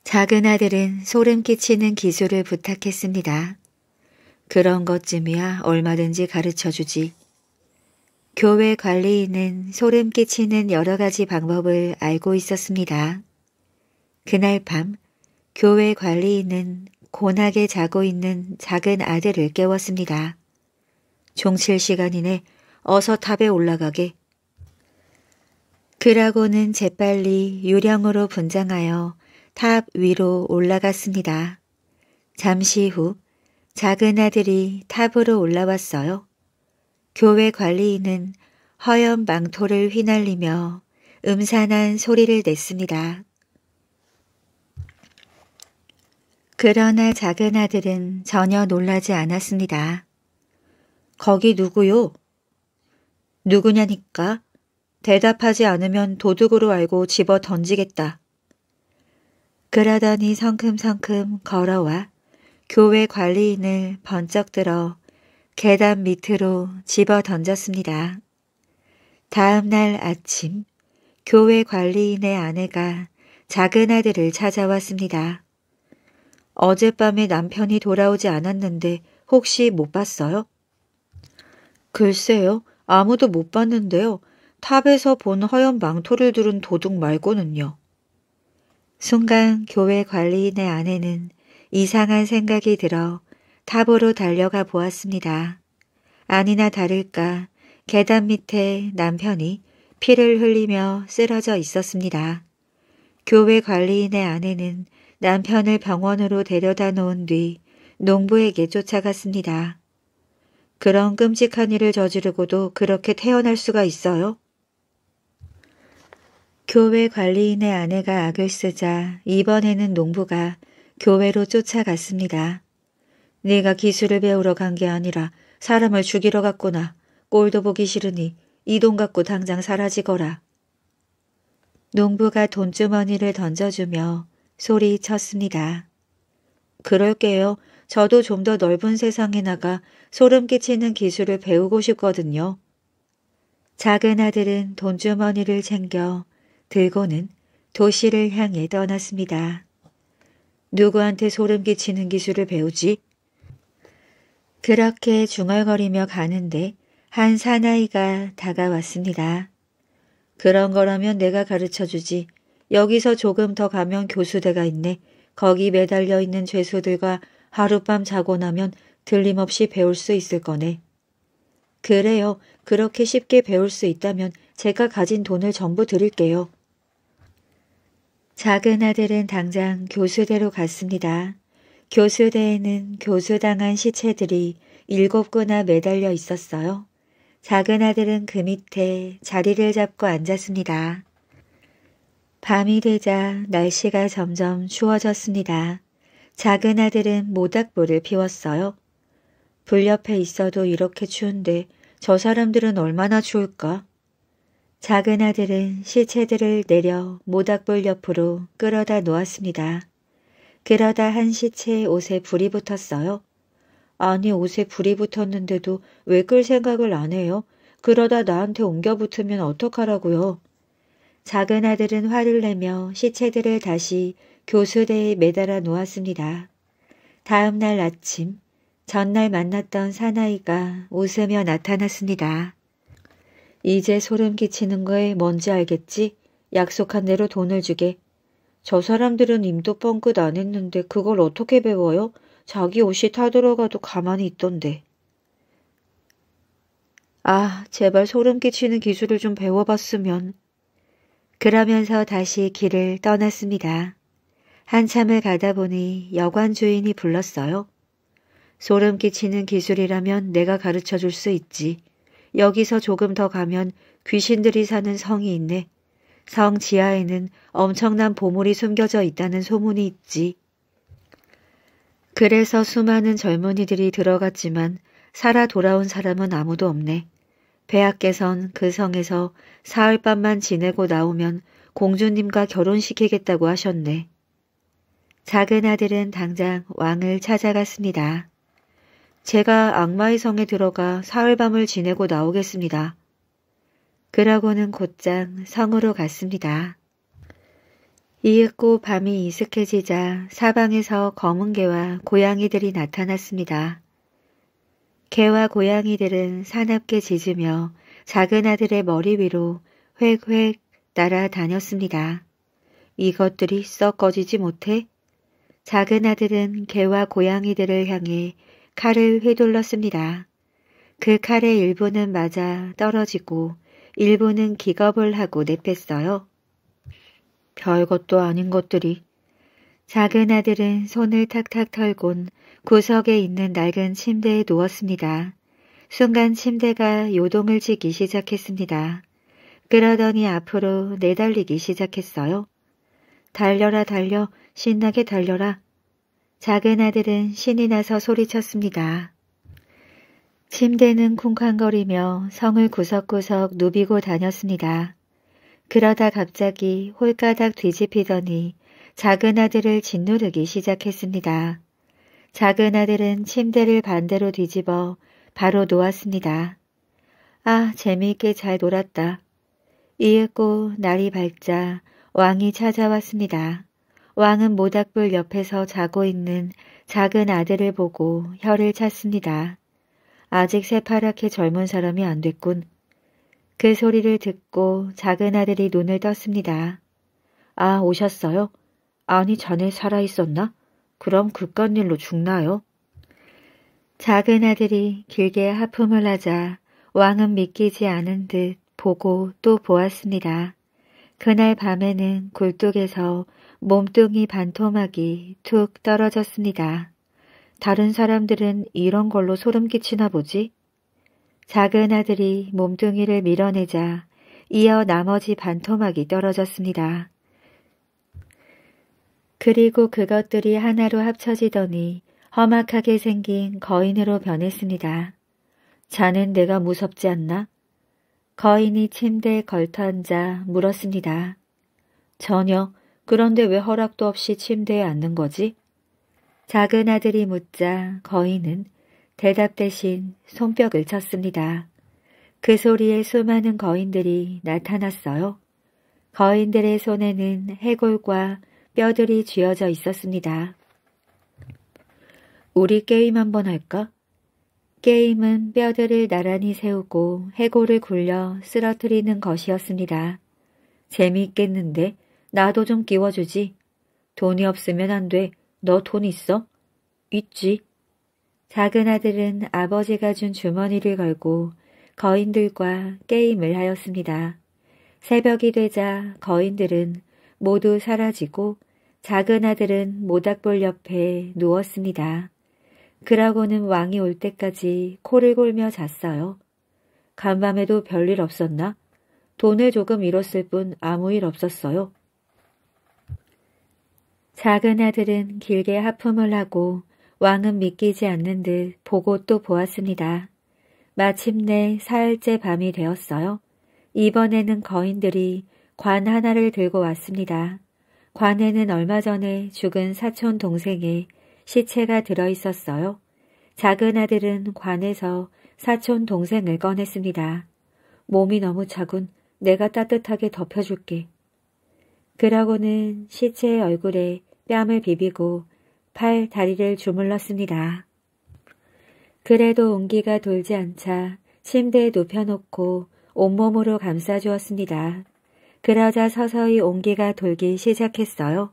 작은 아들은 소름 끼치는 기술을 부탁했습니다. 그런 것쯤이야 얼마든지 가르쳐주지. 교회 관리인은 소름 끼치는 여러 가지 방법을 알고 있었습니다. 그날 밤 교회 관리인은 고나게 자고 있는 작은 아들을 깨웠습니다. 종칠 시간 이내 어서 탑에 올라가게. 그라고는 재빨리 유령으로 분장하여 탑 위로 올라갔습니다. 잠시 후 작은 아들이 탑으로 올라왔어요. 교회 관리인은 허연 망토를 휘날리며 음산한 소리를 냈습니다. 그러나 작은 아들은 전혀 놀라지 않았습니다. 거기 누구요? 누구냐니까? 대답하지 않으면 도둑으로 알고 집어 던지겠다. 그러더니 성큼성큼 걸어와 교회 관리인을 번쩍 들어 계단 밑으로 집어 던졌습니다. 다음 날 아침 교회 관리인의 아내가 작은 아들을 찾아왔습니다. 어젯밤에 남편이 돌아오지 않았는데 혹시 못 봤어요? 글쎄요. 아무도 못 봤는데요. 탑에서 본 허연 망토를 두른 도둑 말고는요. 순간 교회 관리인의 아내는 이상한 생각이 들어 탑으로 달려가 보았습니다. 아니나 다를까 계단 밑에 남편이 피를 흘리며 쓰러져 있었습니다. 교회 관리인의 아내는 남편을 병원으로 데려다 놓은 뒤 농부에게 쫓아갔습니다. 그런 끔찍한 일을 저지르고도 그렇게 태어날 수가 있어요? 교회 관리인의 아내가 악을 쓰자 이번에는 농부가 교회로 쫓아갔습니다. 네가 기술을 배우러 간 게 아니라 사람을 죽이러 갔구나. 꼴도 보기 싫으니 이 돈 갖고 당장 사라지거라. 농부가 돈주머니를 던져주며 소리쳤습니다. 그럴게요. 저도 좀 더 넓은 세상에 나가 소름 끼치는 기술을 배우고 싶거든요. 작은 아들은 돈주머니를 챙겨 들고는 도시를 향해 떠났습니다. 누구한테 소름 끼치는 기술을 배우지? 그렇게 중얼거리며 가는데 한 사나이가 다가왔습니다. 그런 거라면 내가 가르쳐주지. 여기서 조금 더 가면 교수대가 있네. 거기 매달려 있는 죄수들과 하룻밤 자고 나면 들림없이 배울 수 있을 거네. 그래요. 그렇게 쉽게 배울 수 있다면 제가 가진 돈을 전부 드릴게요. 작은 아들은 당장 교수대로 갔습니다. 교수대에는 교수당한 시체들이 일곱 구나 매달려 있었어요. 작은 아들은 그 밑에 자리를 잡고 앉았습니다. 밤이 되자 날씨가 점점 추워졌습니다. 작은 아들은 모닥불을 피웠어요. 불 옆에 있어도 이렇게 추운데 저 사람들은 얼마나 추울까? 작은 아들은 시체들을 내려 모닥불 옆으로 끌어다 놓았습니다. 그러다 한 시체의 옷에 불이 붙었어요. 아니 옷에 불이 붙었는데도 왜 끌 생각을 안 해요? 그러다 나한테 옮겨 붙으면 어떡하라고요? 작은 아들은 화를 내며 시체들을 다시 교수대에 매달아 놓았습니다. 다음 날 아침, 전날 만났던 사나이가 웃으며 나타났습니다. 이제 소름 끼치는 거에 뭔지 알겠지? 약속한 대로 돈을 주게. 저 사람들은 임도 뻥긋안 했는데 그걸 어떻게 배워요? 자기 옷이 타들어가도 가만히 있던데. 아, 제발 소름 끼치는 기술을 좀 배워봤으면 그러면서 다시 길을 떠났습니다. 한참을 가다 보니 여관 주인이 불렀어요. 소름 끼치는 기술이라면 내가 가르쳐 줄 수 있지. 여기서 조금 더 가면 귀신들이 사는 성이 있네. 성 지하에는 엄청난 보물이 숨겨져 있다는 소문이 있지. 그래서 수많은 젊은이들이 들어갔지만 살아 돌아온 사람은 아무도 없네. 배하께선 그 성에서 사흘밤만 지내고 나오면 공주님과 결혼시키겠다고 하셨네. 작은 아들은 당장 왕을 찾아갔습니다. 제가 악마의 성에 들어가 사흘밤을 지내고 나오겠습니다. 그러고는 곧장 성으로 갔습니다. 이윽고 밤이 이슥해지자 사방에서 검은 개와 고양이들이 나타났습니다. 개와 고양이들은 사납게 짖으며 작은 아들의 머리 위로 획획 따라다녔습니다. 이것들이 썩 꺼지지 못해 작은 아들은 개와 고양이들을 향해 칼을 휘둘렀습니다. 그 칼의 일부는 맞아 떨어지고 일부는 기겁을 하고 내뺐어요. 별것도 아닌 것들이 작은 아들은 손을 탁탁 털곤 구석에 있는 낡은 침대에 누웠습니다. 순간 침대가 요동을 지기 시작했습니다. 그러더니 앞으로 내달리기 시작했어요. 달려라 달려 신나게 달려라. 작은 아들은 신이 나서 소리쳤습니다. 침대는 쿵쾅거리며 성을 구석구석 누비고 다녔습니다. 그러다 갑자기 홀가닥 뒤집히더니 작은 아들을 짓누르기 시작했습니다. 작은 아들은 침대를 반대로 뒤집어 바로 놓았습니다. 아, 재미있게 잘 놀았다. 이윽고 날이 밝자 왕이 찾아왔습니다. 왕은 모닥불 옆에서 자고 있는 작은 아들을 보고 혀를 찼습니다. 아직 새파랗게 젊은 사람이 안 됐군. 그 소리를 듣고 작은 아들이 눈을 떴습니다. 아, 오셨어요? 아니, 자네 살아있었나? 그럼 그깟 일로 죽나요? 작은 아들이 길게 하품을 하자 왕은 믿기지 않은 듯 보고 또 보았습니다. 그날 밤에는 굴뚝에서 몸뚱이 반토막이 툭 떨어졌습니다. 다른 사람들은 이런 걸로 소름 끼치나 보지? 작은 아들이 몸뚱이를 밀어내자 이어 나머지 반토막이 떨어졌습니다. 그리고 그것들이 하나로 합쳐지더니 험악하게 생긴 거인으로 변했습니다. 자는 내가 무섭지 않나? 거인이 침대에 걸터앉아 물었습니다. 전혀 그런데 왜 허락도 없이 침대에 앉는 거지? 작은 아들이 묻자 거인은 대답 대신 손뼉을 쳤습니다. 그 소리에 수많은 거인들이 나타났어요. 거인들의 손에는 해골과 뼈들이 쥐어져 있었습니다. 우리 게임 한번 할까? 게임은 뼈들을 나란히 세우고 해골을 굴려 쓰러뜨리는 것이었습니다. 재미있겠는데 나도 좀 끼워주지. 돈이 없으면 안 돼. 너 돈 있어? 있지. 작은 아들은 아버지가 준 주머니를 걸고 거인들과 게임을 하였습니다. 새벽이 되자 거인들은 모두 사라지고 작은 아들은 모닥불 옆에 누웠습니다. 그라고는 왕이 올 때까지 코를 골며 잤어요. 간밤에도 별일 없었나? 돈을 조금 잃었을 뿐 아무 일 없었어요. 작은 아들은 길게 하품을 하고 왕은 믿기지 않는 듯 보고 또 보았습니다. 마침내 사흘째 밤이 되었어요. 이번에는 거인들이 관 하나를 들고 왔습니다. 관에는 얼마 전에 죽은 사촌 동생의 시체가 들어 있었어요. 작은 아들은 관에서 사촌 동생을 꺼냈습니다. 몸이 너무 차군 내가 따뜻하게 덮여줄게. 그러고는 시체의 얼굴에 뺨을 비비고 팔, 다리를 주물렀습니다. 그래도 온기가 돌지 않자 침대에 눕혀놓고 온몸으로 감싸주었습니다. 그러자 서서히 온기가 돌기 시작했어요.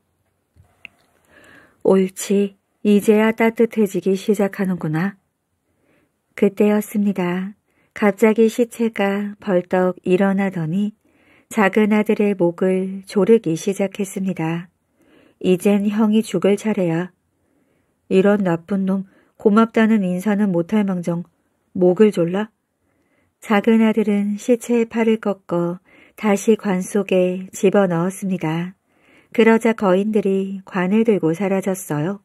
옳지, 이제야 따뜻해지기 시작하는구나. 그때였습니다. 갑자기 시체가 벌떡 일어나더니 작은 아들의 목을 조르기 시작했습니다. 이젠 형이 죽을 차례야. 이런 나쁜 놈 고맙다는 인사는 못할 망정 목을 졸라? 작은 아들은 시체의 팔을 꺾어 다시 관 속에 집어넣었습니다. 그러자 거인들이 관을 들고 사라졌어요.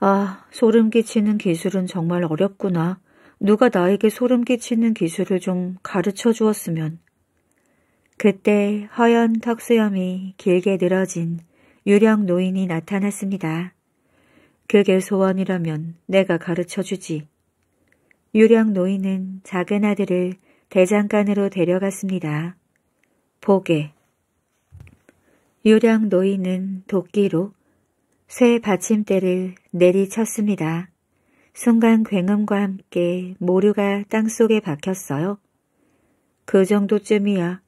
아, 소름 끼치는 기술은 정말 어렵구나. 누가 나에게 소름 끼치는 기술을 좀 가르쳐 주었으면. 그때 허연 턱수염이 길게 늘어진 유령 노인이 나타났습니다. 그게 소원이라면 내가 가르쳐 주지. 유령 노인은 작은 아들을 대장간으로 데려갔습니다. 보게 유령 노인은 도끼로 쇠 받침대를 내리쳤습니다. 순간 굉음과 함께 모류가 땅속에 박혔어요. 그 정도쯤이야.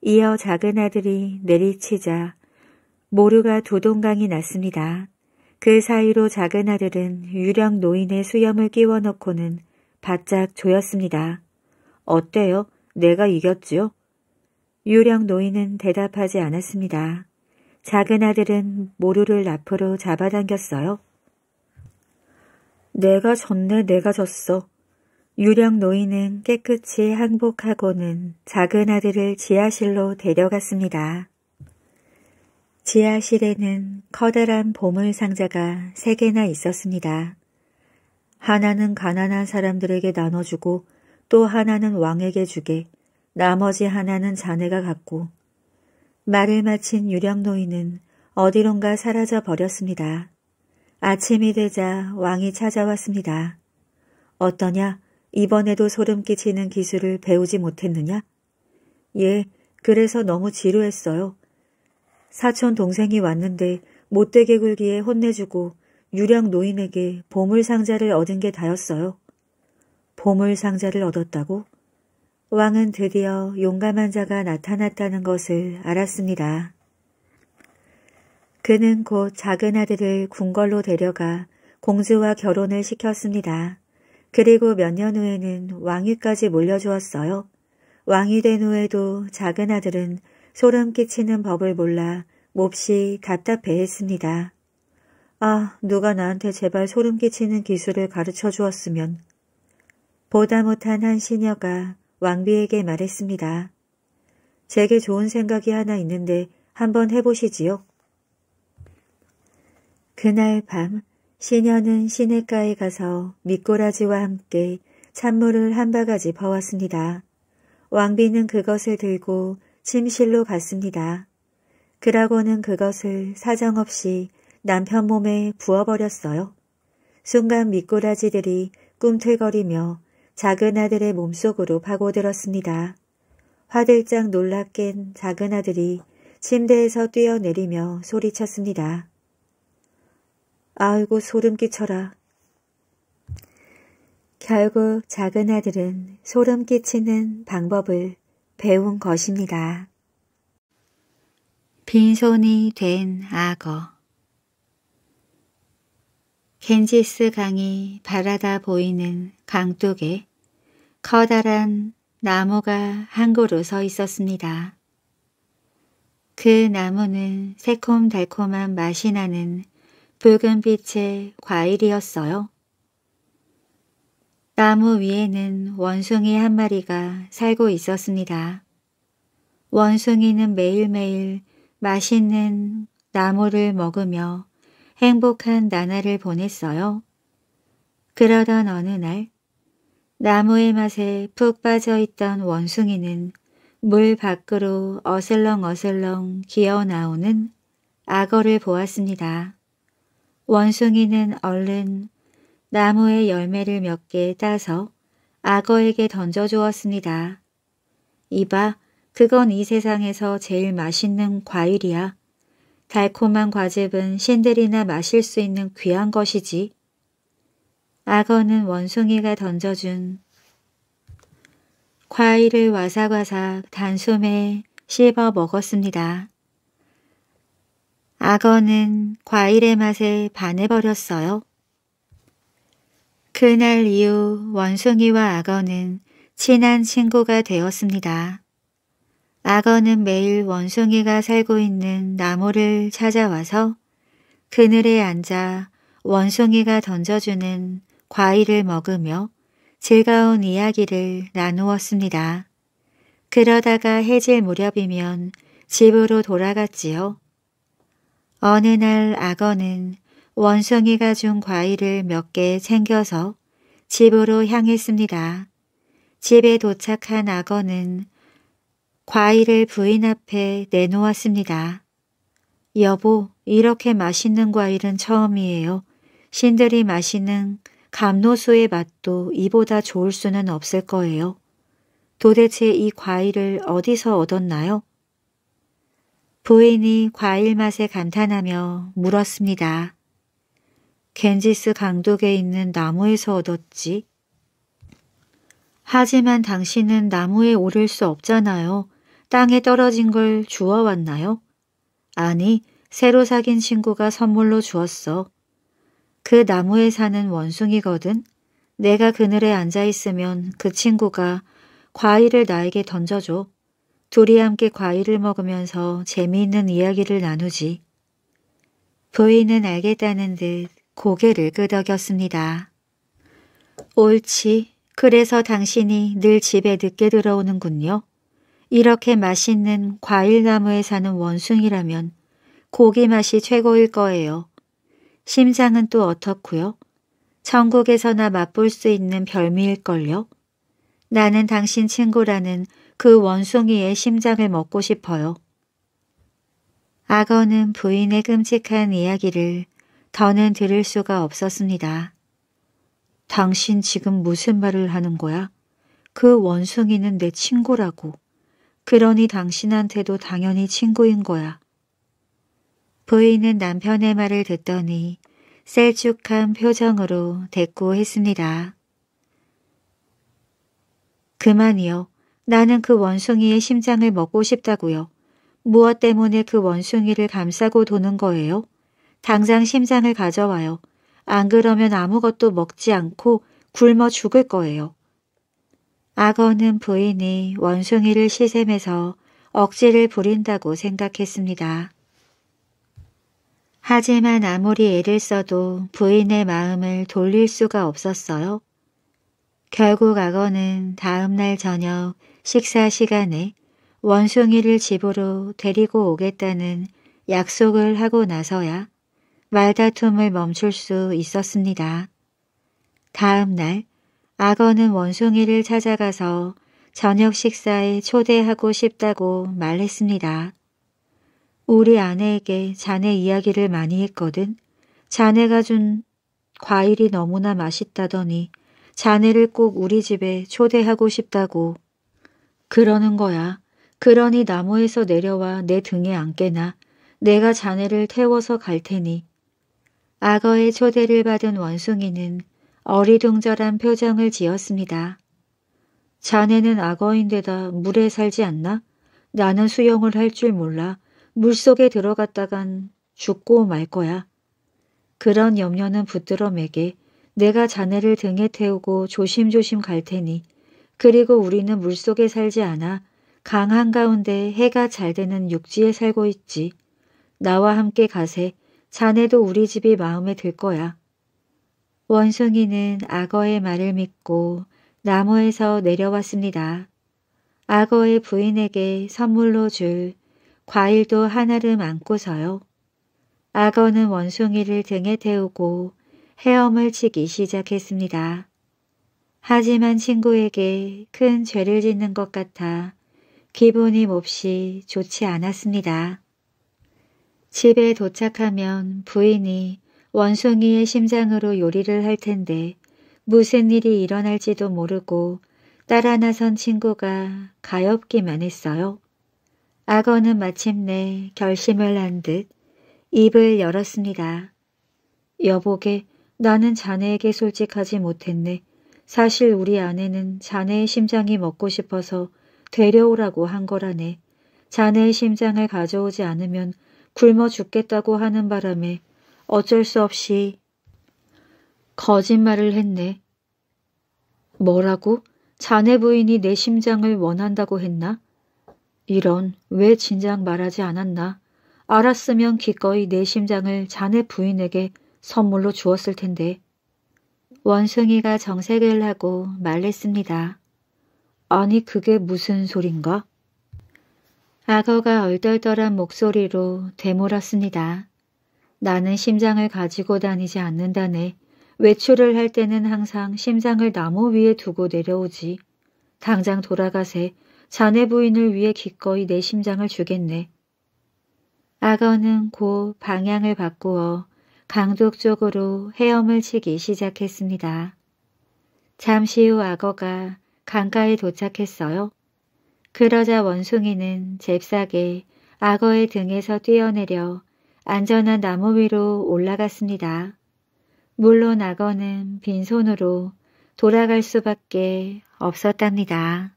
이어 작은 아들이 내리치자 모류가 두동강이 났습니다. 그 사이로 작은 아들은 유령 노인의 수염을 끼워넣고는 바짝 조였습니다. 어때요? 내가 이겼지요? 유령 노인은 대답하지 않았습니다. 작은 아들은 모루를 앞으로 잡아당겼어요. 내가 졌네, 내가 졌어. 유령 노인은 깨끗이 항복하고는 작은 아들을 지하실로 데려갔습니다. 지하실에는 커다란 보물 상자가 세 개나 있었습니다. 하나는 가난한 사람들에게 나눠주고 또 하나는 왕에게 주게 나머지 하나는 자네가 갖고 말을 마친 유령 노인은 어디론가 사라져 버렸습니다. 아침이 되자 왕이 찾아왔습니다. 어떠냐? 이번에도 소름 끼치는 기술을 배우지 못했느냐? 예, 그래서 너무 지루했어요. 사촌 동생이 왔는데 못되게 굴기에 혼내주고 유령 노인에게 보물 상자를 얻은 게 다였어요. 보물 상자를 얻었다고 왕은 드디어 용감한 자가 나타났다는 것을 알았습니다. 그는 곧 작은 아들을 궁궐로 데려가 공주와 결혼을 시켰습니다. 그리고 몇 년 후에는 왕위까지 몰려주었어요. 왕이 된 후에도 작은 아들은 소름 끼치는 법을 몰라 몹시 답답해했습니다. 아, 누가 나한테 제발 소름 끼치는 기술을 가르쳐 주었으면 보다 못한 한 시녀가 왕비에게 말했습니다. 제게 좋은 생각이 하나 있는데 한번 해보시지요. 그날 밤 시녀는 시냇가에 가서 미꾸라지와 함께 찬물을 한 바가지 퍼왔습니다. 왕비는 그것을 들고 침실로 갔습니다. 그라고는 그것을 사정없이 남편 몸에 부어버렸어요. 순간 미꾸라지들이 꿈틀거리며 작은 아들의 몸속으로 파고들었습니다. 화들짝 놀라 깬 작은 아들이 침대에서 뛰어내리며 소리쳤습니다. 아이고 소름 끼쳐라. 결국 작은 아들은 소름 끼치는 방법을 배운 것입니다. 빈손이 된 악어 겐지스 강이 바라다 보이는 강둑에 커다란 나무가 한 그루 서 있었습니다. 그 나무는 새콤달콤한 맛이 나는 붉은빛의 과일이었어요. 나무 위에는 원숭이 한 마리가 살고 있었습니다. 원숭이는 매일매일 맛있는 나무를 먹으며 행복한 나날을 보냈어요. 그러던 어느 날 나무의 맛에 푹 빠져있던 원숭이는 물 밖으로 어슬렁어슬렁 기어나오는 악어를 보았습니다. 원숭이는 얼른 나무의 열매를 몇 개 따서 악어에게 던져주었습니다. 이봐, 그건 이 세상에서 제일 맛있는 과일이야. 달콤한 과즙은 신들이나 마실 수 있는 귀한 것이지. 악어는 원숭이가 던져준 과일을 와삭와삭 단숨에 씹어 먹었습니다. 악어는 과일의 맛에 반해버렸어요. 그날 이후 원숭이와 악어는 친한 친구가 되었습니다. 악어는 매일 원숭이가 살고 있는 나무를 찾아와서 그늘에 앉아 원숭이가 던져주는 과일을 먹으며 즐거운 이야기를 나누었습니다. 그러다가 해질 무렵이면 집으로 돌아갔지요. 어느 날 악어는 원숭이가 준 과일을 몇 개 챙겨서 집으로 향했습니다. 집에 도착한 악어는 과일을 부인 앞에 내놓았습니다. 여보, 이렇게 맛있는 과일은 처음이에요. 신들이 마시는 감로수의 맛도 이보다 좋을 수는 없을 거예요. 도대체 이 과일을 어디서 얻었나요? 부인이 과일 맛에 감탄하며 물었습니다. 겐지스 강독에 있는 나무에서 얻었지. 하지만 당신은 나무에 오를 수 없잖아요. 땅에 떨어진 걸 주워 왔나요? 아니, 새로 사귄 친구가 선물로 주었어. 그 나무에 사는 원숭이거든. 내가 그늘에 앉아 있으면 그 친구가 과일을 나에게 던져줘. 둘이 함께 과일을 먹으면서 재미있는 이야기를 나누지. 부인은 알겠다는 듯 고개를 끄덕였습니다. 옳지. 그래서 당신이 늘 집에 늦게 들어오는군요. 이렇게 맛있는 과일나무에 사는 원숭이라면 고기 맛이 최고일 거예요. 심장은또 어떻고요? 천국에서나 맛볼 수 있는 별미일걸요? 나는 당신 친구라는 그 원숭이의 심장을 먹고 싶어요. 악어는 부인의 끔찍한 이야기를 더는 들을 수가 없었습니다. 당신 지금 무슨 말을 하는 거야? 그 원숭이는 내 친구라고. 그러니 당신한테도 당연히 친구인 거야. 부인은 남편의 말을 듣더니 셀쭉한 표정으로 대꾸했습니다. 그만이요. 나는 그 원숭이의 심장을 먹고 싶다고요. 무엇 때문에 그 원숭이를 감싸고 도는 거예요? 당장 심장을 가져와요. 안 그러면 아무것도 먹지 않고 굶어 죽을 거예요. 악어는 부인이 원숭이를 시샘해서 억지를 부린다고 생각했습니다. 하지만 아무리 애를 써도 부인의 마음을 돌릴 수가 없었어요. 결국 악어는 다음날 저녁 식사 시간에 원숭이를 집으로 데리고 오겠다는 약속을 하고 나서야 말다툼을 멈출 수 있었습니다. 다음날 악어는 원숭이를 찾아가서 저녁 식사에 초대하고 싶다고 말했습니다. 우리 아내에게 자네 이야기를 많이 했거든. 자네가 준 과일이 너무나 맛있다더니 자네를 꼭 우리 집에 초대하고 싶다고 그러는 거야. 그러니 나무에서 내려와 내 등에 앉게나 내가 자네를 태워서 갈 테니. 악어의 초대를 받은 원숭이는 어리둥절한 표정을 지었습니다. 자네는 악어인데다 물에 살지 않나? 나는 수영을 할 줄 몰라. 물속에 들어갔다간 죽고 말 거야. 그런 염려는 붙들어 매게 내가 자네를 등에 태우고 조심조심 갈 테니 그리고 우리는 물속에 살지 않아 강 한가운데 해가 잘 되는 육지에 살고 있지. 나와 함께 가세. 자네도 우리 집이 마음에 들 거야. 원숭이는 악어의 말을 믿고 나무에서 내려왔습니다. 악어의 부인에게 선물로 줄 과일도 하나를 안고서요. 악어는 원숭이를 등에 태우고 헤엄을 치기 시작했습니다. 하지만 친구에게 큰 죄를 짓는 것 같아 기분이 몹시 좋지 않았습니다. 집에 도착하면 부인이 원숭이의 심장으로 요리를 할 텐데 무슨 일이 일어날지도 모르고 따라 나선 친구가 가엾기만 했어요. 악어는 마침내 결심을 한 듯 입을 열었습니다. 여보게 나는 자네에게 솔직하지 못했네. 사실 우리 아내는 자네의 심장이 먹고 싶어서 데려오라고 한 거라네. 자네의 심장을 가져오지 않으면 굶어 죽겠다고 하는 바람에 어쩔 수 없이 거짓말을 했네. 뭐라고? 자네 부인이 내 심장을 원한다고 했나? 이런, 왜 진작 말하지 않았나? 알았으면 기꺼이 내 심장을 자네 부인에게 선물로 주었을 텐데. 원숭이가 정색을 하고 말했습니다. 아니 그게 무슨 소린가? 악어가 얼떨떨한 목소리로 되물었습니다. 나는 심장을 가지고 다니지 않는다네. 외출을 할 때는 항상 심장을 나무 위에 두고 내려오지. 당장 돌아가세. 자네 부인을 위해 기꺼이 내 심장을 주겠네. 악어는 곧 방향을 바꾸어 강둑 쪽으로 헤엄을 치기 시작했습니다. 잠시 후 악어가 강가에 도착했어요. 그러자 원숭이는 잽싸게 악어의 등에서 뛰어내려 안전한 나무 위로 올라갔습니다. 물론 악어는 빈손으로 돌아갈 수밖에 없었답니다.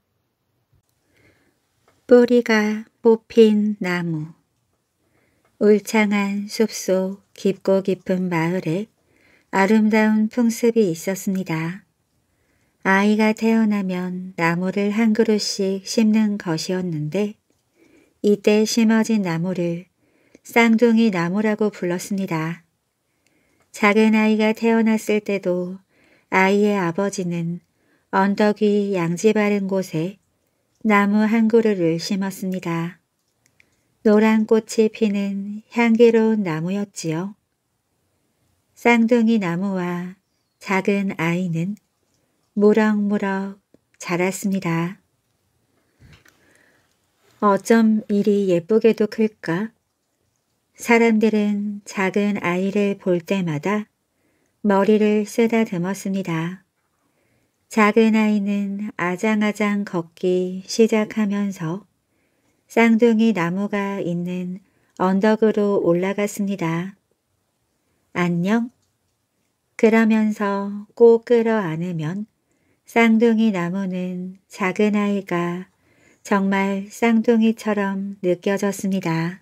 뿌리가 뽑힌 나무 울창한 숲속 깊고 깊은 마을에 아름다운 풍습이 있었습니다. 아이가 태어나면 나무를 한 그루씩 심는 것이었는데 이때 심어진 나무를 쌍둥이 나무라고 불렀습니다. 작은 아이가 태어났을 때도 아이의 아버지는 언덕 위 양지 바른 곳에 나무 한 그루를 심었습니다. 노란 꽃이 피는 향기로운 나무였지요. 쌍둥이 나무와 작은 아이는 무럭무럭 자랐습니다. 어쩜 이리 예쁘게도 클까? 사람들은 작은 아이를 볼 때마다 머리를 쓰다듬었습니다. 작은 아이는 아장아장 걷기 시작하면서 쌍둥이 나무가 있는 언덕으로 올라갔습니다. 안녕? 그러면서 꼭 끌어안으면 쌍둥이 나무는 작은 아이가 정말 쌍둥이처럼 느껴졌습니다.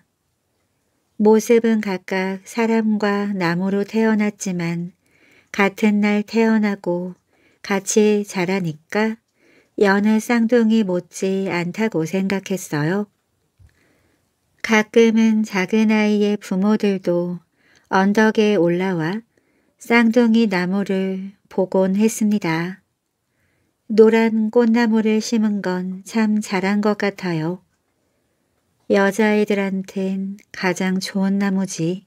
모습은 각각 사람과 나무로 태어났지만 같은 날 태어나고 같이 자라니까 연느 쌍둥이 못지 않다고 생각했어요. 가끔은 작은 아이의 부모들도 언덕에 올라와 쌍둥이 나무를 보곤 했습니다. 노란 꽃나무를 심은 건 참 잘한 것 같아요. 여자아이들한텐 가장 좋은 나무지.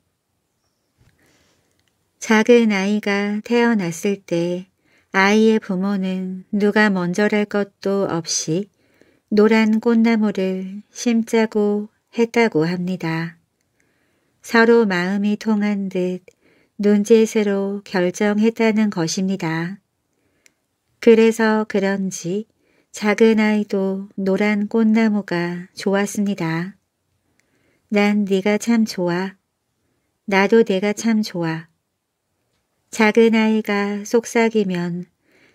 작은 아이가 태어났을 때 아이의 부모는 누가 먼저랄 것도 없이 노란 꽃나무를 심자고 했다고 합니다. 서로 마음이 통한 듯 눈짓으로 결정했다는 것입니다. 그래서 그런지 작은 아이도 노란 꽃나무가 좋았습니다. 난 네가 참 좋아. 나도 내가 참 좋아. 작은 아이가 속삭이면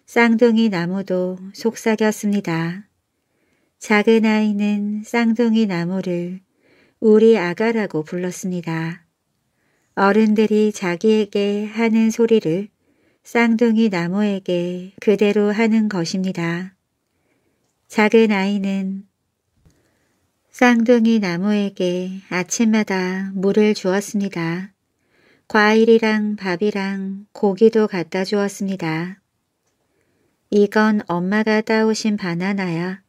쌍둥이 나무도 속삭였습니다. 작은 아이는 쌍둥이 나무를 우리 아가라고 불렀습니다. 어른들이 자기에게 하는 소리를 쌍둥이 나무에게 그대로 하는 것입니다. 작은 아이는 쌍둥이 나무에게 아침마다 물을 주었습니다. 과일이랑 밥이랑 고기도 갖다 주었습니다. 이건 엄마가 따오신 바나나야.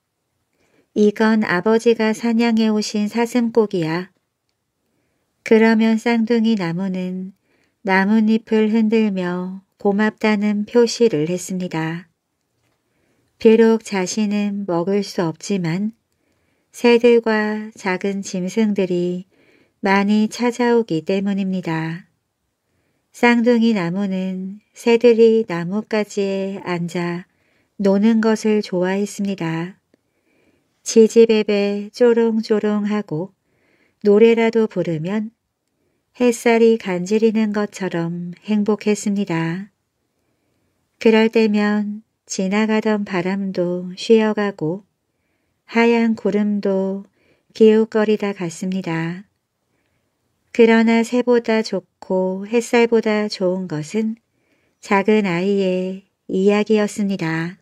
이건 아버지가 사냥해 오신 사슴고기야. 그러면 쌍둥이 나무는 나뭇잎을 흔들며 고맙다는 표시를 했습니다. 비록 자신은 먹을 수 없지만 새들과 작은 짐승들이 많이 찾아오기 때문입니다. 쌍둥이 나무는 새들이 나뭇가지에 앉아 노는 것을 좋아했습니다. 지지배배 쪼롱쪼롱하고 노래라도 부르면 햇살이 간지리는 것처럼 행복했습니다. 그럴 때면 지나가던 바람도 쉬어가고 하얀 구름도 기웃거리다 갔습니다. 그러나 새보다 좋고 햇살보다 좋은 것은 작은 아이의 이야기였습니다.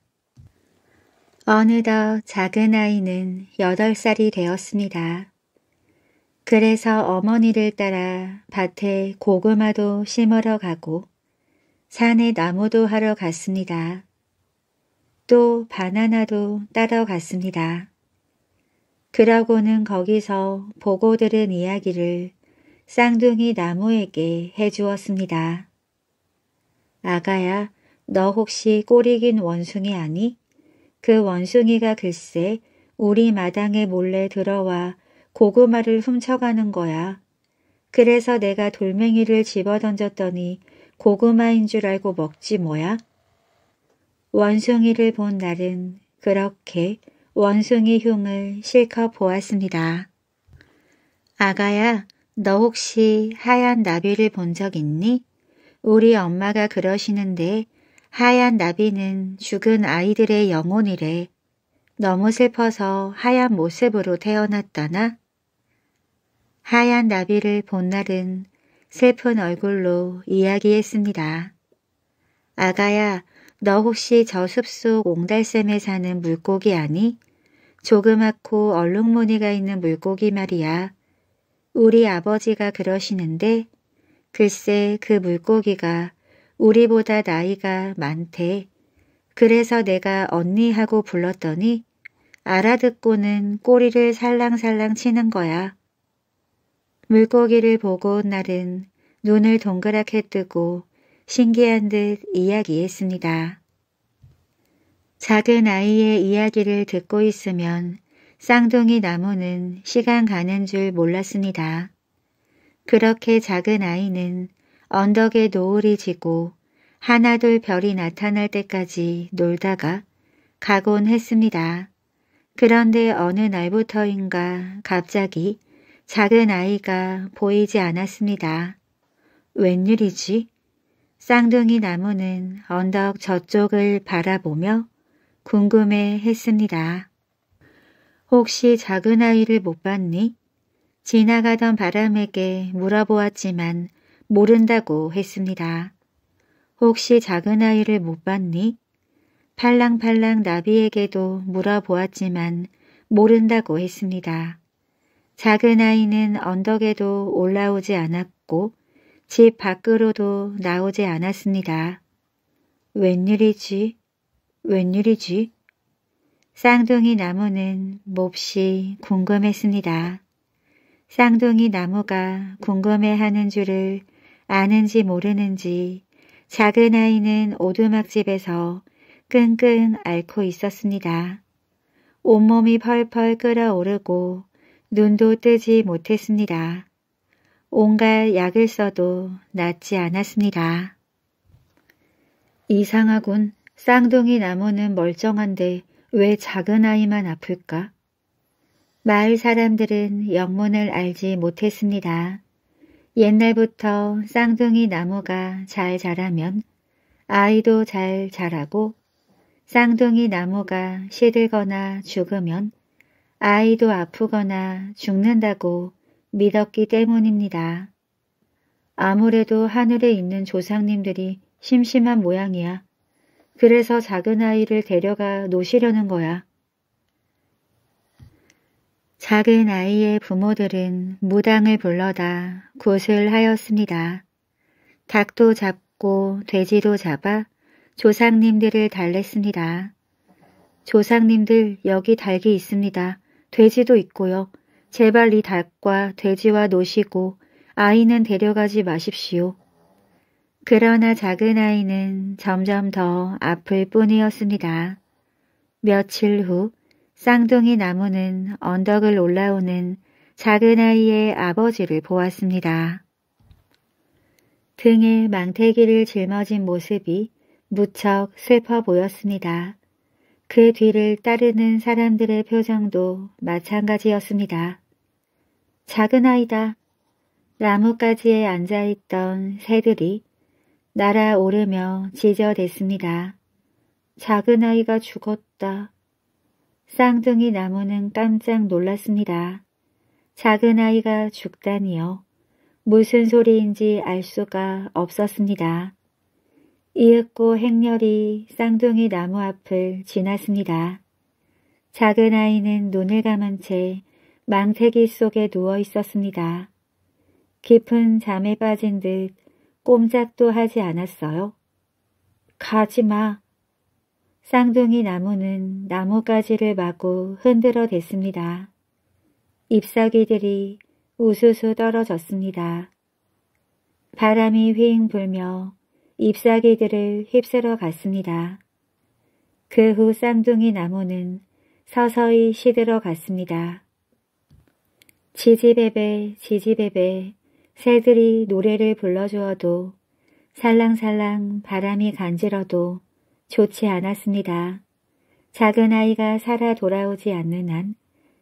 어느덧 작은 아이는 8살이 되었습니다. 그래서 어머니를 따라 밭에 고구마도 심으러 가고 산에 나무도 하러 갔습니다. 또 바나나도 따라갔습니다. 그러고는 거기서 보고 들은 이야기를 쌍둥이 나무에게 해주었습니다. 아가야, 너 혹시 꼬리 긴 원숭이 아니? 그 원숭이가 글쎄 우리 마당에 몰래 들어와 고구마를 훔쳐가는 거야. 그래서 내가 돌멩이를 집어던졌더니 고구마인 줄 알고 먹지 뭐야? 원숭이를 본 날은 그렇게 원숭이 흉을 실컷 보았습니다. 아가야, 너 혹시 하얀 나비를 본 적 있니? 우리 엄마가 그러시는데 하얀 나비는 죽은 아이들의 영혼이래. 너무 슬퍼서 하얀 모습으로 태어났다나? 하얀 나비를 본 날은 슬픈 얼굴로 이야기했습니다. 아가야, 너 혹시 저 숲 속 옹달샘에 사는 물고기 아니? 조그맣고 얼룩무늬가 있는 물고기 말이야. 우리 아버지가 그러시는데 글쎄 그 물고기가 우리보다 나이가 많대. 그래서 내가 언니하고 불렀더니 알아듣고는 꼬리를 살랑살랑 치는 거야. 물고기를 보고 온 날은 눈을 동그랗게 뜨고 신기한 듯 이야기했습니다. 작은 아이의 이야기를 듣고 있으면 쌍둥이 나무는 시간 가는 줄 몰랐습니다. 그렇게 작은 아이는 언덕에 노을이 지고 하나둘 별이 나타날 때까지 놀다가 가곤 했습니다. 그런데 어느 날부터인가 갑자기 작은 아이가 보이지 않았습니다. 웬일이지? 쌍둥이 나무는 언덕 저쪽을 바라보며 궁금해 했습니다. 혹시 작은 아이를 못 봤니? 지나가던 바람에게 물어보았지만 모른다고 했습니다. 혹시 작은 아이를 못 봤니? 팔랑팔랑 나비에게도 물어보았지만 모른다고 했습니다. 작은 아이는 언덕에도 올라오지 않았고 집 밖으로도 나오지 않았습니다. 웬일이지? 웬일이지? 쌍둥이 나무는 몹시 궁금했습니다. 쌍둥이 나무가 궁금해하는 줄을 아는지 모르는지 작은 아이는 오두막집에서 끙끙 앓고 있었습니다. 온몸이 펄펄 끓어오르고 눈도 뜨지 못했습니다. 온갖 약을 써도 낫지 않았습니다. 이상하군 쌍둥이 나무는 멀쩡한데 왜 작은 아이만 아플까? 마을 사람들은 영문을 알지 못했습니다. 옛날부터 쌍둥이 나무가 잘 자라면 아이도 잘 자라고 쌍둥이 나무가 시들거나 죽으면 아이도 아프거나 죽는다고 믿었기 때문입니다. 아무래도 하늘에 있는 조상님들이 심심한 모양이야. 그래서 작은 아이를 데려가 노시려는 거야. 작은 아이의 부모들은 무당을 불러다 굿을 하였습니다. 닭도 잡고 돼지도 잡아 조상님들을 달랬습니다. 조상님들 여기 닭이 있습니다. 돼지도 있고요. 제발 이 닭과 돼지와 노시고 아이는 데려가지 마십시오. 그러나 작은 아이는 점점 더 아플 뿐이었습니다. 며칠 후 쌍둥이 나무는 언덕을 올라오는 작은 아이의 아버지를 보았습니다. 등에 망태기를 짊어진 모습이 무척 슬퍼 보였습니다. 그 뒤를 따르는 사람들의 표정도 마찬가지였습니다. 작은 아이다. 나뭇가지에 앉아있던 새들이 날아오르며 지저댔습니다. 작은 아이가 죽었다. 쌍둥이 나무는 깜짝 놀랐습니다. 작은 아이가 죽다니요. 무슨 소리인지 알 수가 없었습니다. 이윽고 행렬이 쌍둥이 나무 앞을 지났습니다. 작은 아이는 눈을 감은 채 망태기 속에 누워 있었습니다. 깊은 잠에 빠진 듯 꼼짝도 하지 않았어요. 가지마. 쌍둥이 나무는 나뭇가지를 마구 흔들어 댔습니다. 잎사귀들이 우수수 떨어졌습니다. 바람이 휘잉 불며 잎사귀들을 휩쓸어 갔습니다. 그 후 쌍둥이 나무는 서서히 시들어 갔습니다. 지지배배 지지배배 새들이 노래를 불러주어도 살랑살랑 바람이 간지러도 좋지 않았습니다. 작은 아이가 살아 돌아오지 않는 한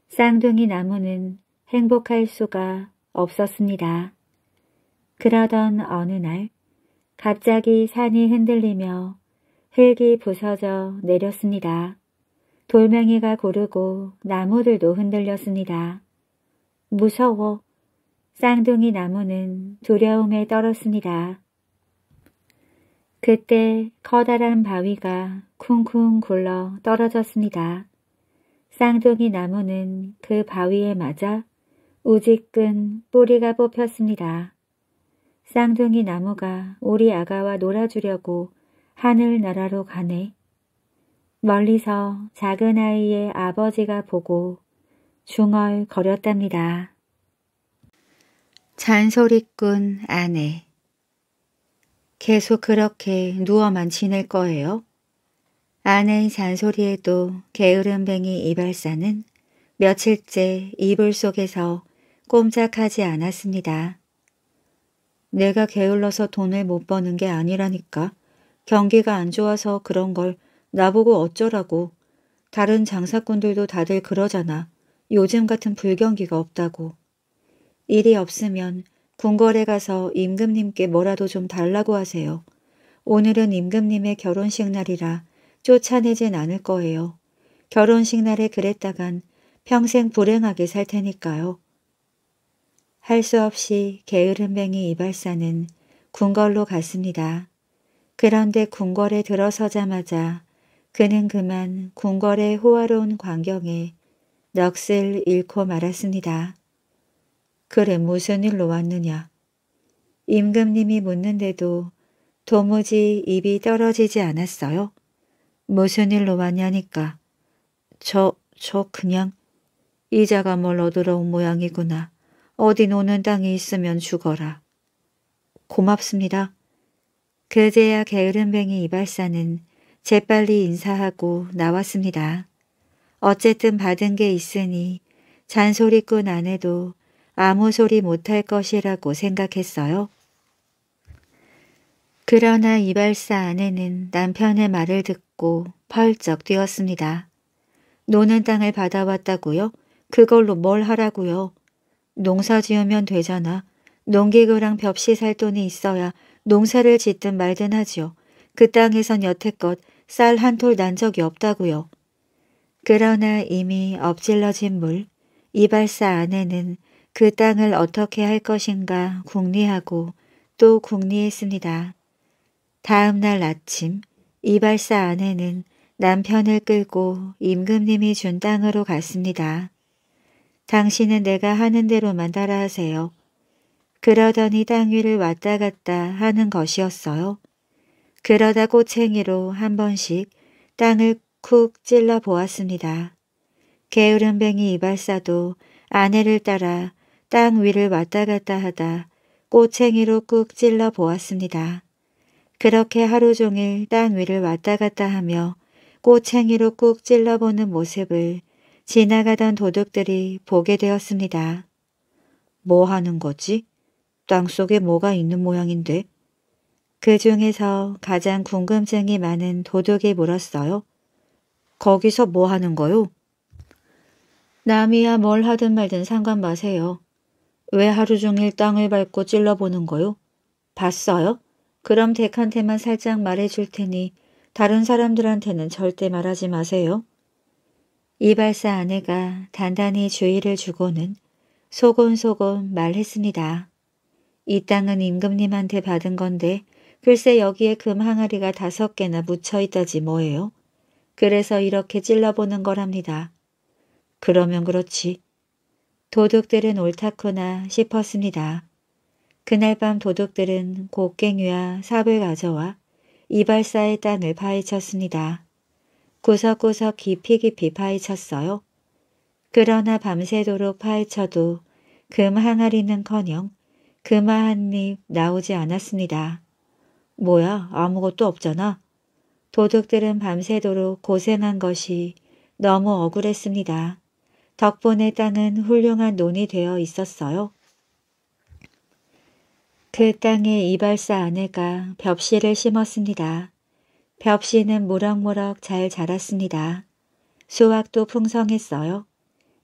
쌍둥이 나무는 행복할 수가 없었습니다. 그러던 어느 날 갑자기 산이 흔들리며 흙이 부서져 내렸습니다. 돌멩이가 고르고 나무들도 흔들렸습니다. 무서워. 쌍둥이 나무는 두려움에 떨었습니다. 그때 커다란 바위가 쿵쿵 굴러 떨어졌습니다. 쌍둥이 나무는 그 바위에 맞아 우직끈 뿌리가 뽑혔습니다. 쌍둥이 나무가 우리 아가와 놀아주려고 하늘나라로 가네. 멀리서 작은 아이의 아버지가 보고 중얼거렸답니다. 잔소리꾼 아내 계속 그렇게 누워만 지낼 거예요? 아내의 잔소리에도 게으름뱅이 이발사는 며칠째 이불 속에서 꼼짝하지 않았습니다. 내가 게을러서 돈을 못 버는 게 아니라니까. 경기가 안 좋아서 그런 걸 나보고 어쩌라고. 다른 장사꾼들도 다들 그러잖아. 요즘 같은 불경기가 없다고. 일이 없으면 궁궐에 가서 임금님께 뭐라도 좀 달라고 하세요. 오늘은 임금님의 결혼식 날이라 쫓아내진 않을 거예요. 결혼식 날에 그랬다간 평생 불행하게 살 테니까요. 할수 없이 게으른 뱅이 이발사는 궁궐로 갔습니다. 그런데 궁궐에 들어서자마자 그는 그만 궁궐의 호화로운 광경에 넋을 잃고 말았습니다. 그래 무슨 일로 왔느냐? 임금님이 묻는데도 도무지 입이 떨어지지 않았어요. 무슨 일로 왔냐니까. 저, 저 그냥 이자가 뭘 얻으러 온 모양이구나. 어디 노는 땅이 있으면 죽어라. 고맙습니다. 그제야 게으름뱅이 이발사는 재빨리 인사하고 나왔습니다. 어쨌든 받은 게 있으니 잔소리꾼 아내도 아무 소리 못할 것이라고 생각했어요. 그러나 이발사 아내는 남편의 말을 듣고 펄쩍 뛰었습니다. 노는 땅을 받아왔다고요? 그걸로 뭘 하라고요? 농사 지으면 되잖아. 농기구랑 벽시 살 돈이 있어야 농사를 짓든 말든 하지요. 그 땅에선 여태껏 쌀 한 톨 난 적이 없다고요. 그러나 이미 엎질러진 물, 이발사 아내는 그 땅을 어떻게 할 것인가 궁리하고 또 궁리했습니다. 다음 날 아침 이발사 아내는 남편을 끌고 임금님이 준 땅으로 갔습니다. 당신은 내가 하는 대로만 따라하세요. 그러더니 땅 위를 왔다 갔다 하는 것이었어요. 그러다 꼬챙이로 한 번씩 땅을 쿡 찔러 보았습니다. 게으름뱅이 이발사도 아내를 따라 땅 위를 왔다 갔다 하다 꼬챙이로 꾹 찔러 보았습니다. 그렇게 하루 종일 땅 위를 왔다 갔다 하며 꼬챙이로 꾹 찔러보는 모습을 지나가던 도둑들이 보게 되었습니다. 뭐 하는 거지? 땅 속에 뭐가 있는 모양인데? 그 중에서 가장 궁금증이 많은 도둑이 물었어요. 거기서 뭐 하는 거요? 남이야 뭘 하든 말든 상관 마세요. 왜 하루 종일 땅을 밟고 찔러보는 거요? 봤어요? 그럼 덱한테만 살짝 말해줄 테니 다른 사람들한테는 절대 말하지 마세요. 이발사 아내가 단단히 주의를 주고는 소곤소곤 말했습니다. 이 땅은 임금님한테 받은 건데 글쎄 여기에 금 항아리가 다섯 개나 묻혀있다지 뭐예요. 그래서 이렇게 찔러보는 거랍니다. 그러면 그렇지. 도둑들은 옳다구나 싶었습니다. 그날 밤 도둑들은 곡괭이와 삽을 가져와 이발사의 땅을 파헤쳤습니다. 구석구석 깊이 깊이 파헤쳤어요. 그러나 밤새도록 파헤쳐도 금 항아리는커녕 금화 한입 나오지 않았습니다. 뭐야 아무것도 없잖아. 도둑들은 밤새도록 고생한 것이 너무 억울했습니다. 덕분에 땅은 훌륭한 논이 되어 있었어요. 그 땅에 이발사 아내가 벽실을 심었습니다. 벽씨는 무럭무럭 잘 자랐습니다. 수확도 풍성했어요.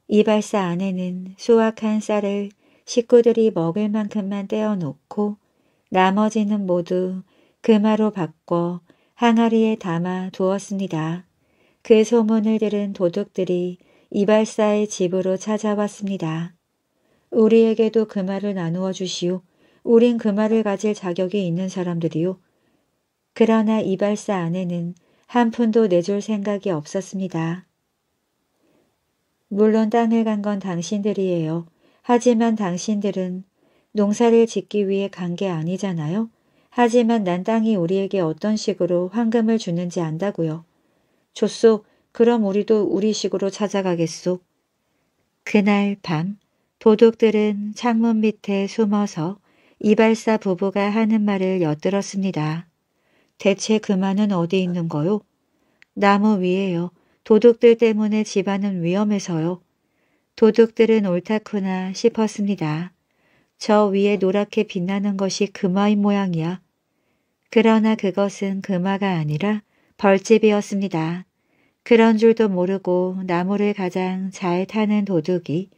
이발사 아내는 수확한 쌀을 식구들이 먹을 만큼만 떼어놓고 나머지는 모두 금화로 바꿔 항아리에 담아 두었습니다. 그 소문을 들은 도둑들이 이발사의 집으로 찾아왔습니다. 우리에게도 금화를 나누어 주시오. 우린 금화를 가질 자격이 있는 사람들이요. 그러나 이발사 아내는 한 푼도 내줄 생각이 없었습니다. 물론 땅을 간 건 당신들이에요. 하지만 당신들은 농사를 짓기 위해 간 게 아니잖아요. 하지만 난 땅이 우리에게 어떤 식으로 황금을 주는지 안다고요. 좋소, 그럼 우리도 우리 식으로 찾아가겠소. 그날 밤 도둑들은 창문 밑에 숨어서 이발사 부부가 하는 말을 엿들었습니다. 대체 그만은 어디 있는 거요? 나무 위에요. 도둑들 때문에 집안은 위험해서요. 도둑들은 옳다구나 싶었습니다. 저 위에 노랗게 빛나는 것이 금화인 모양이야. 그러나 그것은 금화가 아니라 벌집이었습니다. 그런 줄도 모르고 나무를 가장 잘 타는 도둑이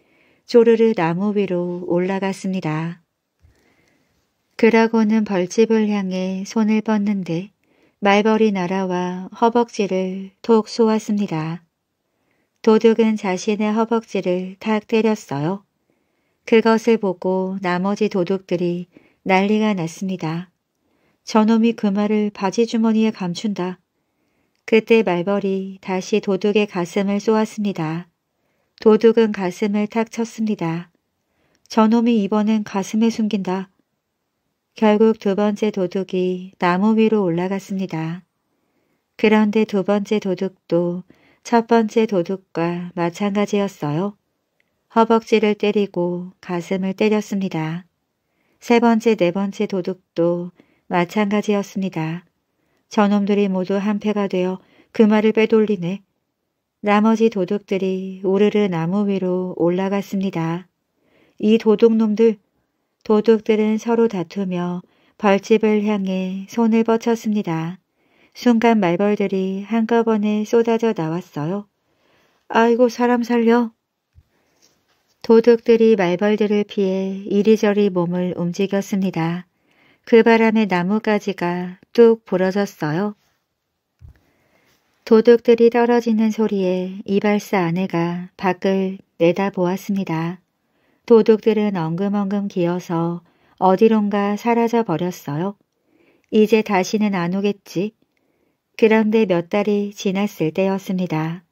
조르르 나무 위로 올라갔습니다. 그러고는 벌집을 향해 손을 뻗는데 말벌이 날아와 허벅지를 톡 쏘았습니다. 도둑은 자신의 허벅지를 탁 때렸어요. 그것을 보고 나머지 도둑들이 난리가 났습니다. 저놈이 그 말을 바지주머니에 감춘다. 그때 말벌이 다시 도둑의 가슴을 쏘았습니다. 도둑은 가슴을 탁 쳤습니다. 저놈이 이번엔 가슴에 숨긴다. 결국 두 번째 도둑이 나무 위로 올라갔습니다. 그런데 두 번째 도둑도 첫 번째 도둑과 마찬가지였어요. 허벅지를 때리고 가슴을 때렸습니다. 세 번째, 네 번째 도둑도 마찬가지였습니다. 저놈들이 모두 한패가 되어 그 말을 빼돌리네. 나머지 도둑들이 우르르 나무 위로 올라갔습니다. 이 도둑놈들 도둑들은 서로 다투며 벌집을 향해 손을 뻗쳤습니다. 순간 말벌들이 한꺼번에 쏟아져 나왔어요. 아이고 사람 살려. 도둑들이 말벌들을 피해 이리저리 몸을 움직였습니다. 그 바람에 나뭇가지가 뚝 부러졌어요. 도둑들이 떨어지는 소리에 이발사 아내가 밖을 내다보았습니다. 도둑들은 엉금엉금 기어서 어디론가 사라져 버렸어요. 이제 다시는 안 오겠지. 그런데 몇 달이 지났을 때였습니다.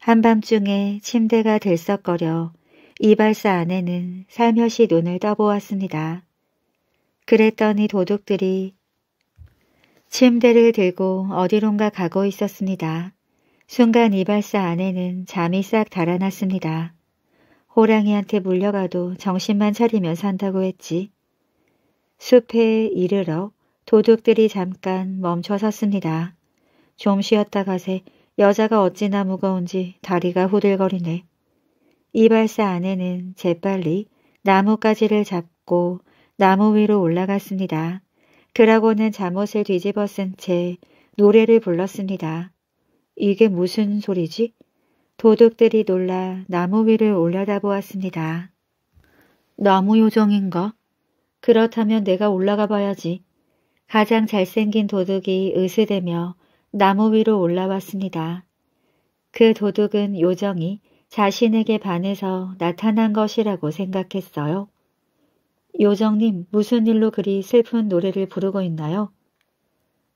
한밤중에 침대가 들썩거려 이발사 안에는 살며시 눈을 떠보았습니다. 그랬더니 도둑들이 침대를 들고 어디론가 가고 있었습니다. 순간 이발사 안에는 잠이 싹 달아났습니다. 호랑이한테 물려가도 정신만 차리면 산다고 했지. 숲에 이르러 도둑들이 잠깐 멈춰 섰습니다. 좀 쉬었다 가세 여자가 어찌나 무거운지 다리가 후들거리네. 이발사 아내는 재빨리 나뭇가지를 잡고 나무 위로 올라갔습니다. 그러고는 잠옷을 뒤집어 쓴 채 노래를 불렀습니다. 이게 무슨 소리지? 도둑들이 놀라 나무 위를 올려다보았습니다. 나무 요정인가? 그렇다면 내가 올라가 봐야지. 가장 잘생긴 도둑이 으스대며 나무 위로 올라왔습니다. 그 도둑은 요정이 자신에게 반해서 나타난 것이라고 생각했어요. 요정님, 무슨 일로 그리 슬픈 노래를 부르고 있나요?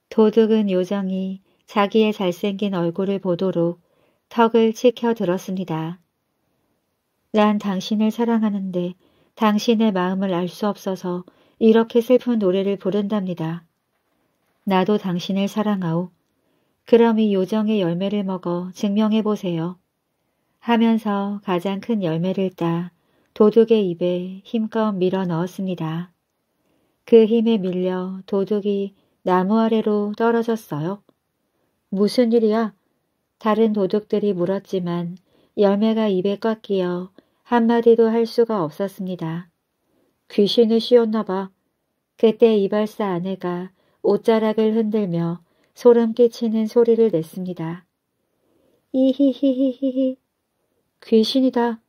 도둑은 요정이 자기의 잘생긴 얼굴을 보도록 턱을 치켜 들었습니다. 난 당신을 사랑하는데 당신의 마음을 알 수 없어서 이렇게 슬픈 노래를 부른답니다. 나도 당신을 사랑하오. 그럼 이 요정의 열매를 먹어 증명해 보세요. 하면서 가장 큰 열매를 따 도둑의 입에 힘껏 밀어 넣었습니다. 그 힘에 밀려 도둑이 나무 아래로 떨어졌어요. 무슨 일이야? 다른 도둑들이 물었지만 열매가 입에 꽉 끼어 한마디도 할 수가 없었습니다. 귀신을 씌웠나 봐. 그때 이발사 아내가 옷자락을 흔들며 소름 끼치는 소리를 냈습니다. 이히히히히히 귀신이다.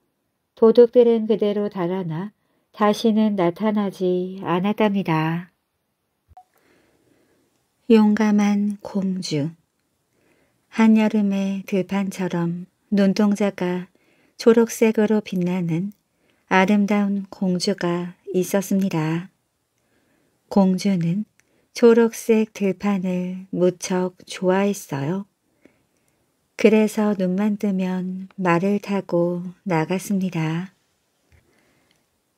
도둑들은 그대로 달아나 다시는 나타나지 않았답니다. 용감한 공주 한여름의 들판처럼 눈동자가 초록색으로 빛나는 아름다운 공주가 있었습니다. 공주는 초록색 들판을 무척 좋아했어요. 그래서 눈만 뜨면 말을 타고 나갔습니다.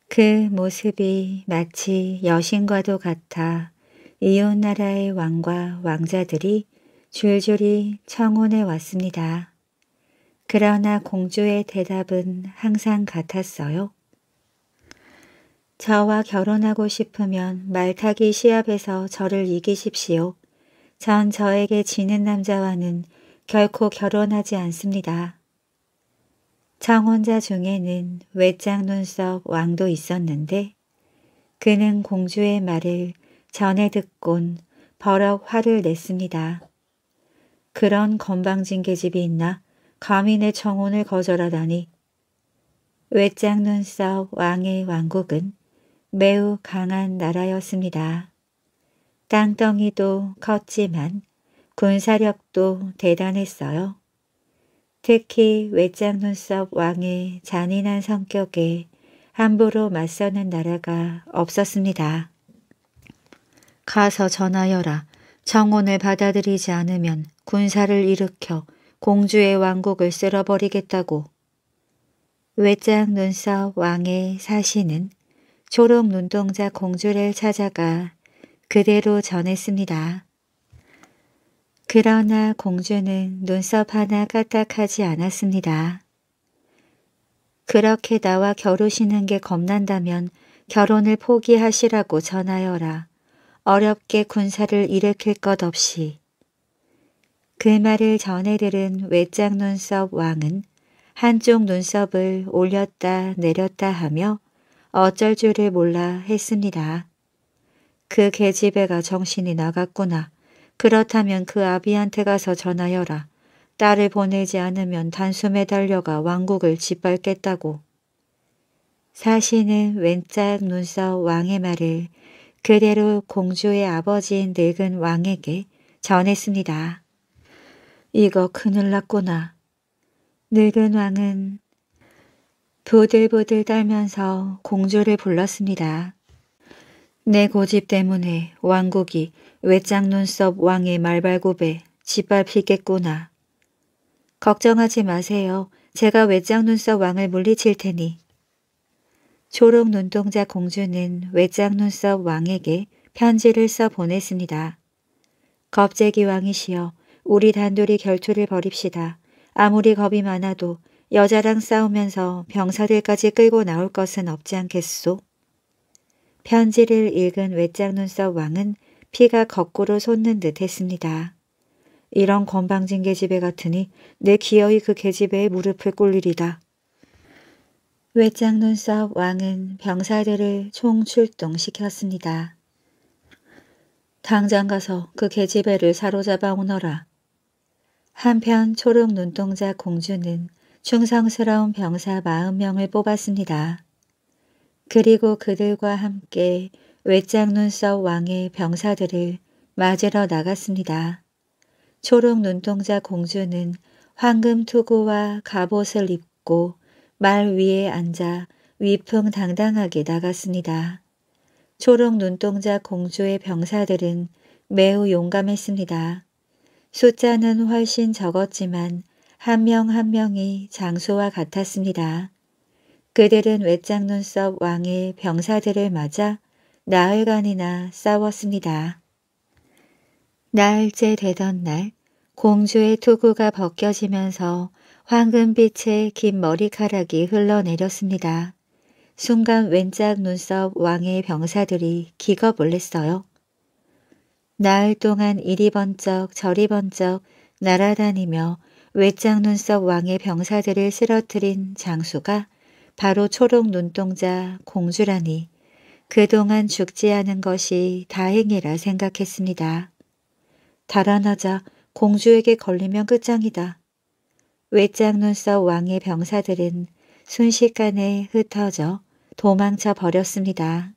그 모습이 마치 여신과도 같아 이웃나라의 왕과 왕자들이 줄줄이 청혼해 왔습니다. 그러나 공주의 대답은 항상 같았어요. 저와 결혼하고 싶으면 말타기 시합에서 저를 이기십시오. 전 저에게 지는 남자와는 결코 결혼하지 않습니다. 청혼자 중에는 외짝 눈썹 왕도 있었는데 그는 공주의 말을 전해 듣곤 버럭 화를 냈습니다. 그런 건방진 계집이 있나 감히 내 청혼을 거절하다니. 외짝눈 썹 왕의 왕국은 매우 강한 나라였습니다. 땅덩이도 컸지만 군사력도 대단했어요. 특히 외짝눈 썹 왕의 잔인한 성격에 함부로 맞서는 나라가 없었습니다. 가서 전하여라. 청혼을 받아들이지 않으면 군사를 일으켜 공주의 왕국을 쓸어버리겠다고. 외장 눈썹 왕의 사신은 초록 눈동자 공주를 찾아가 그대로 전했습니다. 그러나 공주는 눈썹 하나 까딱하지 않았습니다. 그렇게 나와 겨루시는 게 겁난다면 결혼을 포기하시라고 전하여라. 어렵게 군사를 일으킬 것 없이 그 말을 전해 들은 외짝 눈썹 왕은 한쪽 눈썹을 올렸다 내렸다 하며 어쩔 줄을 몰라 했습니다. 그 계집애가 정신이 나갔구나. 그렇다면 그 아비한테 가서 전하여라. 딸을 보내지 않으면 단숨에 달려가 왕국을 짓밟겠다고. 사신은 왼짝 눈썹 왕의 말을 그대로 공주의 아버지인 늙은 왕에게 전했습니다. 이거 큰일 났구나. 늙은 왕은 보들보들 떨면서 공주를 불렀습니다. 내 고집 때문에 왕국이 외장 눈썹 왕의 말발굽에 짓밟히겠구나. 걱정하지 마세요. 제가 외장 눈썹 왕을 물리칠 테니. 초록 눈동자 공주는 외장 눈썹 왕에게 편지를 써 보냈습니다. 겁쟁이 왕이시여 우리 단둘이 결투를 벌입시다. 아무리 겁이 많아도 여자랑 싸우면서 병사들까지 끌고 나올 것은 없지 않겠소? 편지를 읽은 외짝 눈썹 왕은 피가 거꾸로 솟는 듯 했습니다. 이런 건방진 계집애 같으니 내 기어이 그 계집애의 무릎을 꿇리리다 외짝 눈썹 왕은 병사들을 총출동시켰습니다. 당장 가서 그 계집애를 사로잡아 오너라. 한편 초록 눈동자 공주는 충성스러운 병사 40명을 뽑았습니다. 그리고 그들과 함께 외장 눈썹 왕의 병사들을 맞으러 나갔습니다. 초록 눈동자 공주는 황금 투구와 갑옷을 입고 말 위에 앉아 위풍당당하게 나갔습니다. 초록 눈동자 공주의 병사들은 매우 용감했습니다. 숫자는 훨씬 적었지만 한 명한 한 명이 장소와 같았습니다. 그들은 외장 눈썹 왕의 병사들을 맞아 나흘간이나 싸웠습니다. 나흘째 되던 날 공주의 투구가 벗겨지면서 황금빛의 긴 머리카락이 흘러내렸습니다. 순간 왼짝 눈썹 왕의 병사들이 기겁을 했어요. 나흘 동안 이리 번쩍 저리 번쩍 날아다니며 외장 눈썹 왕의 병사들을 쓰러뜨린 장수가 바로 초록 눈동자 공주라니 그동안 죽지 않은 것이 다행이라 생각했습니다. 달아나자 공주에게 걸리면 끝장이다. 외장 눈썹 왕의 병사들은 순식간에 흩어져 도망쳐 버렸습니다.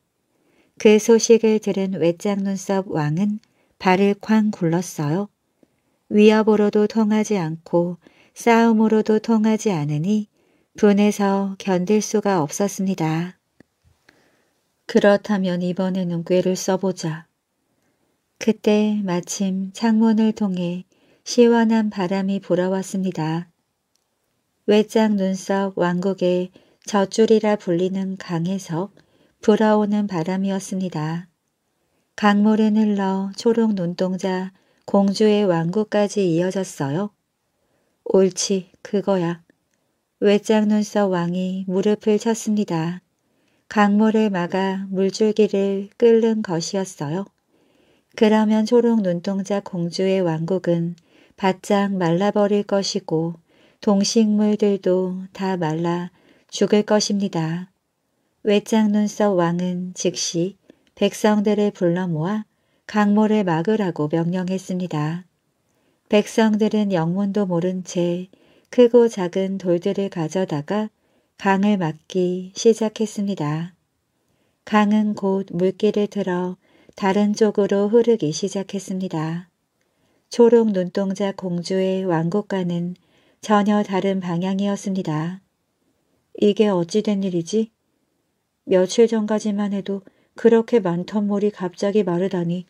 그 소식을 들은 외장 눈썹 왕은 발을 쾅 굴렀어요. 위협으로도 통하지 않고 싸움으로도 통하지 않으니 분해서 견딜 수가 없었습니다. 그렇다면 이번에는 꾀를 써보자. 그때 마침 창문을 통해 시원한 바람이 불어왔습니다. 외장 눈썹 왕국의 젖줄이라 불리는 강에서 불어오는 바람이었습니다. 강물은 흘러 초록 눈동자 공주의 왕국까지 이어졌어요. 옳지, 그거야. 외짝 눈썹 왕이 무릎을 쳤습니다. 강물을 막아 물줄기를 끓는 것이었어요. 그러면 초록 눈동자 공주의 왕국은 바짝 말라버릴 것이고 동식물들도 다 말라 죽을 것입니다. 외짝 눈썹 왕은 즉시 백성들을 불러 모아 강물을 막으라고 명령했습니다. 백성들은 영문도 모른 채 크고 작은 돌들을 가져다가 강을 막기 시작했습니다. 강은 곧물길을 들어 다른 쪽으로 흐르기 시작했습니다. 초록 눈동자 공주의 왕국과는 전혀 다른 방향이었습니다. 이게 어찌된 일이지? 며칠 전까지만 해도 그렇게 많던 물이 갑자기 마르다니.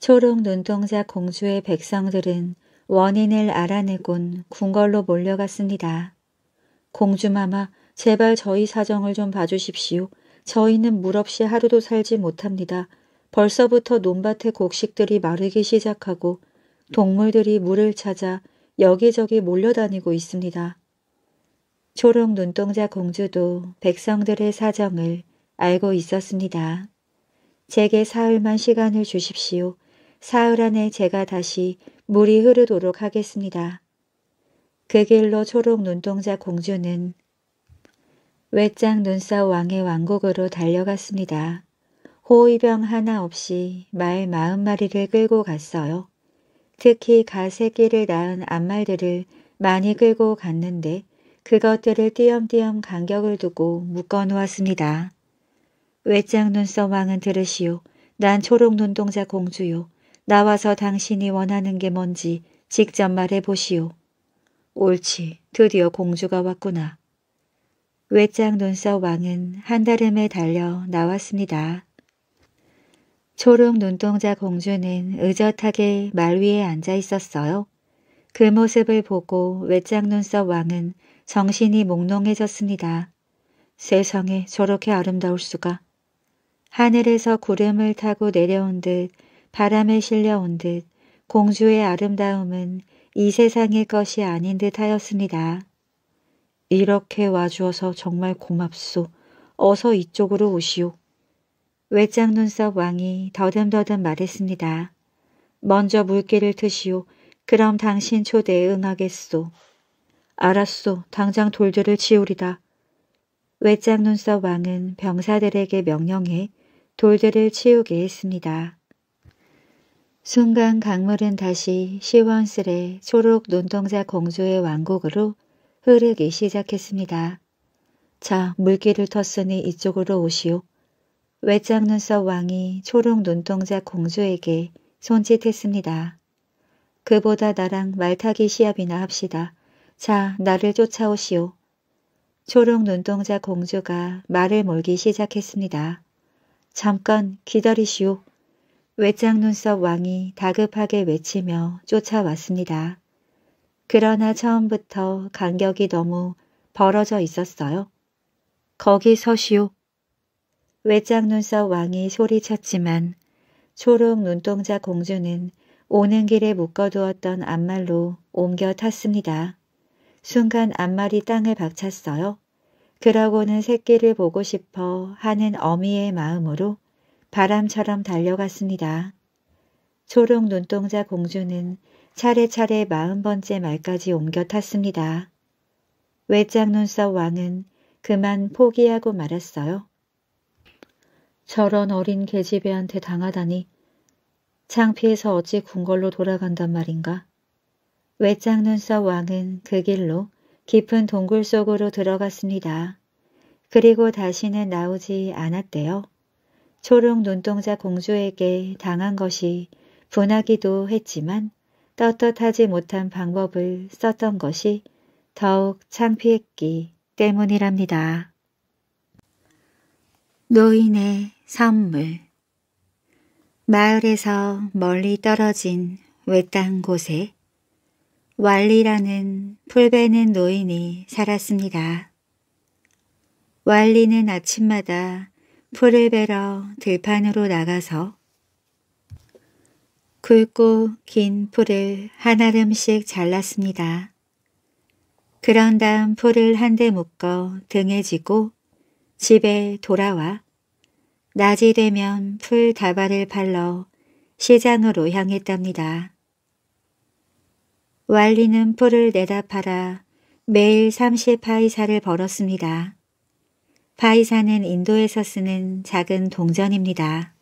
초록 눈동자 공주의 백성들은 원인을 알아내곤 궁궐로 몰려갔습니다. 공주마마, 제발 저희 사정을 좀 봐주십시오. 저희는 물 없이 하루도 살지 못합니다. 벌써부터 논밭의 곡식들이 마르기 시작하고 동물들이 물을 찾아 여기저기 몰려다니고 있습니다. 초록 눈동자 공주도 백성들의 사정을 알고 있었습니다. 제게 사흘만 시간을 주십시오. 사흘 안에 제가 다시 물이 흐르도록 하겠습니다. 그 길로 초록 눈동자 공주는 외짝 눈싸 왕의 왕국으로 달려갔습니다. 호위병 하나 없이 말 마흔 마리를 끌고 갔어요. 특히 가새끼를 낳은 암말들을 많이 끌고 갔는데 그것들을 띄엄띄엄 간격을 두고 묶어 놓았습니다. 외짝 눈썹 왕은 들으시오. 난 초록 눈동자 공주요. 나와서 당신이 원하는 게 뭔지 직접 말해보시오. 옳지. 드디어 공주가 왔구나. 외짝 눈썹 왕은 한달음에 달려 나왔습니다. 초록 눈동자 공주는 의젓하게 말 위에 앉아 있었어요. 그 모습을 보고 외짝 눈썹 왕은 정신이 몽롱해졌습니다. 세상에 저렇게 아름다울 수가. 하늘에서 구름을 타고 내려온 듯 바람에 실려온 듯 공주의 아름다움은 이 세상의 것이 아닌 듯 하였습니다. 이렇게 와주어서 정말 고맙소. 어서 이쪽으로 오시오. 외장 눈썹 왕이 더듬더듬 말했습니다. 먼저 물기를 트시오. 그럼 당신 초대에 응하겠소. 알았소. 당장 돌들을 치우리다. 외장 눈썹 왕은 병사들에게 명령해 돌들을 치우게 했습니다. 순간 강물은 다시 시원스레 초록 눈동자 공주의 왕국으로 흐르기 시작했습니다. 자, 물기를 텄으니 이쪽으로 오시오. 외장 눈썹 왕이 초록 눈동자 공주에게 손짓했습니다. 그보다 나랑 말타기 시합이나 합시다. 자, 나를 쫓아오시오. 초록 눈동자 공주가 말을 몰기 시작했습니다. 잠깐 기다리시오. 외장 눈썹 왕이 다급하게 외치며 쫓아왔습니다. 그러나 처음부터 간격이 너무 벌어져 있었어요. 거기 서시오. 외장 눈썹 왕이 소리쳤지만 초록 눈동자 공주는 오는 길에 묶어두었던 앞말로 옮겨 탔습니다. 순간 앞말이 땅을 박찼어요. 그러고는 새끼를 보고 싶어 하는 어미의 마음으로 바람처럼 달려갔습니다. 초록 눈동자 공주는 차례차례 마흔 번째 말까지 옮겨 탔습니다. 외짝 눈썹 왕은 그만 포기하고 말았어요. 저런 어린 계집애한테 당하다니 창피해서 어찌 궁궐로 돌아간단 말인가. 외짝 눈썹 왕은 그 길로 깊은 동굴 속으로 들어갔습니다. 그리고 다시는 나오지 않았대요. 초록 눈동자 공주에게 당한 것이 분하기도 했지만 떳떳하지 못한 방법을 썼던 것이 더욱 창피했기 때문이랍니다. 노인의 선물 마을에서 멀리 떨어진 외딴 곳에 왈리라는 풀베는 노인이 살았습니다. 왈리는 아침마다 풀을 베러 들판으로 나가서 굵고 긴 풀을 한 아름씩 잘랐습니다. 그런 다음 풀을 한 대 묶어 등에 지고 집에 돌아와 낮이 되면 풀 다발을 팔러 시장으로 향했답니다. 왈리는 풀을 내다 팔아 매일 30파이사를 벌었습니다. 파이사는 인도에서 쓰는 작은 동전입니다.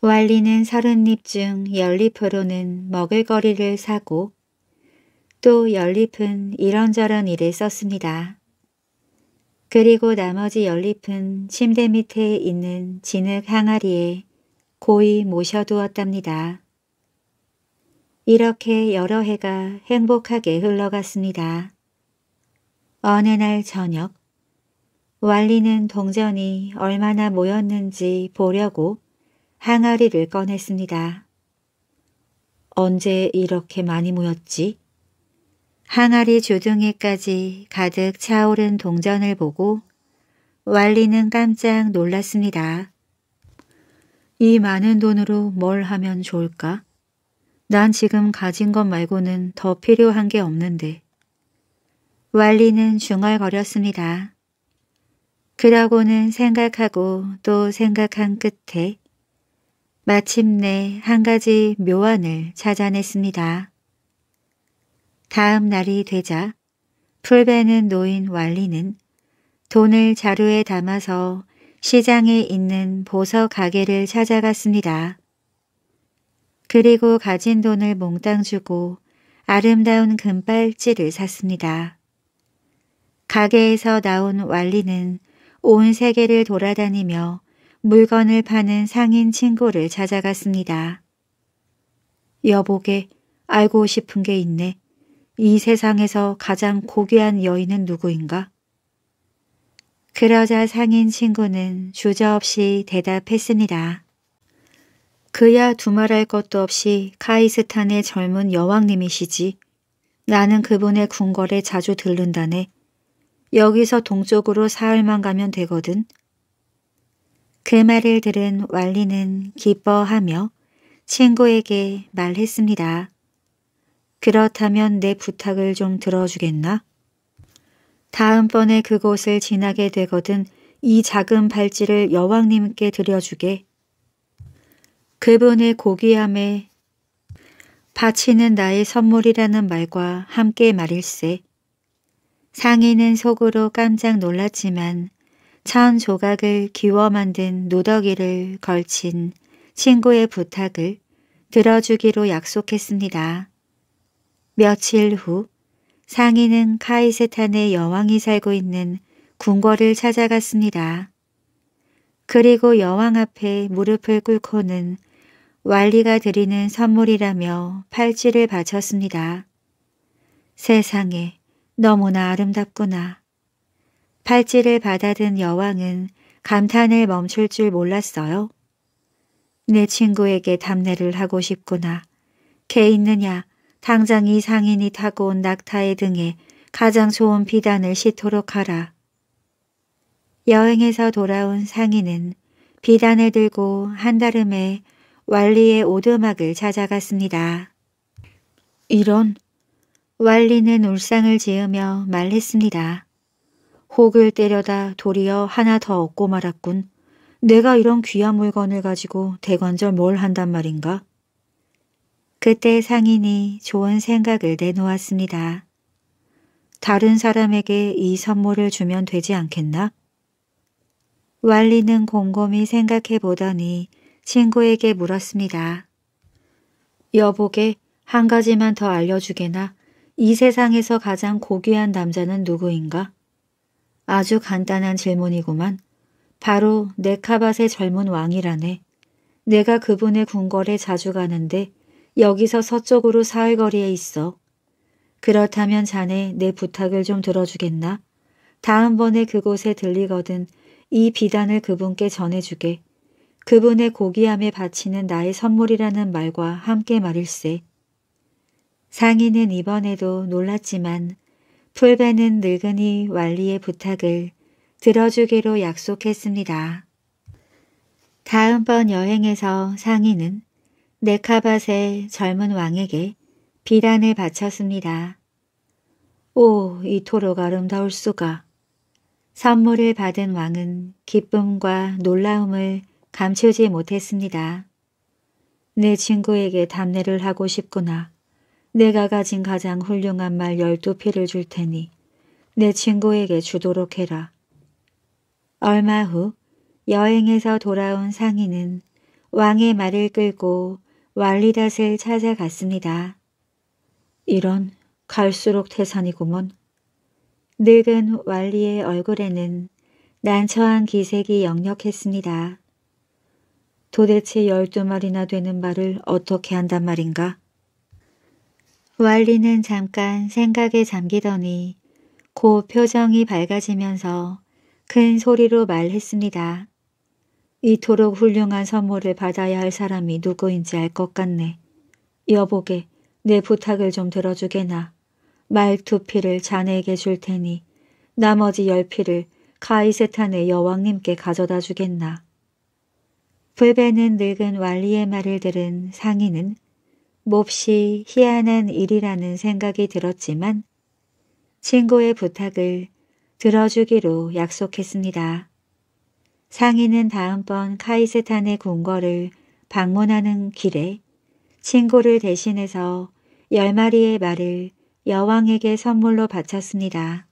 왈리는 30잎 중1 0잎으로는 먹을거리를 사고 또1 0잎은 이런저런 일을 썼습니다. 그리고 나머지 1 0잎은 침대 밑에 있는 진흙 항아리에 고이 모셔두었답니다. 이렇게 여러 해가 행복하게 흘러갔습니다. 어느 날 저녁, 왈리는 동전이 얼마나 모였는지 보려고 항아리를 꺼냈습니다. 언제 이렇게 많이 모였지? 항아리 주둥이까지 가득 차오른 동전을 보고 왈리는 깜짝 놀랐습니다. 이 많은 돈으로 뭘 하면 좋을까? 난 지금 가진 것 말고는 더 필요한 게 없는데. 왈리는 중얼거렸습니다. 그러고는 생각하고 또 생각한 끝에 마침내 한 가지 묘안을 찾아냈습니다. 다음 날이 되자 풀베는 노인 왈리는 돈을 자루에 담아서 시장에 있는 보석 가게를 찾아갔습니다. 그리고 가진 돈을 몽땅 주고 아름다운 금발찌를 샀습니다. 가게에서 나온 왈리는 온 세계를 돌아다니며 물건을 파는 상인 친구를 찾아갔습니다. 여보게 알고 싶은 게 있네. 이 세상에서 가장 고귀한 여인은 누구인가? 그러자 상인 친구는 주저없이 대답했습니다. 그야 두말할 것도 없이 카이스탄의 젊은 여왕님이시지. 나는 그분의 궁궐에 자주 들른다네. 여기서 동쪽으로 사흘만 가면 되거든. 그 말을 들은 왈리는 기뻐하며 친구에게 말했습니다. 그렇다면 내 부탁을 좀 들어주겠나? 다음번에 그곳을 지나게 되거든 이 작은 발찌를 여왕님께 드려주게. 그분의 고귀함에 바치는 나의 선물이라는 말과 함께 말일세. 상인은 속으로 깜짝 놀랐지만 천 조각을 기워 만든 노더기를 걸친 친구의 부탁을 들어주기로 약속했습니다. 며칠 후 상인은 카이세탄의 여왕이 살고 있는 궁궐을 찾아갔습니다. 그리고 여왕 앞에 무릎을 꿇고는 왈리가 드리는 선물이라며 팔찌를 바쳤습니다. 세상에 너무나 아름답구나. 팔찌를 받아든 여왕은 감탄을 멈출 줄 몰랐어요. 내 친구에게 답례를 하고 싶구나. 개 있느냐 당장 이 상인이 타고 온 낙타의 등에 가장 좋은 비단을 싣도록 하라. 여행에서 돌아온 상인은 비단을 들고 한달음에 왈리의 오두막을 찾아갔습니다. 이런 왈리는 울상을 지으며 말했습니다. 혹을 때려다 도리어 하나 더 얻고 말았군. 내가 이런 귀한 물건을 가지고 대관절 뭘 한단 말인가? 그때 상인이 좋은 생각을 내놓았습니다. 다른 사람에게 이 선물을 주면 되지 않겠나? 왈리는 곰곰이 생각해 보더니 친구에게 물었습니다. 여보게 한 가지만 더 알려주게나 이 세상에서 가장 고귀한 남자는 누구인가? 아주 간단한 질문이구만. 바로 네카밭의 젊은 왕이라네. 내가 그분의 궁궐에 자주 가는데 여기서 서쪽으로 사흘 거리에 있어. 그렇다면 자네 내 부탁을 좀 들어주겠나? 다음번에 그곳에 들리거든 이 비단을 그분께 전해주게 그분의 고귀함에 바치는 나의 선물이라는 말과 함께 말일세. 상인은 이번에도 놀랐지만 풀베는 늙은이 완리의 부탁을 들어주기로 약속했습니다. 다음번 여행에서 상인은 네카밭의 젊은 왕에게 비단을 바쳤습니다. 오, 이토록 아름다울 수가. 선물을 받은 왕은 기쁨과 놀라움을 감추지 못했습니다. 내 친구에게 담례를 하고 싶구나. 내가 가진 가장 훌륭한 말 열두 피를 줄 테니 내 친구에게 주도록 해라. 얼마 후 여행에서 돌아온 상인은 왕의 말을 끌고 왈리닷을 찾아갔습니다. 이런 갈수록 태산이구먼. 늙은 왈리의 얼굴에는 난처한 기색이 역력했습니다. 도대체 열두 마리나 되는 말을 어떻게 한단 말인가? 왈리는 잠깐 생각에 잠기더니 곧 표정이 밝아지면서 큰 소리로 말했습니다. 이토록 훌륭한 선물을 받아야 할 사람이 누구인지 알 것 같네. 여보게, 내 부탁을 좀 들어주게나. 말두 피를 자네에게 줄 테니 나머지 열 피를 가이세탄의 여왕님께 가져다 주겠나. 불배는 늙은 왈리의 말을 들은 상인은 몹시 희한한 일이라는 생각이 들었지만 친구의 부탁을 들어주기로 약속했습니다. 상인은 다음번 카이세탄의 궁궐을 방문하는 길에 친구를 대신해서 열 마리의 말을 여왕에게 선물로 바쳤습니다.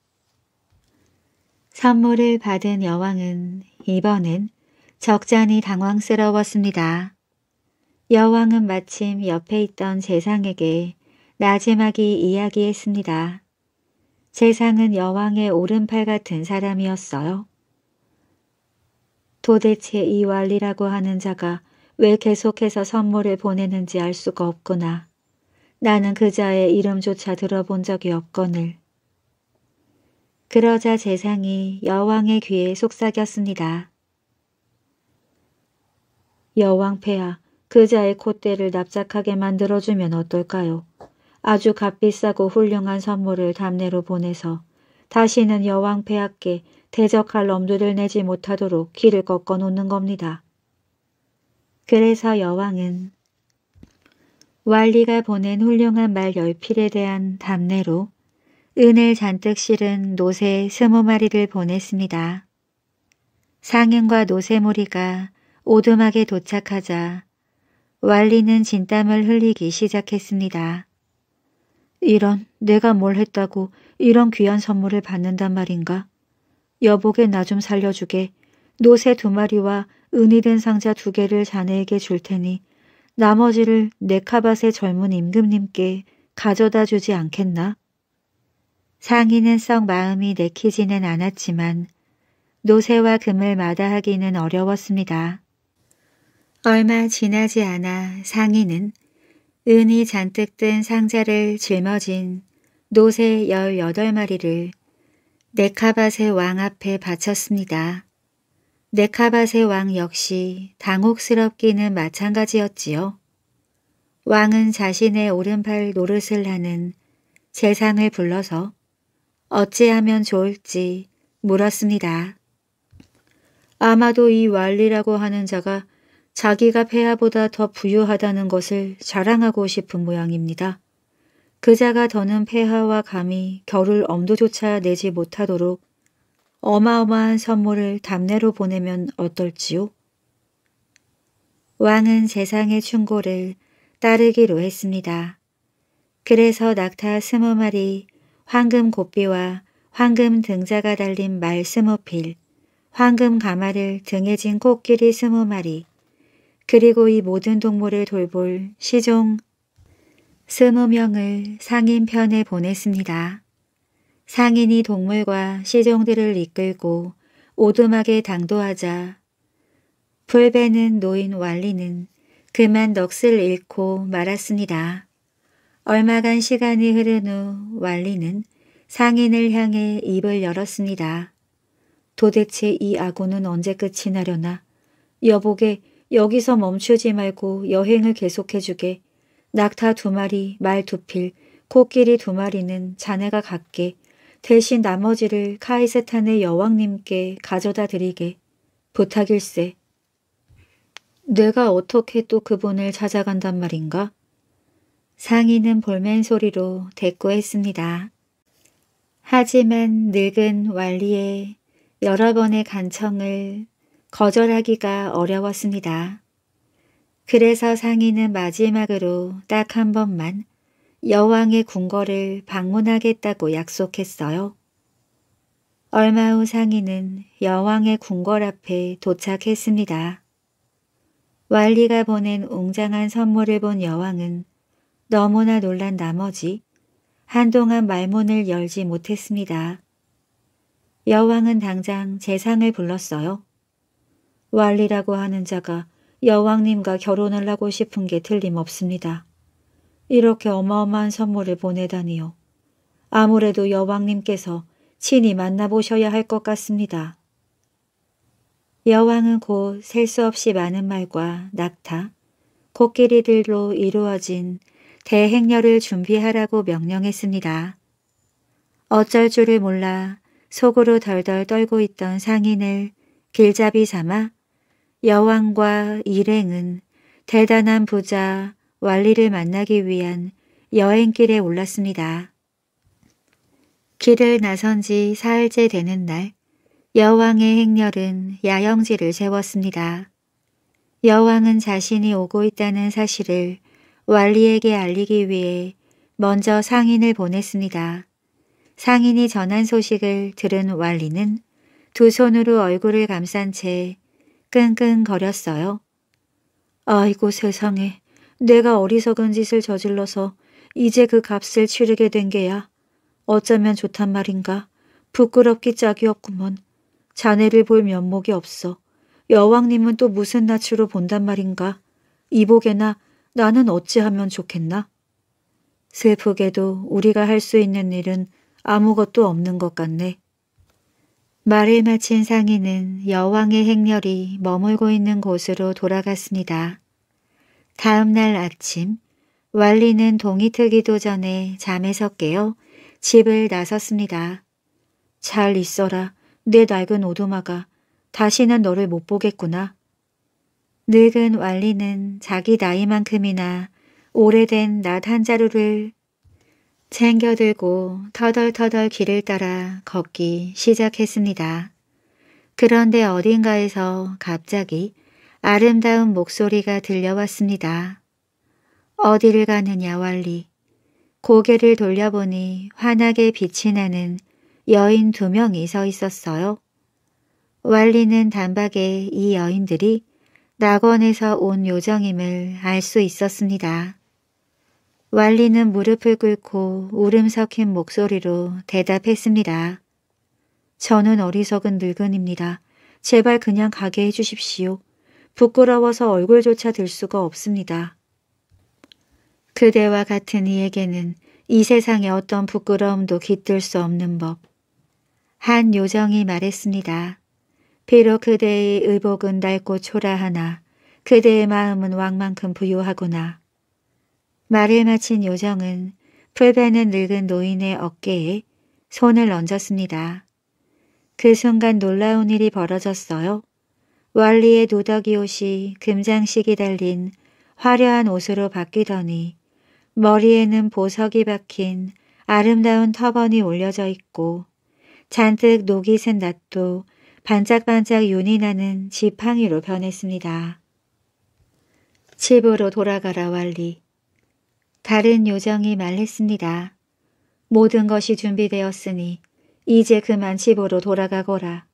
선물을 받은 여왕은 이번엔 적잖이 당황스러웠습니다. 여왕은 마침 옆에 있던 재상에게 나지막이 이야기했습니다. 재상은 여왕의 오른팔 같은 사람이었어요. 도대체 이 왈리라고 하는 자가 왜 계속해서 선물을 보내는지 알 수가 없구나. 나는 그자의 이름조차 들어본 적이 없거늘. 그러자 재상이 여왕의 귀에 속삭였습니다. 여왕패하 그자의 콧대를 납작하게 만들어주면 어떨까요? 아주 값비싸고 훌륭한 선물을 담내로 보내서 다시는 여왕패하께 대적할 엄두를 내지 못하도록 길을 꺾어 놓는 겁니다. 그래서 여왕은 왈리가 보낸 훌륭한 말 열필에 대한 답례로 은을 잔뜩 실은 노새 스무 마리를 보냈습니다. 상인과 노새무리가 오두막에 도착하자 왈리는 진땀을 흘리기 시작했습니다. 이런 내가 뭘 했다고 이런 귀한 선물을 받는단 말인가? 여보게 나 좀 살려주게. 노새 두 마리와 은이 된 상자 두 개를 자네에게 줄 테니 나머지를 네카밭의 젊은 임금님께 가져다 주지 않겠나? 상인은 썩 마음이 내키지는 않았지만 노세와 금을 마다하기는 어려웠습니다. 얼마 지나지 않아 상인은 은이 잔뜩 든 상자를 짊어진 노새 1 8 마리를 네카밭의 왕 앞에 바쳤습니다. 네카밭의 왕 역시 당혹스럽기는 마찬가지였지요. 왕은 자신의 오른팔 노릇을 하는 재상을 불러서 어찌하면 좋을지 물었습니다. 아마도 이 왈리라고 하는 자가 자기가 폐하보다 더 부유하다는 것을 자랑하고 싶은 모양입니다. 그자가 더는 폐하와 감히 겨룰 엄두조차 내지 못하도록 어마어마한 선물을 담내로 보내면 어떨지요? 왕은 세상의 충고를 따르기로 했습니다. 그래서 낙타 스무 마리, 황금 고삐와 황금 등자가 달린 말 스무 필, 황금 가마를 등에 진 코끼리 스무 마리, 그리고 이 모든 동물을 돌볼 시종 스무 명을 상인편에 보냈습니다. 상인이 동물과 시종들을 이끌고 오두막에 당도하자 불배는 노인 완리는 그만 넋을 잃고 말았습니다. 얼마간 시간이 흐른 후 완리는 상인을 향해 입을 열었습니다. 도대체 이악어는 언제 끝이 나려나? 여보게 여기서 멈추지 말고 여행을 계속해주게. 낙타 두 마리, 말 두 필, 코끼리 두 마리는 자네가 갖게. 대신 나머지를 카이세탄의 여왕님께 가져다 드리게 부탁일세. 내가 어떻게 또 그분을 찾아간단 말인가? 상인은 볼멘 소리로 대꾸했습니다. 하지만 늙은 왈리의 여러 번의 간청을 거절하기가 어려웠습니다. 그래서 상인은 마지막으로 딱 한 번만 여왕의 궁궐을 방문하겠다고 약속했어요. 얼마 후 상인은 여왕의 궁궐 앞에 도착했습니다. 왈리가 보낸 웅장한 선물을 본 여왕은 너무나 놀란 나머지 한동안 말문을 열지 못했습니다. 여왕은 당장 재상을 불렀어요. 왈리라고 하는 자가 여왕님과 결혼을 하고 싶은 게 틀림없습니다. 이렇게 어마어마한 선물을 보내다니요. 아무래도 여왕님께서 친히 만나보셔야 할 것 같습니다. 여왕은 곧 셀 수 없이 많은 말과 낙타, 코끼리들로 이루어진 대행렬을 준비하라고 명령했습니다. 어쩔 줄을 몰라 속으로 덜덜 떨고 있던 상인을 길잡이 삼아 여왕과 일행은 대단한 부자 왈리를 만나기 위한 여행길에 올랐습니다. 길을 나선 지 사흘째 되는 날 여왕의 행렬은 야영지를 세웠습니다. 여왕은 자신이 오고 있다는 사실을 왈리에게 알리기 위해 먼저 상인을 보냈습니다. 상인이 전한 소식을 들은 왈리는 두 손으로 얼굴을 감싼 채 끙끙거렸어요. 아이고 세상에 내가 어리석은 짓을 저질러서 이제 그 값을 치르게 된 게야. 어쩌면 좋단 말인가. 부끄럽기 짝이 없구먼. 자네를 볼 면목이 없어. 여왕님은 또 무슨 낯으로 본단 말인가. 이보게나 나는 어찌하면 좋겠나? 슬프게도 우리가 할 수 있는 일은 아무것도 없는 것 같네. 말을 마친 상인은 여왕의 행렬이 머물고 있는 곳으로 돌아갔습니다. 다음 날 아침 왈리는 동이 트기도 전에 잠에서 깨어 집을 나섰습니다. 잘 있어라. 내 낡은 오두마가 다시는 너를 못 보겠구나. 늙은 왈리는 자기 나이만큼이나 오래된 낫한 자루를 챙겨들고 터덜터덜 길을 따라 걷기 시작했습니다. 그런데 어딘가에서 갑자기 아름다운 목소리가 들려왔습니다. 어디를 가느냐 왈리. 고개를 돌려보니 환하게 빛이 나는 여인 두 명이 서 있었어요. 왈리는 단박에 이 여인들이 낙원에서 온 요정임을 알 수 있었습니다. 왈리는 무릎을 꿇고 울음 섞인 목소리로 대답했습니다. 저는 어리석은 늙은입니다. 제발 그냥 가게 해주십시오. 부끄러워서 얼굴조차 들 수가 없습니다. 그대와 같은 이에게는 이 세상의 어떤 부끄러움도 깃들 수 없는 법. 한 요정이 말했습니다. 비록 그대의 의복은 낡고 초라하나 그대의 마음은 왕만큼 부유하구나. 말을 마친 요정은 풀베는 늙은 노인의 어깨에 손을 얹었습니다. 그 순간 놀라운 일이 벌어졌어요. 원리의 도덕이 옷이 금장식이 달린 화려한 옷으로 바뀌더니 머리에는 보석이 박힌 아름다운 터번이 올려져 있고 잔뜩 녹이 샌 낫도 반짝반짝 윤이 나는 지팡이로 변했습니다. 집으로 돌아가라 왈리. 다른 요정이 말했습니다. 모든 것이 준비되었으니 이제 그만 집으로 돌아가거라.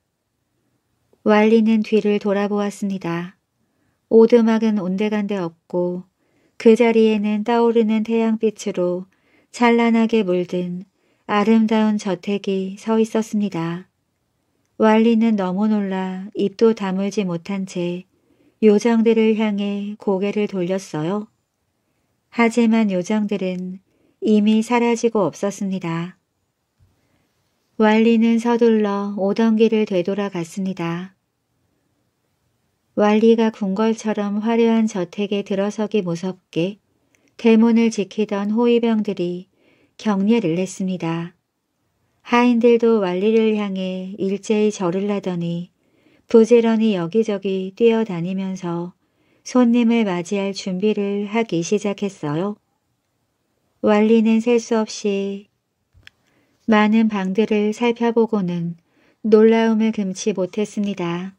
왈리는 뒤를 돌아보았습니다. 오두막은 온데간데 없고 그 자리에는 떠오르는 태양빛으로 찬란하게 물든 아름다운 저택이 서 있었습니다. 왈리는 너무 놀라 입도 다물지 못한 채 요정들을 향해 고개를 돌렸어요. 하지만 요정들은 이미 사라지고 없었습니다. 왈리는 서둘러 오던 길을 되돌아갔습니다. 왈리가 궁궐처럼 화려한 저택에 들어서기 무섭게 대문을 지키던 호위병들이 경례를 냈습니다. 하인들도 왈리를 향해 일제히 절을 하더니 부지런히 여기저기 뛰어다니면서 손님을 맞이할 준비를 하기 시작했어요. 왈리는 셀 수 없이 많은 방들을 살펴보고는 놀라움을 금치 못했습니다.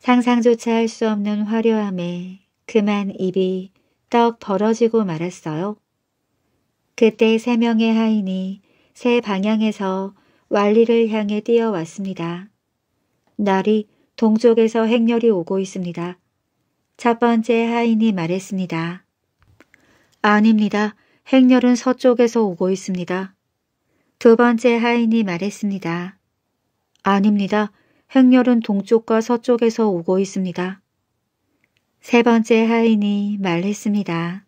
상상조차 할 수 없는 화려함에 그만 입이 떡 벌어지고 말았어요. 그때 세 명의 하인이 세 방향에서 완리를 향해 뛰어왔습니다. 날이 동쪽에서 행렬이 오고 있습니다. 첫 번째 하인이 말했습니다. 아닙니다. 행렬은 서쪽에서 오고 있습니다. 두 번째 하인이 말했습니다. 아닙니다. 행렬은 동쪽과 서쪽에서 오고 있습니다. 세 번째 하인이 말했습니다.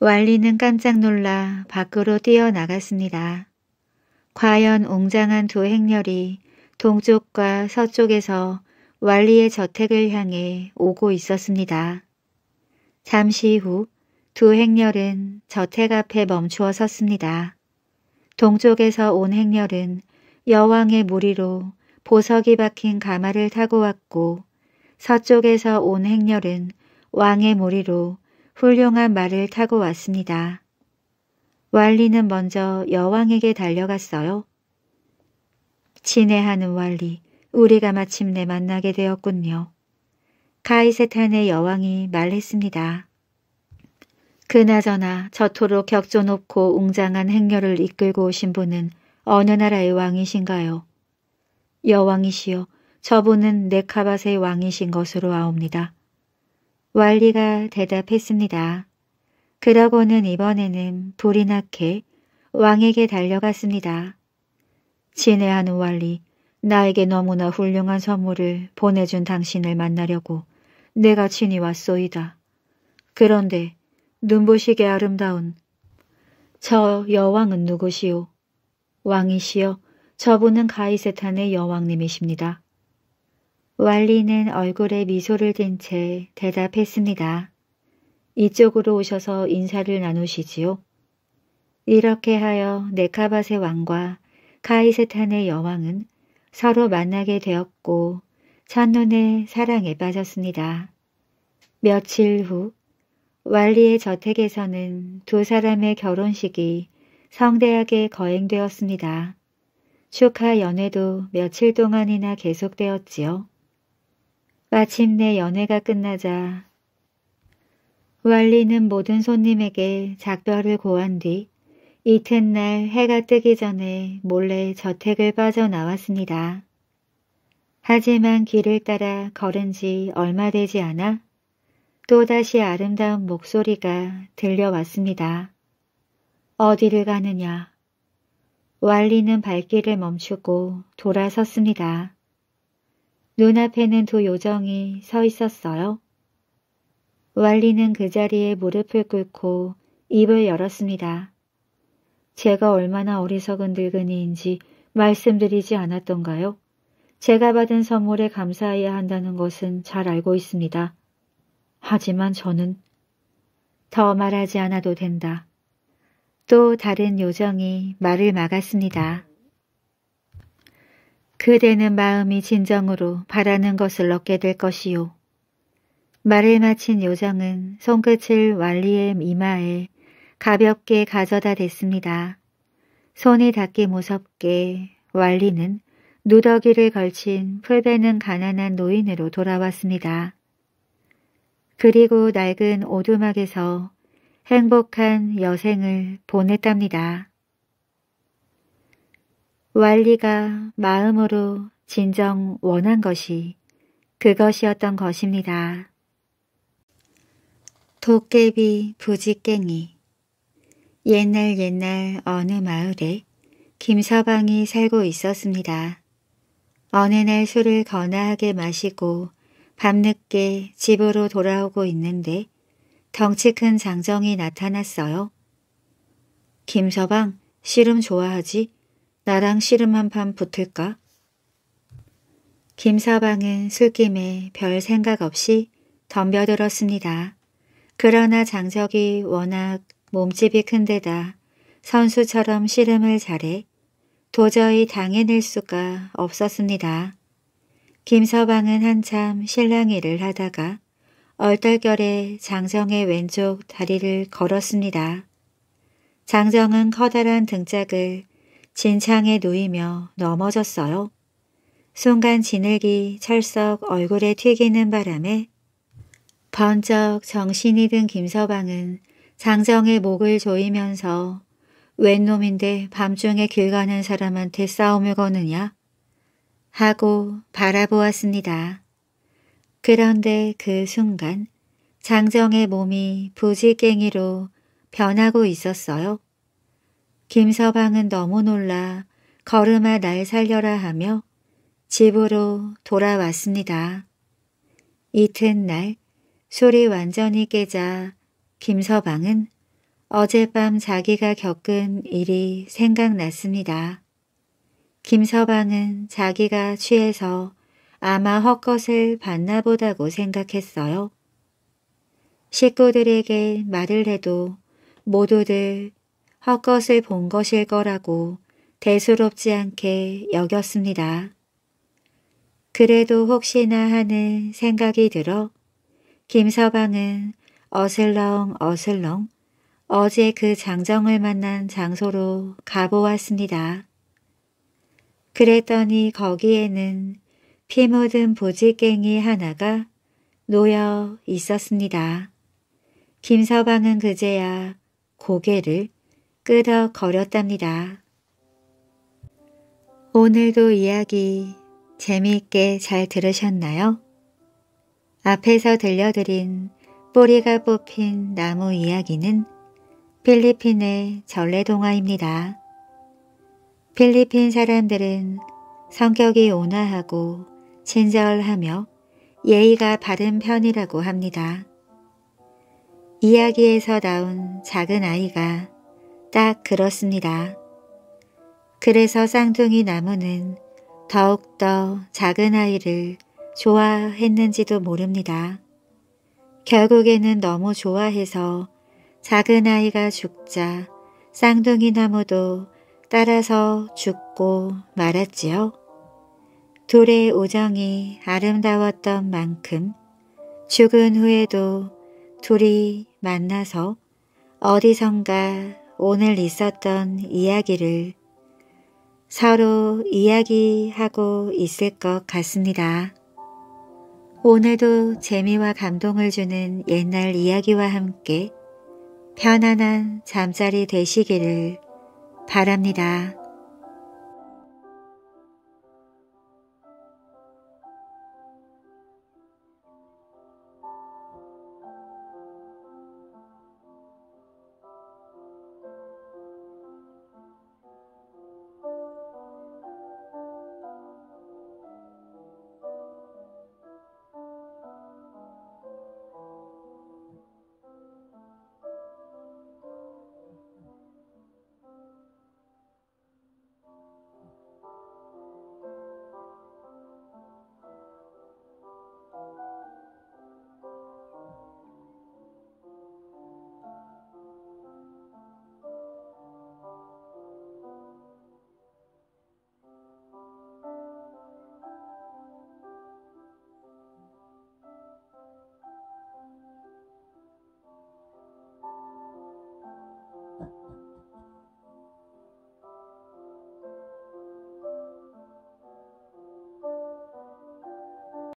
왈리는 깜짝 놀라 밖으로 뛰어나갔습니다. 과연 웅장한 두 행렬이 동쪽과 서쪽에서 왈리의 저택을 향해 오고 있었습니다. 잠시 후 두 행렬은 저택 앞에 멈추어 섰습니다. 동쪽에서 온 행렬은 여왕의 무리로 보석이 박힌 가마를 타고 왔고 서쪽에서 온 행렬은 왕의 무리로 훌륭한 말을 타고 왔습니다. 왈리는 먼저 여왕에게 달려갔어요. 친애하는 왈리, 우리가 마침내 만나게 되었군요. 카이세탄의 여왕이 말했습니다. 그나저나 저토록 격조 높고 웅장한 행렬을 이끌고 오신 분은 어느 나라의 왕이신가요? 여왕이시여 저분은 네카밭의 왕이신 것으로 아옵니다. 왈리가 대답했습니다. 그러고는 이번에는 불이 나게 왕에게 달려갔습니다. 친애하는 왈리, 나에게 너무나 훌륭한 선물을 보내준 당신을 만나려고 내가 친히 왔소이다. 그런데 눈부시게 아름다운 저 여왕은 누구시오? 왕이시여 저분은 가이세탄의 여왕님이십니다. 왈리는 얼굴에 미소를 댄 채 대답했습니다. 이쪽으로 오셔서 인사를 나누시지요. 이렇게 하여 네카바세 왕과 가이세탄의 여왕은 서로 만나게 되었고 첫눈에 사랑에 빠졌습니다. 며칠 후 왈리의 저택에서는 두 사람의 결혼식이 성대하게 거행되었습니다. 축하 연회도 며칠 동안이나 계속되었지요. 마침내 연회가 끝나자 왈리는 모든 손님에게 작별을 고한 뒤 이튿날 해가 뜨기 전에 몰래 저택을 빠져나왔습니다. 하지만 길을 따라 걸은 지 얼마 되지 않아 또다시 아름다운 목소리가 들려왔습니다. 어디를 가느냐? 왈리는 발길을 멈추고 돌아섰습니다. 눈앞에는 두 요정이 서 있었어요. 왈리는 그 자리에 무릎을 꿇고 입을 열었습니다. 제가 얼마나 어리석은 늙은이인지 말씀드리지 않았던가요? 제가 받은 선물에 감사해야 한다는 것은 잘 알고 있습니다. 하지만 저는 더 말하지 않아도 된다. 또 다른 요정이 말을 막았습니다. 그대는 마음이 진정으로 바라는 것을 얻게 될 것이요. 말을 마친 요정은 손끝을 완리의 이마에 가볍게 가져다 댔습니다. 손이 닿기 무섭게 완리는 누더기를 걸친 풀베는 가난한 노인으로 돌아왔습니다. 그리고 낡은 오두막에서 행복한 여생을 보냈답니다. 왈리가 마음으로 진정 원한 것이 그것이었던 것입니다. 도깨비 부지깽이 옛날 옛날 어느 마을에 김서방이 살고 있었습니다. 어느 날 술을 거나하게 마시고 밤늦게 집으로 돌아오고 있는데 덩치 큰 장정이 나타났어요. 김서방, 씨름 좋아하지? 나랑 씨름 한 판 붙을까? 김서방은 술김에 별 생각 없이 덤벼들었습니다. 그러나 장적이 워낙 몸집이 큰데다 선수처럼 씨름을 잘해 도저히 당해낼 수가 없었습니다. 김서방은 한참 실랑이를 하다가 얼떨결에 장정의 왼쪽 다리를 걸었습니다. 장정은 커다란 등짝을 진창에 놓이며 넘어졌어요. 순간 진흙이 철썩 얼굴에 튀기는 바람에 번쩍 정신이 든 김서방은 장정의 목을 조이면서 웬 놈인데 밤중에 길 가는 사람한테 싸움을 거느냐 하고 바라보았습니다. 그런데 그 순간 장정의 몸이 부지깽이로 변하고 있었어요. 김서방은 너무 놀라 걸음아 날 살려라 하며 집으로 돌아왔습니다. 이튿날 술이 완전히 깨자 김서방은 어젯밤 자기가 겪은 일이 생각났습니다. 김서방은 자기가 취해서 아마 헛것을 봤나보다고 생각했어요. 식구들에게 말을 해도 모두들 헛것을 본 것일 거라고 대수롭지 않게 여겼습니다. 그래도 혹시나 하는 생각이 들어 김서방은 어슬렁 어슬렁 어제 그 장정을 만난 장소로 가보았습니다. 그랬더니 거기에는 피 묻은 보지깽이 하나가 놓여 있었습니다. 김서방은 그제야 고개를 끄덕거렸답니다. 오늘도 이야기 재미있게 잘 들으셨나요? 앞에서 들려드린 뿌리가 뽑힌 나무 이야기는 필리핀의 전래동화입니다. 필리핀 사람들은 성격이 온화하고 친절하며 예의가 바른 편이라고 합니다. 이야기에서 나온 작은 아이가 딱 그렇습니다. 그래서 쌍둥이 나무는 더욱더 작은 아이를 좋아했는지도 모릅니다. 결국에는 너무 좋아해서 작은 아이가 죽자 쌍둥이 나무도 따라서 죽고 말았지요. 돌의 우정이 아름다웠던 만큼 죽은 후에도 둘이 만나서 어디선가 오늘 있었던 이야기를 서로 이야기하고 있을 것 같습니다. 오늘도 재미와 감동을 주는 옛날 이야기와 함께 편안한 잠자리 되시기를 바랍니다.